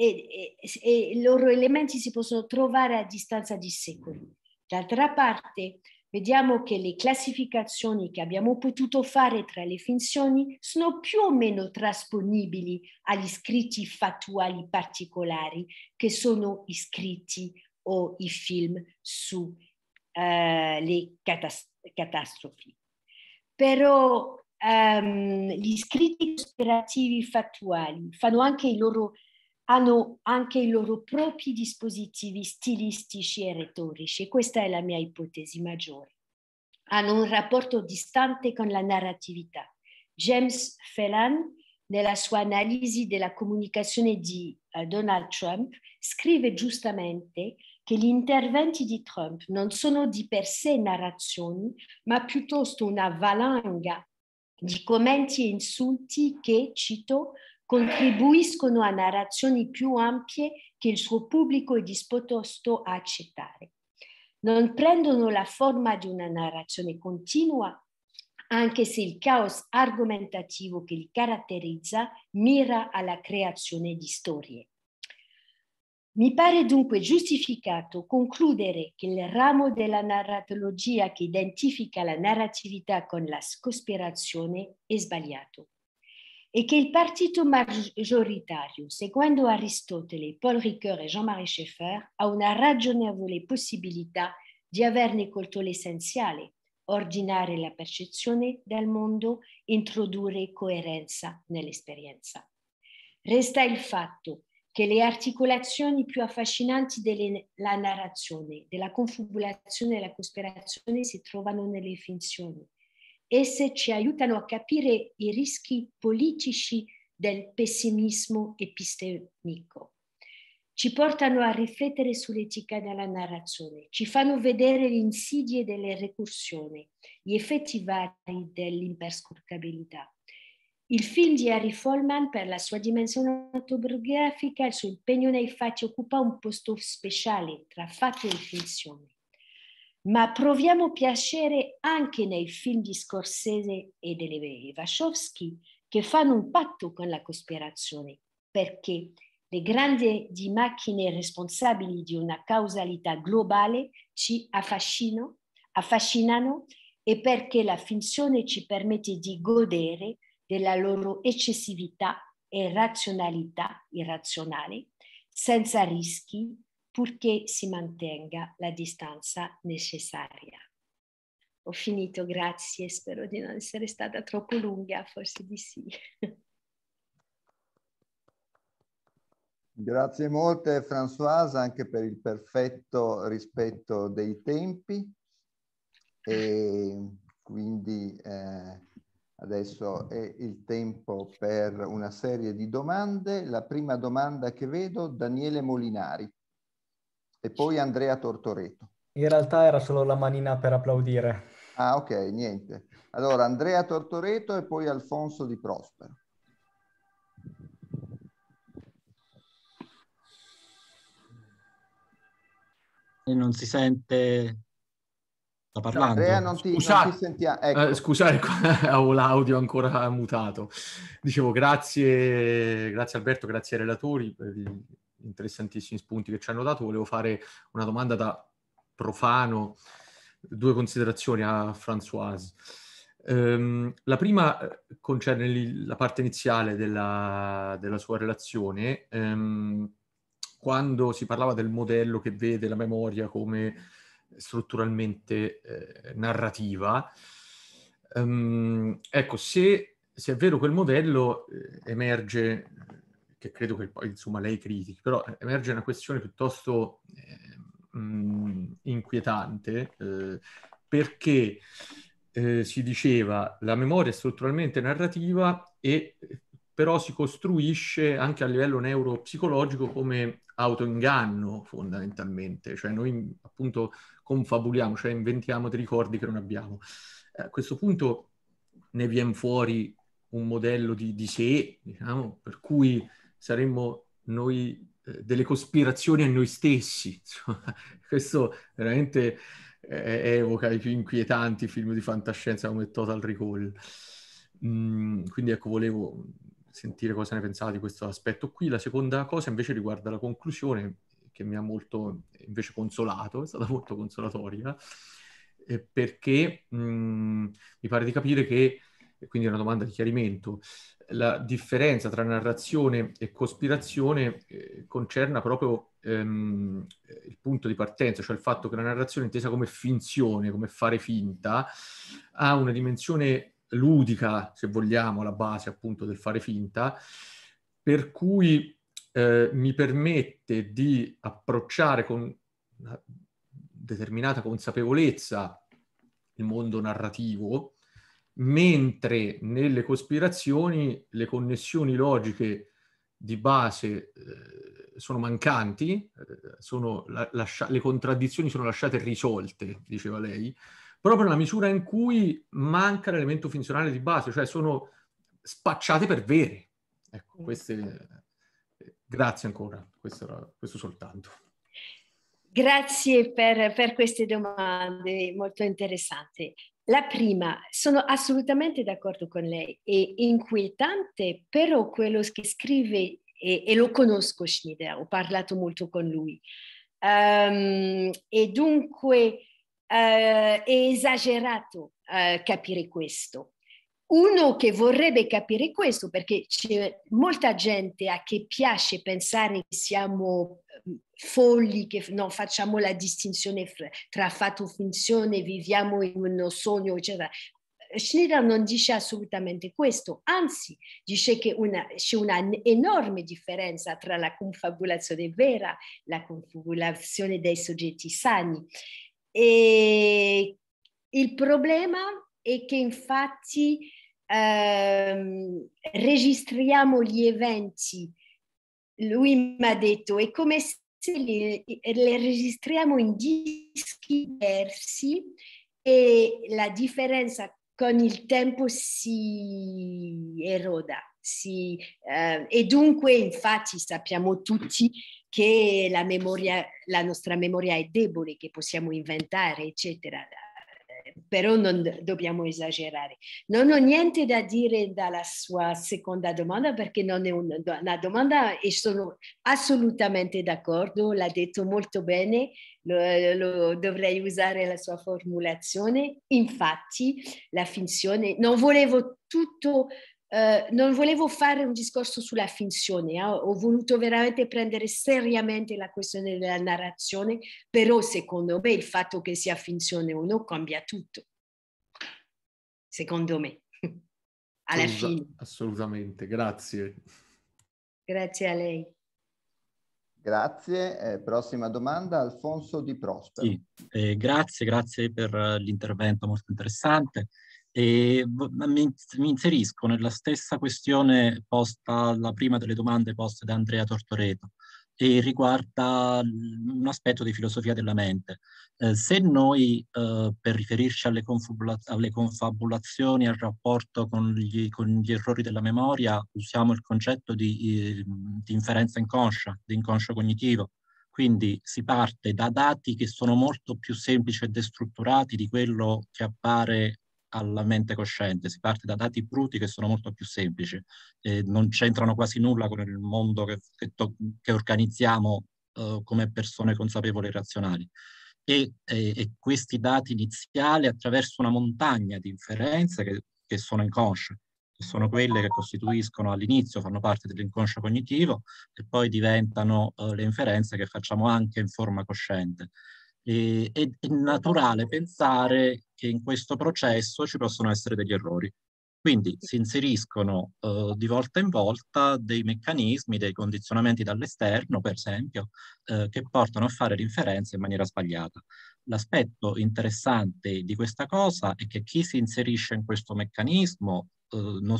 e, e, i loro elementi si possono trovare a distanza di secoli. D'altra parte, vediamo che le classificazioni che abbiamo potuto fare tra le finzioni sono più o meno trasponibili agli scritti fattuali particolari che sono i scritti o i film sulle eh, catas- catastrofi. Però um, gli scritti cospirativi fattuali fanno anche i loro hanno anche i loro propri dispositivi stilistici e retorici. Questa è la mia ipotesi maggiore. Hanno un rapporto distante con la narratività. James Phelan, nella sua analisi della comunicazione di uh, Donald Trump, scrive giustamente che gli interventi di Trump non sono di per sé narrazioni, ma piuttosto una valanga di commenti e insulti che, cito, contribuiscono a narrazioni più ampie che il suo pubblico è disposto a accettare. Non prendono la forma di una narrazione continua, anche se il caos argomentativo che li caratterizza mira alla creazione di storie. Mi pare dunque giustificato concludere che il ramo della narratologia che identifica la narratività con la cospirazione è sbagliato e che il partito maggioritario, seguendo Aristotele, Paul Ricoeur e Jean-Marie Schaeffer, ha una ragionevole possibilità di averne colto l'essenziale, ordinare la percezione del mondo, introdurre coerenza nell'esperienza. Resta il fatto che le articolazioni più affascinanti della narrazione, della confabulazione e della cospirazione si trovano nelle finzioni, Esse ci aiutano a capire i rischi politici del pessimismo epistemico. Ci portano a riflettere sull'etica della narrazione, ci fanno vedere le insidie delle recursioni, gli effetti vari dell'imperscrutabilità. Il film di Harry Follman, per la sua dimensione autobiografica e il suo impegno nei fatti, occupa un posto speciale tra fatti e finzione ma proviamo piacere anche nei film di Scorsese e delle Wachowski che fanno un patto con la cospirazione, perché le grandi macchine responsabili di una causalità globale ci affascinano, affascinano e perché la finzione ci permette di godere della loro eccessività e razionalità irrazionale, senza rischi purché si mantenga la distanza necessaria. Ho finito, grazie, spero di non essere stata troppo lunga, forse di sì. Grazie molte Françoise anche per il perfetto rispetto dei tempi e quindi eh, adesso è il tempo per una serie di domande. La prima domanda che vedo, Daniele Molinari. E poi Andrea Tortoreto. In realtà era solo la manina per applaudire. Ah, ok, niente. Allora, Andrea Tortoreto e poi Alfonso Di Prospero. E non si sente sta parlando. Andrea, non ti, scusate, non ti sentiamo. Ecco. Eh, scusate, ho l'audio ancora mutato. Dicevo, grazie, grazie Alberto, grazie ai relatori interessantissimi spunti che ci hanno dato. Volevo fare una domanda da profano, due considerazioni a Françoise. Um, la prima eh, concerne la parte iniziale della, della sua relazione, um, quando si parlava del modello che vede la memoria come strutturalmente eh, narrativa. Um, ecco, se, se, è vero quel modello, eh, emerge che credo che poi insomma lei critichi, però eh, emerge una questione piuttosto eh, mh, mm, inquietante eh, perché eh, si diceva la memoria è strutturalmente narrativa e eh, però si costruisce anche a livello neuropsicologico come autoinganno fondamentalmente, cioè noi appunto confabuliamo, cioè inventiamo dei ricordi che non abbiamo. A questo punto ne viene fuori un modello di, di sé, diciamo, per cui saremmo noi eh, delle cospirazioni a noi stessi. Insomma, questo veramente eh, evoca i più inquietanti film di fantascienza come Total Recall. Mm, quindi ecco, volevo sentire cosa ne pensate di questo aspetto qui. La seconda cosa invece riguarda la conclusione che mi ha molto invece consolato, è stata molto consolatoria, eh, perché mm, mi pare di capire che e quindi è una domanda di chiarimento. La differenza tra narrazione e cospirazione eh, concerna proprio ehm, il punto di partenza, cioè il fatto che la narrazione intesa come finzione, come fare finta, ha una dimensione ludica, se vogliamo, la base appunto del fare finta, per cui eh, mi permette di approcciare con una determinata consapevolezza il mondo narrativo, mentre nelle cospirazioni le connessioni logiche di base eh, sono mancanti, eh, sono la, lascia- le contraddizioni sono lasciate risolte, diceva lei, proprio nella misura in cui manca l'elemento funzionale di base, cioè sono spacciate per vere. Ecco, mm. queste... Grazie ancora, questo, era, questo soltanto. Grazie per, per, queste domande molto interessanti. La prima, sono assolutamente d'accordo con lei, è inquietante, però quello che scrive, e, e lo conosco Schneider, ho parlato molto con lui, um, e dunque uh, è esagerato uh, capire questo. Uno che vorrebbe capire questo, perché c'è molta gente a che piace pensare che siamo ehm, folli, che non facciamo la distinzione tra fatto e finzione, viviamo in uno sogno, eccetera. Schneider non dice assolutamente questo, anzi dice che una, c'è una enorme differenza tra la confabulazione vera e la confabulazione dei soggetti sani. E il problema è che infatti ehm, registriamo gli eventi. Lui mi ha detto, è come se li, li registriamo in dischi diversi e la differenza con il tempo si eroda. Si, eh, e dunque, infatti, sappiamo tutti che la, memoria, la nostra memoria è debole, che possiamo inventare, eccetera però non dobbiamo esagerare. Non ho niente da dire dalla sua seconda domanda perché non è una domanda e sono assolutamente d'accordo, l'ha detto molto bene, lo, lo, dovrei usare la sua formulazione. Infatti la finzione, non volevo tutto eh, non volevo fare un discorso sulla finzione, eh. ho voluto veramente prendere seriamente la questione della narrazione, però secondo me il fatto che sia finzione o no cambia tutto, secondo me, alla Assoluta, fine. Assolutamente, grazie. Grazie a lei. Grazie. Eh, prossima domanda, Alfonso Di Prospero. Sì, eh, grazie, grazie per eh, l'intervento molto interessante. E boh, mi inserisco nella stessa questione posta, alla prima delle domande poste da Andrea Tortoreto, e riguarda un aspetto di filosofia della mente. Eh, se noi, eh, per riferirci alle, confabula alle, confabulazioni, al rapporto con gli, con gli, errori della memoria, usiamo il concetto di, ehm, di inferenza inconscia, di inconscio cognitivo, quindi si parte da dati che sono molto più semplici e destrutturati di quello che appare alla mente cosciente, si parte da dati bruti che sono molto più semplici e non c'entrano quasi nulla con il mondo che, che, to- che organizziamo uh, come persone consapevoli e razionali. E, e, e, questi dati iniziali attraverso una montagna di inferenze che, che sono inconsce, che sono quelle che costituiscono all'inizio, fanno parte dell'inconscio cognitivo e poi diventano uh, le inferenze che facciamo anche in forma cosciente e, è, è naturale pensare che in questo processo ci possono essere degli errori. Quindi si inseriscono eh, di volta in volta dei meccanismi, dei condizionamenti dall'esterno, per esempio, eh, che portano a fare l'inferenza in maniera sbagliata. L'aspetto interessante di questa cosa è che chi si inserisce in questo meccanismo eh, non,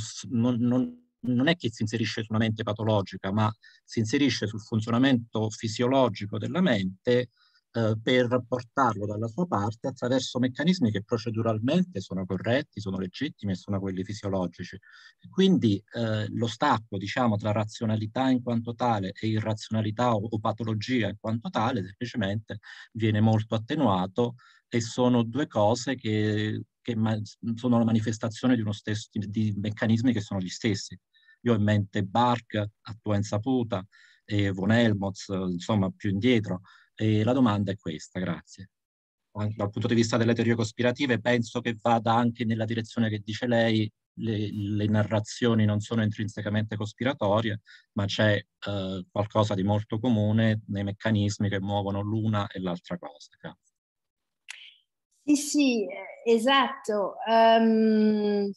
non, non è che si inserisce su una mente patologica, ma si inserisce sul funzionamento fisiologico della mente eh, per portarlo dalla sua parte attraverso meccanismi che proceduralmente sono corretti, sono legittimi e sono quelli fisiologici. Quindi eh, lo stacco diciamo, tra razionalità in quanto tale e irrazionalità o, o patologia in quanto tale semplicemente viene molto attenuato e sono due cose che, che ma- sono la manifestazione di, stesso, di meccanismi che sono gli stessi. Io ho in mente Bark, tua Insaputa, e Von Helmholtz, insomma più indietro, e la domanda è questa, grazie. Anche dal punto di vista delle teorie cospirative, penso che vada anche nella direzione che dice lei, le, le narrazioni non sono intrinsecamente cospiratorie, ma c'è eh, qualcosa di molto comune nei meccanismi che muovono l'una e l'altra cosa. Sì, sì, eh, esatto. Um,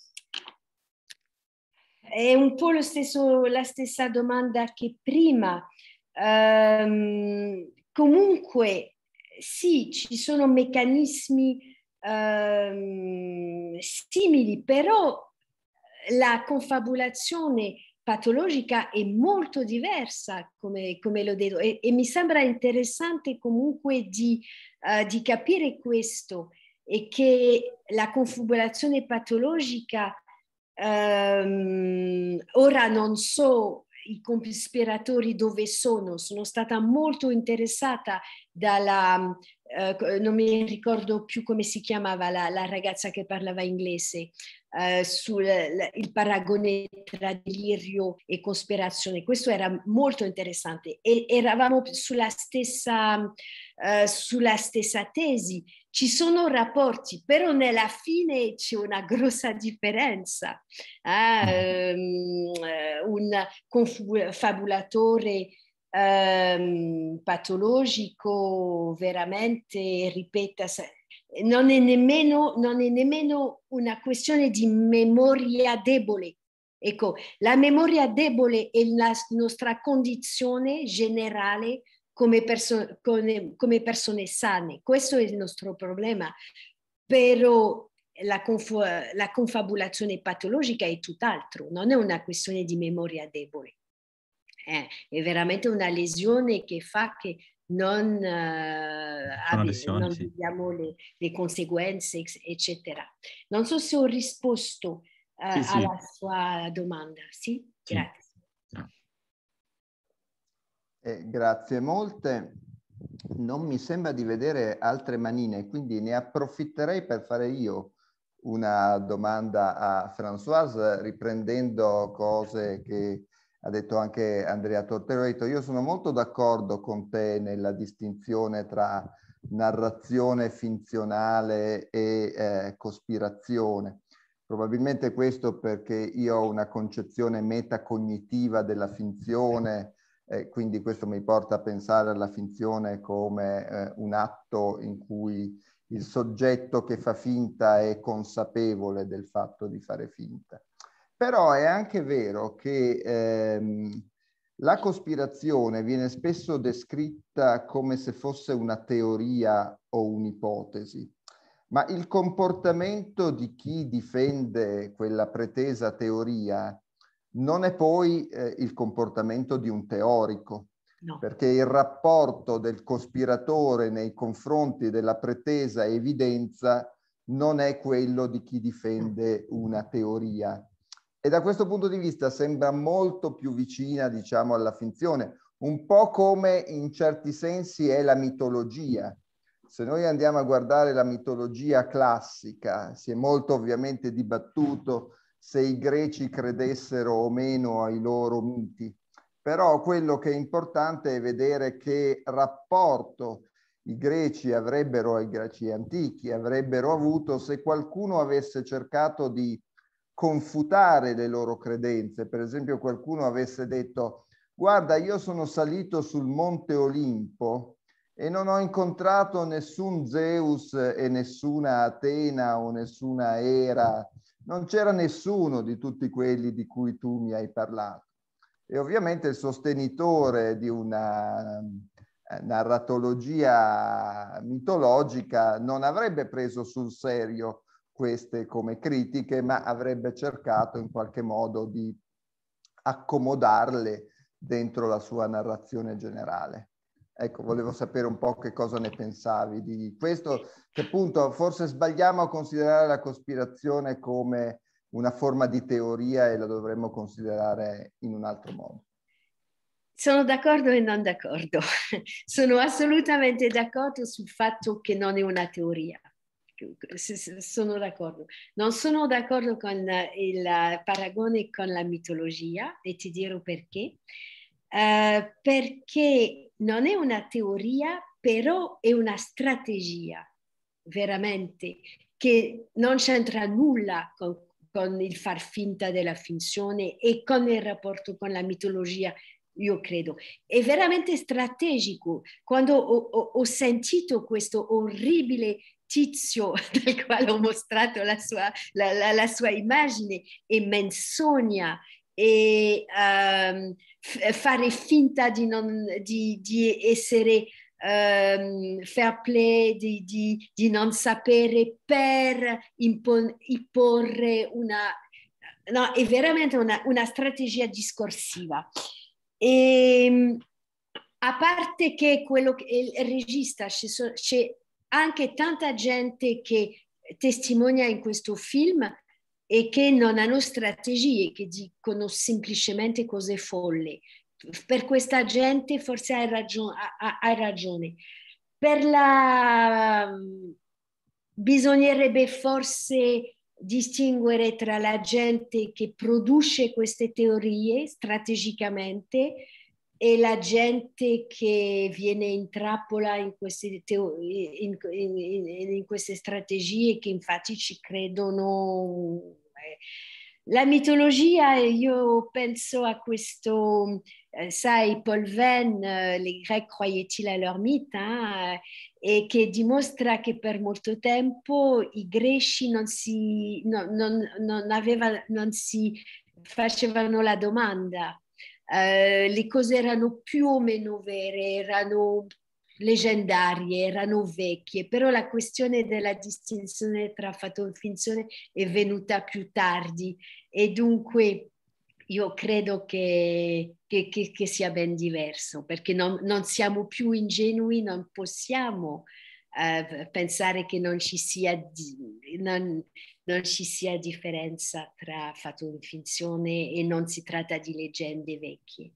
è un po' stesso, la stessa domanda che prima. Um, comunque sì, ci sono meccanismi ehm, simili, però la confabulazione patologica è molto diversa, come, come l'ho detto, e, e, mi sembra interessante comunque di, uh, di, capire questo e che la confabulazione patologica, um, ora non so i conspiratori dove sono. Sono stata molto interessata dalla, mm, eh, non mi ricordo più come si chiamava la, la ragazza che parlava inglese, eh, sul il paragone tra delirio e cospirazione. Questo era molto interessante e eravamo sulla stessa, mm, eh, sulla stessa tesi ci sono rapporti, però nella fine c'è una grossa differenza. Eh? Mm. Ehm, eh un confabulatore ehm, patologico veramente ripeta, non è, nemmeno, non è nemmeno una questione di memoria debole. Ecco, la memoria debole è la nostra condizione generale come, perso come, come persone sane. Questo è il nostro problema. Però la, la, confabulazione patologica è tutt'altro, non è una questione di memoria debole. Eh, è veramente una lesione che fa che non, eh, abbi, lesione, non sì. vediamo le, le, conseguenze, eccetera. Non so se ho risposto eh, sì, alla sua domanda. Sì, grazie. Eh, grazie molte. Non mi sembra di vedere altre manine, quindi ne approfitterei per fare io una domanda a Françoise riprendendo cose che ha detto anche Andrea Torteroito. Io sono molto d'accordo con te nella distinzione tra narrazione finzionale e eh, cospirazione. Probabilmente questo perché io ho una concezione metacognitiva della finzione eh, quindi questo mi porta a pensare alla finzione come eh, un atto in cui il soggetto che fa finta è consapevole del fatto di fare finta. Però è anche vero che ehm, la cospirazione viene spesso descritta come se fosse una teoria o un'ipotesi, ma il comportamento di chi difende quella pretesa teoria non è poi eh, il comportamento di un teorico, no. perché il rapporto del cospiratore nei confronti della pretesa evidenza non è quello di chi difende una teoria. E da questo punto di vista sembra molto più vicina, diciamo, alla finzione, un po' come in certi sensi è la mitologia. Se noi andiamo a guardare la mitologia classica, si è molto ovviamente dibattuto se i greci credessero o meno ai loro miti, però quello che è importante è vedere che rapporto i greci avrebbero, i greci antichi avrebbero avuto se qualcuno avesse cercato di confutare le loro credenze, per esempio qualcuno avesse detto guarda io sono salito sul monte Olimpo e non ho incontrato nessun Zeus e nessuna Atena o nessuna Era non c'era nessuno di tutti quelli di cui tu mi hai parlato. E ovviamente il sostenitore di una eh, narratologia mitologica non avrebbe preso sul serio queste come critiche, ma avrebbe cercato in qualche modo di accomodarle dentro la sua narrazione generale. Ecco, volevo sapere un po' che cosa ne pensavi di questo, che appunto forse sbagliamo a considerare la cospirazione come una forma di teoria e la dovremmo considerare in un altro modo. Sono d'accordo e non d'accordo. Sono assolutamente d'accordo sul fatto che non è una teoria. Sono d'accordo. Non sono d'accordo con il paragone con la mitologia e ti dirò perché. Uh, perché non è una teoria, però è una strategia, veramente, che non c'entra nulla con, con il far finta della finzione e con il rapporto con la mitologia io credo. È veramente strategico. Quando ho, ho, ho, sentito questo orribile tizio del quale ho mostrato la sua, la, la, la sua immagine e menzogna e um, f- fare finta di, non, di, di essere um, fair play, di, di, di, non sapere per imporre una... No, è veramente una, una strategia discorsiva. E, ehm, a parte che quello che il regista, c'è, c'è anche tanta gente che testimonia in questo film e che non hanno strategie, che dicono semplicemente cose folli. Per questa gente forse hai, ragion- hai ragione. Per la... bisognerebbe forse distinguere tra la gente che produce queste teorie strategicamente e la gente che viene in trappola in queste, teo- in, in, in, in queste strategie che infatti ci credono la mitologia, io penso a questo, eh, sai, Paul Venn, i eh, greci croyaient-ils a loro mito, eh, e che dimostra che per molto tempo i greci non si, no, non, non, aveva, non si facevano la domanda. Eh, le cose erano più o meno vere, erano leggendarie, erano vecchie, però la questione della distinzione tra fatto e finzione è venuta più tardi e dunque io credo che, che, che, che sia ben diverso, perché non, non, siamo più ingenui, non possiamo uh, pensare che non ci, sia di, non, non ci sia differenza tra fatto e finzione e non si tratta di leggende vecchie,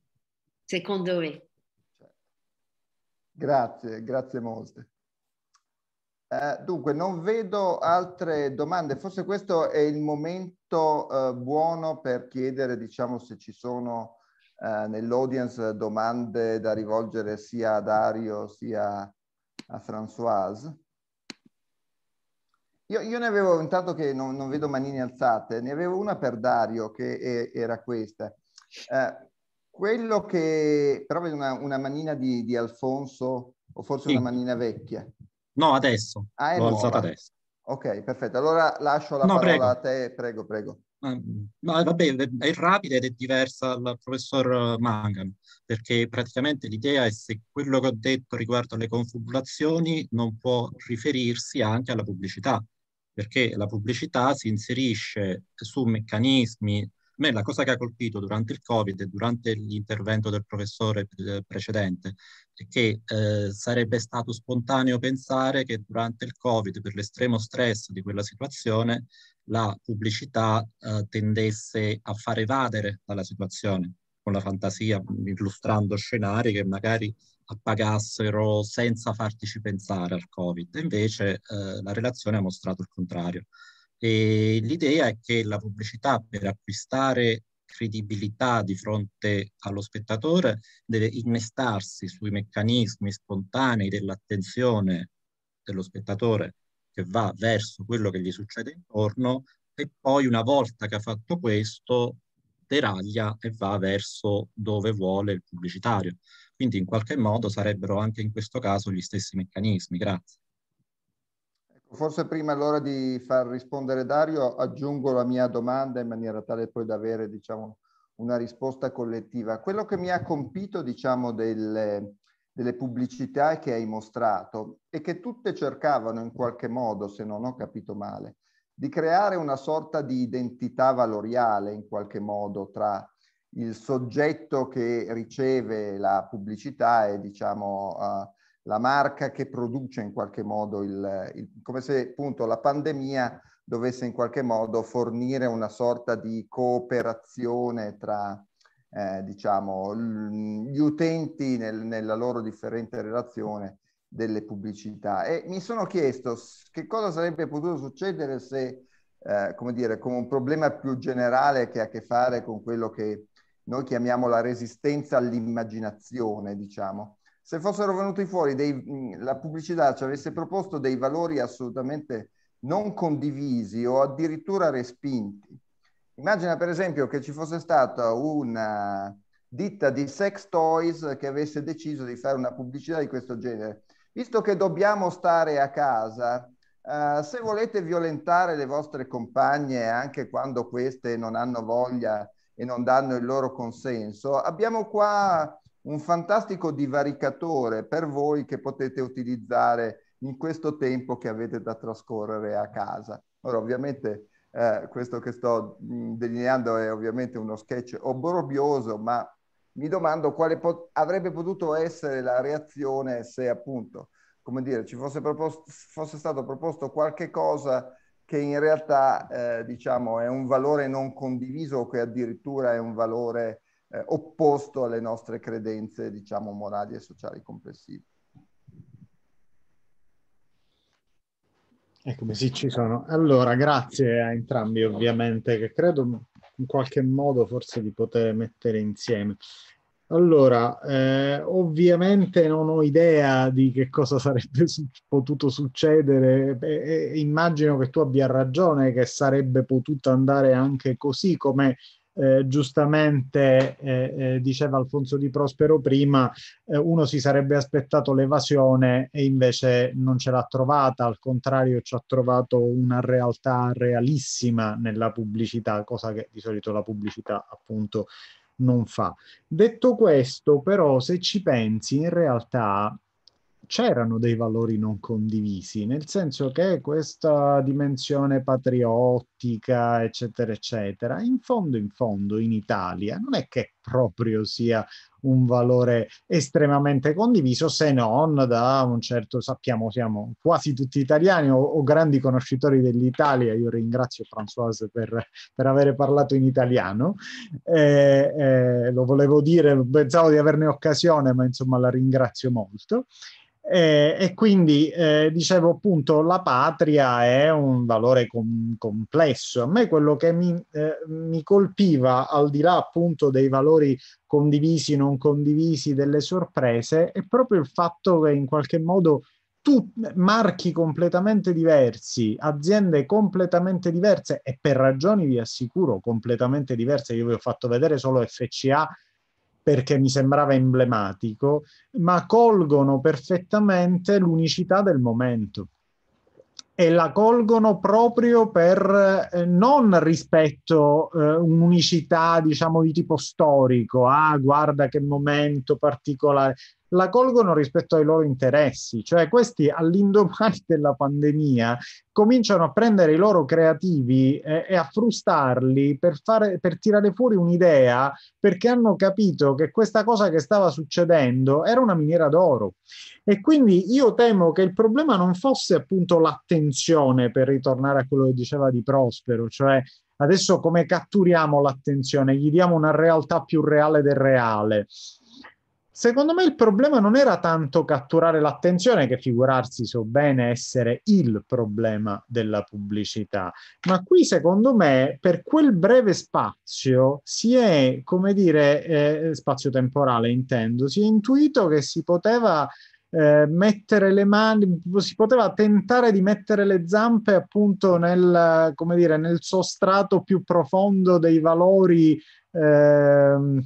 secondo me. Grazie, grazie molte. Eh, dunque, non vedo altre domande, forse questo è il momento eh, buono per chiedere, diciamo, se ci sono eh, nell'audience domande da rivolgere sia a Dario sia a Françoise. Io, io, ne avevo, intanto che non, non, vedo manine alzate, ne avevo una per Dario che è, era questa. Eh, quello che però vedo una, una manina di, di, Alfonso, o forse sì. una manina vecchia. No, adesso. Ah, è L'ho alzata adesso. Ok, perfetto. Allora lascio la no, parola prego. a te, prego, prego. Ma, ah, ma eh, vabbè, è rapida ed è diversa dal professor Mangan, perché praticamente l'idea è se quello che ho detto riguardo alle confabulazioni non può riferirsi anche alla pubblicità, perché la pubblicità si inserisce su meccanismi a me la cosa che ha colpito durante il Covid e durante l'intervento del professore eh, precedente è che eh, sarebbe stato spontaneo pensare che durante il Covid, per l'estremo stress di quella situazione, la pubblicità eh, tendesse a far evadere dalla situazione con la fantasia, illustrando scenari che magari appagassero senza fartici pensare al Covid. Invece eh, la relazione ha mostrato il contrario e l'idea è che la pubblicità per acquistare credibilità di fronte allo spettatore deve innestarsi sui meccanismi spontanei dell'attenzione dello spettatore che va verso quello che gli succede intorno e poi una volta che ha fatto questo deraglia e va verso dove vuole il pubblicitario. Quindi in qualche modo sarebbero anche in questo caso gli stessi meccanismi. Grazie. Forse prima allora di far rispondere Dario aggiungo la mia domanda in maniera tale poi da avere diciamo, una risposta collettiva. Quello che mi ha compito diciamo, del, delle pubblicità che hai mostrato è che tutte cercavano in qualche modo, se non ho capito male, di creare una sorta di identità valoriale in qualche modo tra il soggetto che riceve la pubblicità e diciamo, uh, la marca che produce in qualche modo il, il, come se appunto la pandemia dovesse in qualche modo fornire una sorta di cooperazione tra eh, diciamo gli utenti nel, nella loro differente relazione delle pubblicità e mi sono chiesto che cosa sarebbe potuto succedere se eh, come dire con un problema più generale che ha a che fare con quello che noi chiamiamo la resistenza all'immaginazione diciamo se fossero venuti fuori dei, la pubblicità ci avesse proposto dei valori assolutamente non condivisi o addirittura respinti. Immagina per esempio che ci fosse stata una ditta di sex toys che avesse deciso di fare una pubblicità di questo genere. Visto che dobbiamo stare a casa, eh, se volete violentare le vostre compagne anche quando queste non hanno voglia e non danno il loro consenso, abbiamo qua un fantastico divaricatore per voi che potete utilizzare in questo tempo che avete da trascorrere a casa. Ora ovviamente eh, questo che sto mm, delineando è ovviamente uno sketch obbrobbioso, ma mi domando quale pot- avrebbe potuto essere la reazione se appunto, come dire, ci fosse, proposto, fosse stato proposto qualche cosa che in realtà eh, diciamo è un valore non condiviso o che addirittura è un valore eh, opposto alle nostre credenze, diciamo, morali e sociali complessive. Ecco, sì, ci sono. Allora, grazie a entrambi ovviamente, che credo in qualche modo forse di poter mettere insieme. Allora, eh, ovviamente non ho idea di che cosa sarebbe su- potuto succedere, e, e immagino che tu abbia ragione, che sarebbe potuto andare anche così, come eh, giustamente eh, eh, diceva Alfonso Di Prospero prima, eh, uno si sarebbe aspettato l'evasione e invece non ce l'ha trovata, al contrario ci ha trovato una realtà realissima nella pubblicità, cosa che di solito la pubblicità appunto non fa. Detto questo, però, se ci pensi, in realtà c'erano dei valori non condivisi, nel senso che questa dimensione patriottica, eccetera, eccetera, in fondo, in fondo, in Italia non è che proprio sia un valore estremamente condiviso, se non da un certo, sappiamo, siamo quasi tutti italiani o, o grandi conoscitori dell'Italia, io ringrazio Françoise per, per aver parlato in italiano, eh, eh, lo volevo dire, pensavo di averne occasione, ma insomma la ringrazio molto. E, eh, e quindi eh, dicevo appunto la patria è un valore com- complesso. A me quello che mi, eh, mi, colpiva, al di là appunto dei valori condivisi, non condivisi, delle sorprese, è proprio il fatto che in qualche modo tu marchi completamente diversi, aziende completamente diverse e per ragioni vi assicuro completamente diverse. Io vi ho fatto vedere solo FCA perché mi sembrava emblematico, ma colgono perfettamente l'unicità del momento e la colgono proprio per eh, non rispetto eh, un'unicità, diciamo, di tipo storico, ah, guarda che momento particolare, la colgono rispetto ai loro interessi, cioè questi all'indomani della pandemia cominciano a prendere i loro creativi e, e a frustarli per, fare, per tirare fuori un'idea perché hanno capito che questa cosa che stava succedendo era una miniera d'oro. E quindi io temo che il problema non fosse appunto l'attenzione, per ritornare a quello che diceva di Prospero, cioè adesso come catturiamo l'attenzione, gli diamo una realtà più reale del reale. Secondo me il problema non era tanto catturare l'attenzione, che figurarsi so bene essere il problema della pubblicità, ma qui secondo me per quel breve spazio si è, come dire, eh, spazio temporale intendo, si è intuito che si poteva eh, mettere le mani, si poteva tentare di mettere le zampe appunto nel, come dire, nel sostrato più profondo dei valori. Eh,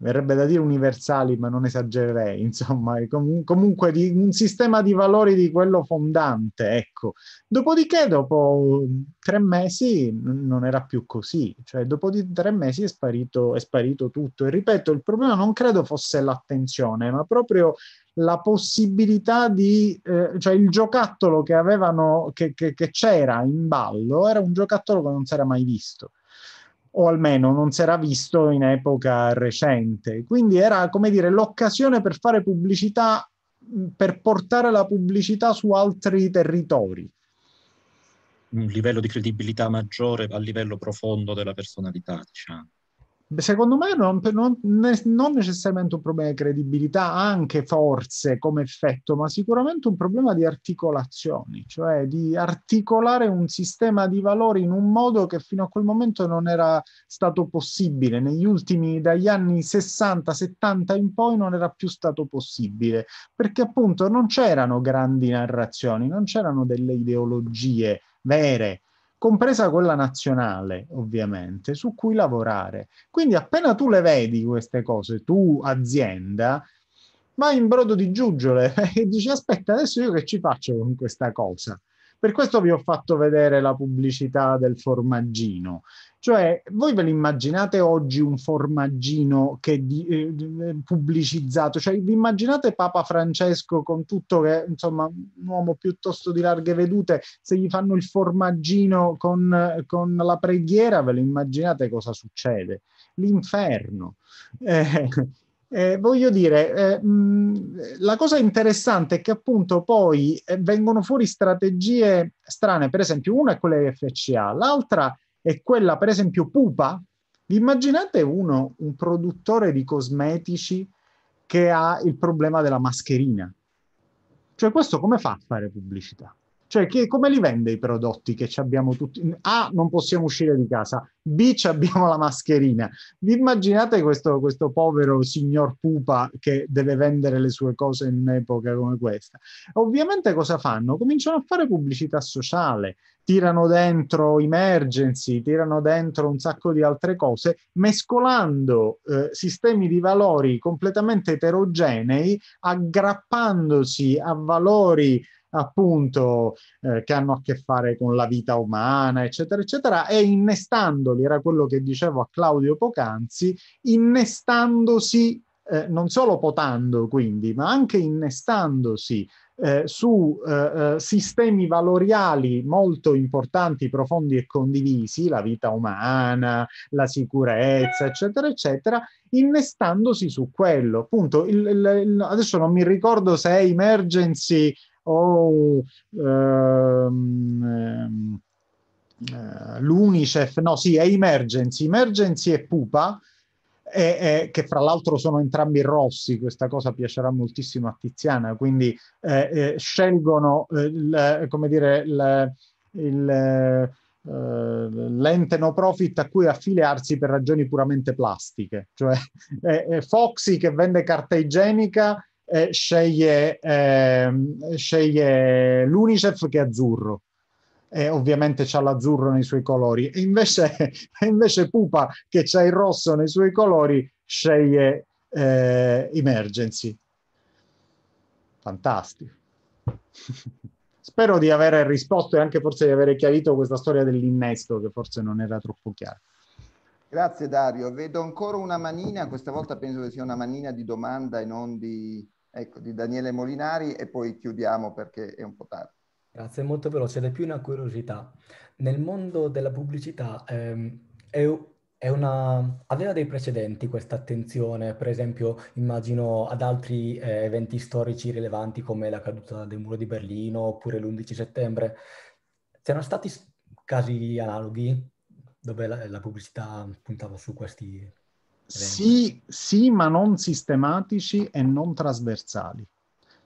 verrebbe da dire universali, ma non esagererei, insomma, com- comunque di un sistema di valori di quello fondante, ecco. Dopodiché, dopo mm, tre mesi, n- non era più così, cioè dopo tre mesi è sparito, è sparito tutto. E ripeto, il problema non credo fosse l'attenzione, ma proprio la possibilità di, eh, cioè il giocattolo che avevano, che, che, che c'era in ballo, era un giocattolo che non si era mai visto o almeno non si era visto in epoca recente. Quindi era, come dire, l'occasione per fare pubblicità, per portare la pubblicità su altri territori. Un livello di credibilità maggiore a livello profondo della personalità, diciamo secondo me non, non, non, necessariamente un problema di credibilità, anche forse come effetto, ma sicuramente un problema di articolazioni, cioè di articolare un sistema di valori in un modo che fino a quel momento non era stato possibile. Negli ultimi, dagli anni 60, 70 in poi, non era più stato possibile, perché appunto non c'erano grandi narrazioni, non c'erano delle ideologie vere compresa quella nazionale ovviamente, su cui lavorare. Quindi appena tu le vedi queste cose, tu azienda, vai in brodo di giuggiole e dici aspetta adesso io che ci faccio con questa cosa? Per questo vi ho fatto vedere la pubblicità del formaggino. Cioè, voi ve l'immaginate oggi un formaggino che eh, di, eh, pubblicizzato? Cioè, vi immaginate Papa Francesco con tutto che, insomma, un uomo piuttosto di larghe vedute, se gli fanno il formaggino con, con la preghiera, ve lo immaginate cosa succede? L'inferno. Eh, eh, voglio dire, eh, mh, la cosa interessante è che appunto poi eh, vengono fuori strategie strane, per esempio una è quella di FCA, l'altra è quella per esempio Pupa. Immaginate uno, un produttore di cosmetici che ha il problema della mascherina. Cioè questo come fa a fare pubblicità? Cioè, che, come li vende i prodotti che abbiamo tutti? A, non possiamo uscire di casa, B, abbiamo la mascherina. Vi immaginate questo, questo, povero signor Pupa che deve vendere le sue cose in un'epoca come questa? Ovviamente cosa fanno? Cominciano a fare pubblicità sociale, tirano dentro emergency, tirano dentro un sacco di altre cose, mescolando eh, sistemi di valori completamente eterogenei, aggrappandosi a valori appunto eh, che hanno a che fare con la vita umana, eccetera, eccetera, e innestandoli, era quello che dicevo a Claudio poc'anzi, innestandosi eh, non solo potando quindi, ma anche innestandosi eh, su eh, eh sistemi valoriali molto importanti, profondi e condivisi, la vita umana, la sicurezza, eccetera, eccetera, innestandosi su quello. Appunto, il, il, il, adesso non mi ricordo se è Emergency o ehm, eh, l'UNICEF, no sì, è Emergency, Emergency e Pupa, e, e, che fra l'altro sono entrambi rossi, questa cosa piacerà moltissimo a Tiziana, quindi eh, eh, scelgono, eh, l, come dire, l, il eh, l'ente no profit a cui affiliarsi per ragioni puramente plastiche, cioè è, Foxy che vende carta igienica eh, sceglie, eh, sceglie l'UNICEF che è azzurro. E ovviamente c'ha l'azzurro nei suoi colori, e invece, invece Pupa, che c'ha il rosso nei suoi colori, sceglie eh, Emergency. Fantastico. Spero di aver risposto e anche forse di avere chiarito questa storia dell'innesto, che forse non era troppo chiara. Grazie Dario, vedo ancora una manina, questa volta penso che sia una manina di domanda e non di ecco, di Daniele Molinari e poi chiudiamo perché è un po' tardi. Grazie, molto veloce, ed è più una curiosità. Nel mondo della pubblicità ehm, è una... aveva dei precedenti questa attenzione, per esempio immagino ad altri eh, eventi storici rilevanti come la caduta del muro di Berlino oppure l'11 settembre. C'erano stati casi analoghi dove la, la pubblicità puntava su questi sì, sì, ma non sistematici e non trasversali.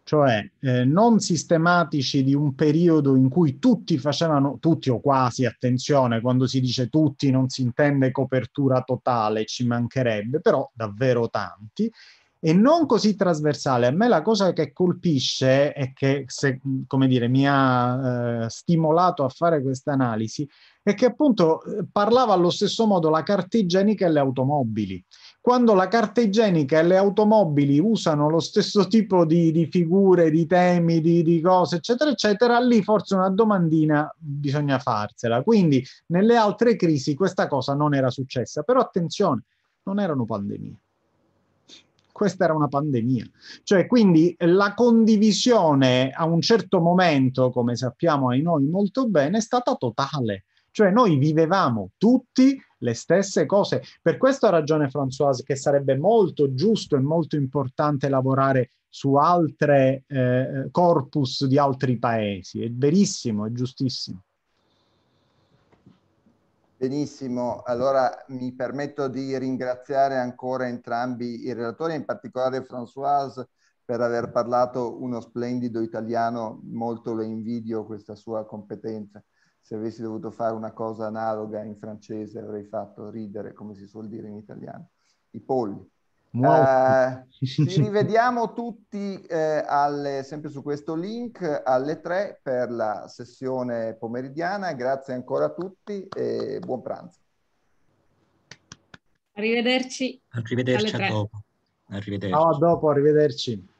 Cioè, eh, non sistematici di un periodo in cui tutti facevano, tutti o quasi, attenzione, quando si dice tutti non si intende copertura totale, ci mancherebbe, però davvero tanti, e non così trasversale. A me la cosa che colpisce e che, se, come dire, mi ha eh, stimolato a fare questa analisi è che appunto eh, parlava allo stesso modo la carta igienica e le automobili. Quando la carta igienica e le automobili usano lo stesso tipo di, di figure, di temi, di, di cose, eccetera, eccetera, lì forse una domandina bisogna farsela. Quindi nelle altre crisi questa cosa non era successa, però attenzione, non erano pandemie questa era una pandemia. Cioè, quindi la condivisione a un certo momento, come sappiamo ai noi molto bene, è stata totale. Cioè noi vivevamo tutti le stesse cose. Per questo ragione Françoise che sarebbe molto giusto e molto importante lavorare su altre eh, corpus di altri paesi. È verissimo, è giustissimo. Benissimo, allora mi permetto di ringraziare ancora entrambi i relatori, in particolare Françoise per aver parlato uno splendido italiano, molto le invidio questa sua competenza se avessi dovuto fare una cosa analoga in francese avrei fatto ridere, come si suol dire in italiano, i polli. Wow. Eh, ci rivediamo tutti eh, alle, sempre su questo link alle 3 per la sessione pomeridiana. Grazie ancora a tutti e buon pranzo. Arrivederci. Arrivederci a dopo. Arrivederci. No, a dopo, arrivederci.